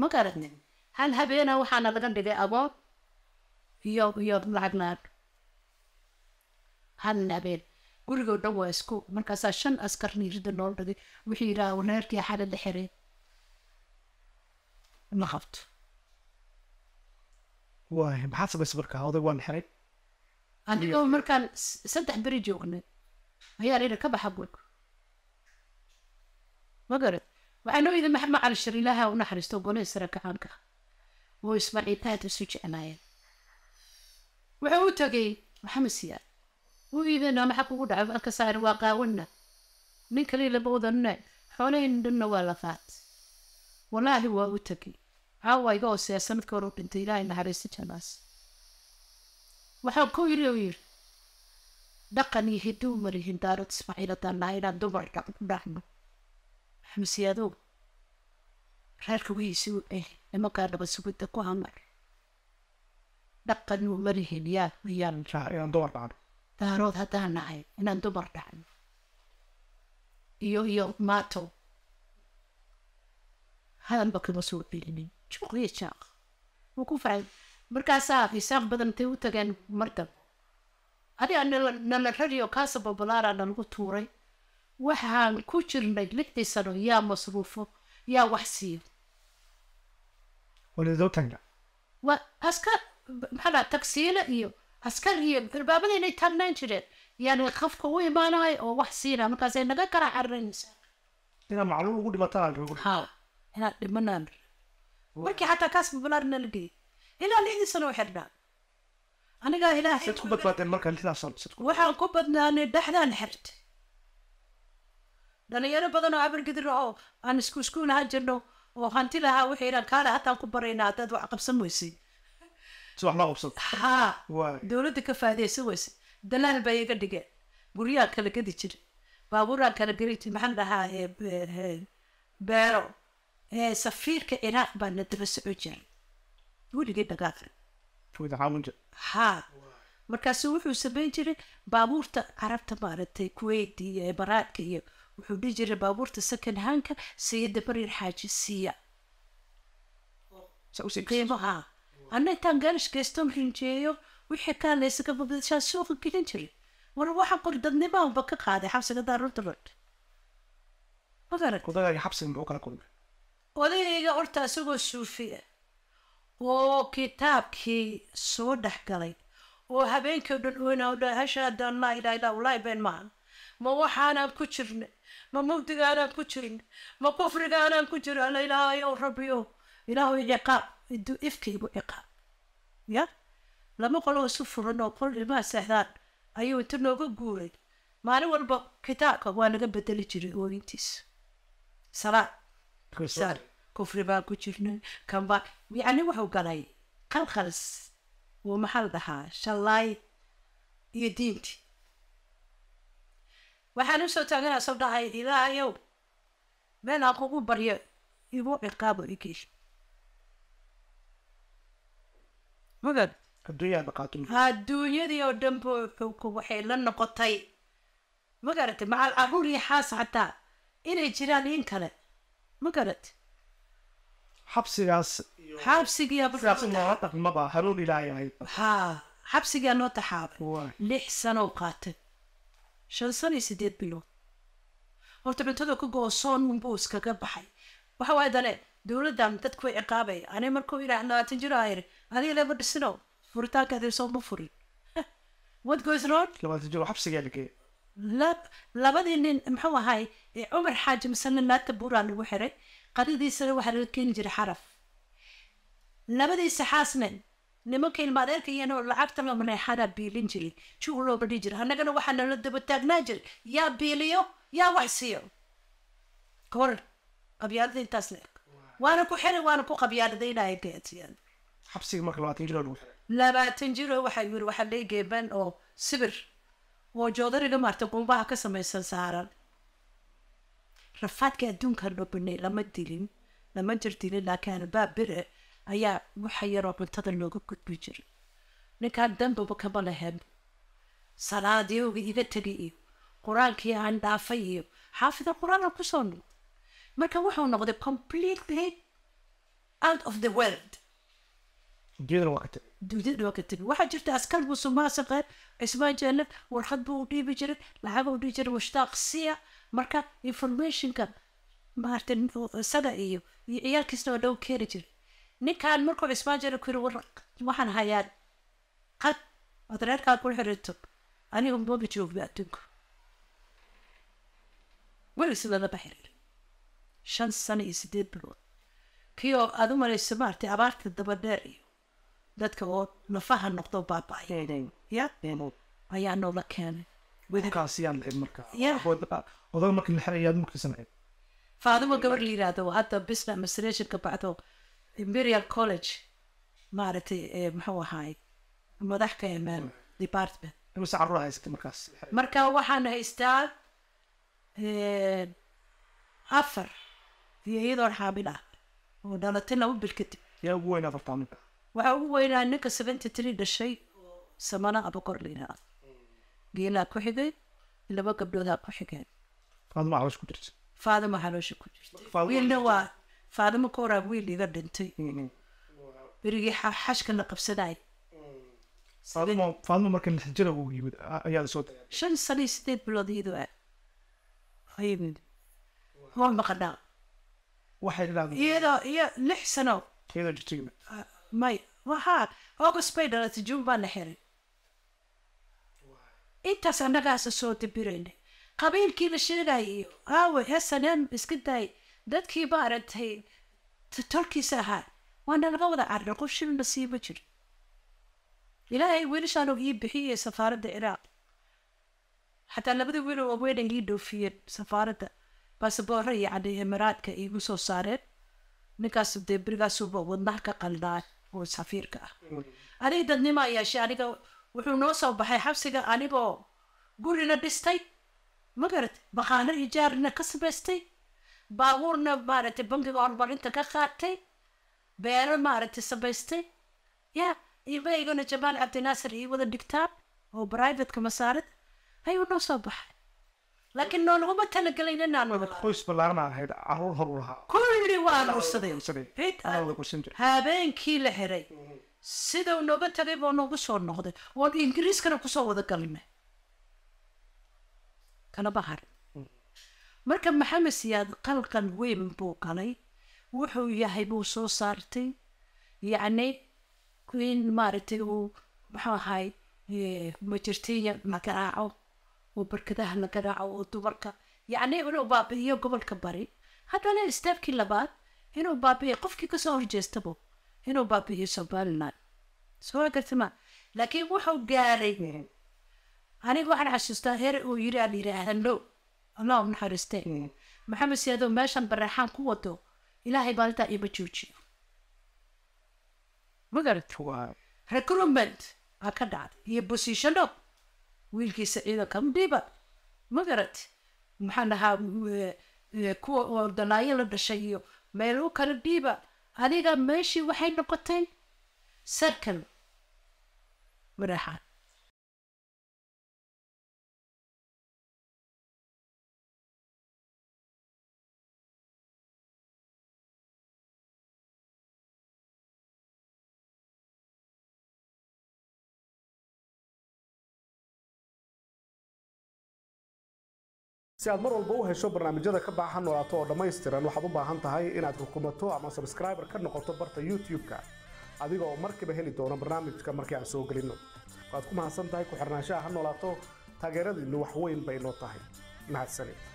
ma garatnin hal habeena waxaana laga dhigay aboon iyo iyo lacag hal habeen gurigoo dhan waa isku markaasaa shan askar rida nool dhigay wixii yidhaha waneerkii xala la xireen ma qabto maxaad samaysa markaa oday waan xiray adigoo markaan saddex beri joognay ayaa layidhi ka baxa buug magarad waxaanoo idin maxamed calishir ilaaha u naxariisto golaha sare gacaanka oo ismaaciitaanta isu jecnaayeen wuxuu u tagay maxamed siyaad wuu iidanaa maxaa kugu dhacay balka saari waa qaawanna nin kale lama wadanna dhanna waa la wallaahi waa u tagay caawa iga oo siyaasanadka hor u dhintay ilaahay naxariista janaas waxaan ku yiri uu yiri dhaqan iyo hiduu marihin daarad ismaaciilataan lahaa inaan dumarka u dhacno xamsiyadow reerka wihiisuu eh nimankaa dhabasugida ku hamar dhaqan uu marihin yaa yaan raacinaan dumar dhacno daarood haddaan nahay inaan dumar dhacno iyo iyo maato hadalba kama soo celinin juqliya jaaq wuu ku faray markaasaa xiisaan badan intay u tageen mardan adiga nala rariyo kaasa nalagu tuuray waxaan ku jirnay lixdii sano yaa masruufo yaa wax siiyo waa askar maxaa tagsiile iyo askar iyo xirbaabada inay taagnayn jireen yaani qafka u imaanahay oo wax siinaa markaasay naga kala carinaysaa inaad macluul ugu dhimataan ha inaad dhimanaan markii xataa kaas babalaar nala geeyay ilaa lixdii sano u xidhnaa anigaa ilaahay ku badnaanay dhexdaan xirtay dhalinyaro badanoo oo cabir oo aan isku iskuul ahaan jirno oo hanti lahaa waxay idhaan kaale hataan ku baraynaa haddaad wax qabsan weyse dowladda ka faadeysan weyse dalaal baa iga dhigeen guryaan kala gadi jira baabuuraan kala geli jir maxaan dhahaa eh, eh, eh, beero ee safiirka ciraaq baa na daba socon jiray weligay dagaal markaasu wuxuu sameyn jiray baabuurta carabta maaragtay kuweyti iyo ibaraadka iyo wuxuu dhihi jiray baabuurta sakanhanka sayida barir xaaji siiya qiimaha ana intaan gaarish geyston rinjeeyo wixii kaaleysaga badashaa suuqa gelin jiray war waxa qor dadnimaanba ka qaaday xabsiga daarunta odagayga horta asagoo suufiya oo kitaabkii soo dhex galay oo habeenkii o dhan oynawdha hashaada laa ilaa ilaa been maaha ma waxaanaan ku jirna ma mugdigaanaan ku jirna ma kufrigaanaan ku jira alla ilaahayow rabbiyow ilaahu ciqaab iduu ifkaygu ciqaab ya lama qoloo isu furan oo qol ilmaha seexdaan ayuu inta nooga guuray maalin walba kitaabka waa naga bedeli jiray ooyintiisa salaad kufri baan ku jirnay kanbaa yacni wuxuu galay khalkhals wuu maxaa la dhahaa shallaay iyo diinti waxaan usoo taaganaasoo dhahay ilaahayow meel aan kugu baryo igu ciqaabo igeyso magan adduunyadii oo dhanba xogku waxay la noqotay ma magarate macal caruur iyo xaas xataa inay jiraan in kale magarate xabsigaas xabsigiiaba dhaqmaba hanuun ilaahay haa xabsigaa noo taxaabay lix sanoo qaatay shan sano iyo sideed bilood horta cuntadoo ka goosoon unbuu iskaga baxay waxa waay dale dowladdan dadku way ciqaabay ani markuu ilaah labaatan jiro aa yiri adiga lema dhisino furitaanka dirso ma furin what goes labadii nin muxuu ahay cumar xaaji masane naata buuraa lagu xiray qaridiisana waxaa laga keeni jiray xaraf labadiisa xaasnen nimanka ilmaad erkayeeno lacagta lamaneexanaa biilin jirin jug loo badhi jira annagana waxaa nala daba taagnaan jiray yaa biiliyo yaa wax siiyo kor qabyaalada intaas le waana ku xiray waana ku qabyaaladaynaaya geedsiyaan marka labaatan jiroo labaatan jiroo waxaa yiri waxaa leegeeban oo sibir oo joodariga maarta gumbaha ka samaysan saaran rafaadka adduunka noo lama dilin lama jardilin laakiin albaab bere ayaa waxa yaroo cuntada looga gudbi jiray ninkaan dambaba kama lahem salaadii uga iga tegay iyo qur-aankii aan dhaafay iyo xaafida qur-aanka kusoo noqday marka wuxuu noqday completely out of the world waxaa jirta askar musumaasaqe ah, cismaan jeenab warqad buu u dhiibi jiray lacag u dhihi jiray washtaaq siya marka informationka maarta isaga iyo iyo ciyaalkiisna waa dhow keeni jira ninkan markuu cismaanjira ku yiri war waxaan hayaa qad ood reerkaa ku xirito anigu mama joogba adduunka welis lalaba xiriir shan sano iyo sideed bilood kii oo aada u malayso maartay abaarta dabadheer iyo dadka oo nafaha noqdo baaba ya ayaa noola keenay faadimo gabar la yiraahdo hadda bisna masnation ka bacdo imperial college maaragtay eh, muxuu ahaay madax ka imaan department ah marka waxaan haystaa eh, afar iyo iyadoon xaabil ah oo dhalatay laba bil kadib waxaa ugu weynaa ninka seventy three dhashay samana abakor la yiraahdo geelaa ku xigay laba gabdhoodaa ku xigeen faadimo xaloosha ku jirtay wiilna waa faadimo ka horaa wiil iga dhintay berigii xashka la qabsanaay shan sano iyo sideed bilood iyadoo aad waa maqanaa iyadoo iyo lix sano may wahaa ogos bay dhalatay juun baa la xiray intaas annagaasa soo dabirayna qabiilkii la sheegaya iyo aawe hesanaan iska daay dadkii maaragtay tolkiisa ahaa waana laga wada qof shil nasiibo jir ilaahay wiilashaanoo ii bixiyay safaaradda ciraaq xataa labadii labada wiilo waaweynay ii dhoofiyeen safaaradda basaboora yacni cadday imaraadka iigu soo saareen ninkaas dee berigaasuba wadnaha ka qaldaa oo safiirka ah mm. adig dadnimo ayaa aniga wuxuu noo soo baxay xabsiga anigoo gurina dhistay ma magarata baqaano ijaarina ka samaystay baabuurna maaragtay bangiga horumarinta ka qaatay beero maaragtay samaystay ya imaygana jamaal cabdinaasir ii wada dhigtaan oo brivateka masaarad ayuu noo soo baxay laakiin noolaguma laguma talagalayna naanqoys balaaran ahayd caruur hor lahaa kulli waa nursaday habeenkii la xiray sidau nooga tagay baa noogu soo noqday oon ingiriiskana kusoo wada galna kanaba harin marka maxamed siyaad qalqal weyn buu galay wuxuu yahay buu soo saartay yacni in maaragtay uu muxuu ahay majirtiya la garaaco oo barkadaha la garaaco oo dumarka yacni inuu baabi'iyo gobolka bari haddana istaabkii labaad inuu baabi'iyo qofkii kasoo horjeestabo inuu baabiiyo somalilan soo gartama laakiin wuxuu gaaray aniga waxaan xasuustaa here uu yiri aan yidhaahano allah naxariiste maxamed siyaado meeshan bareexaan ku wado ilaahay maalintaa ima joojiyo magarat recruitment aa ka dhacday iyo positiono wiilkiisa ciidankama dhiiba magarat maxaan ahaa eh, eh, kuwa oo danaayo la dhashay iyo meel u kala dhiiba adiga meeshii waxay noqoteen sarkal madaxa si aad mar walba u hesho barnaamijyada ka baaxa noolaato oo dhammaystiran waxaad u baahan tahay inaad rukumato ama sabskraibar ka noqoto barta youtube-ka adiga oo markiiba heli doona barnaamijka markii aan soo gelinno waad ku mahadsan tahay ku xirnaanshaha ha noolaato taageeradiinnu wax weyn bay noo tahay mahadsanid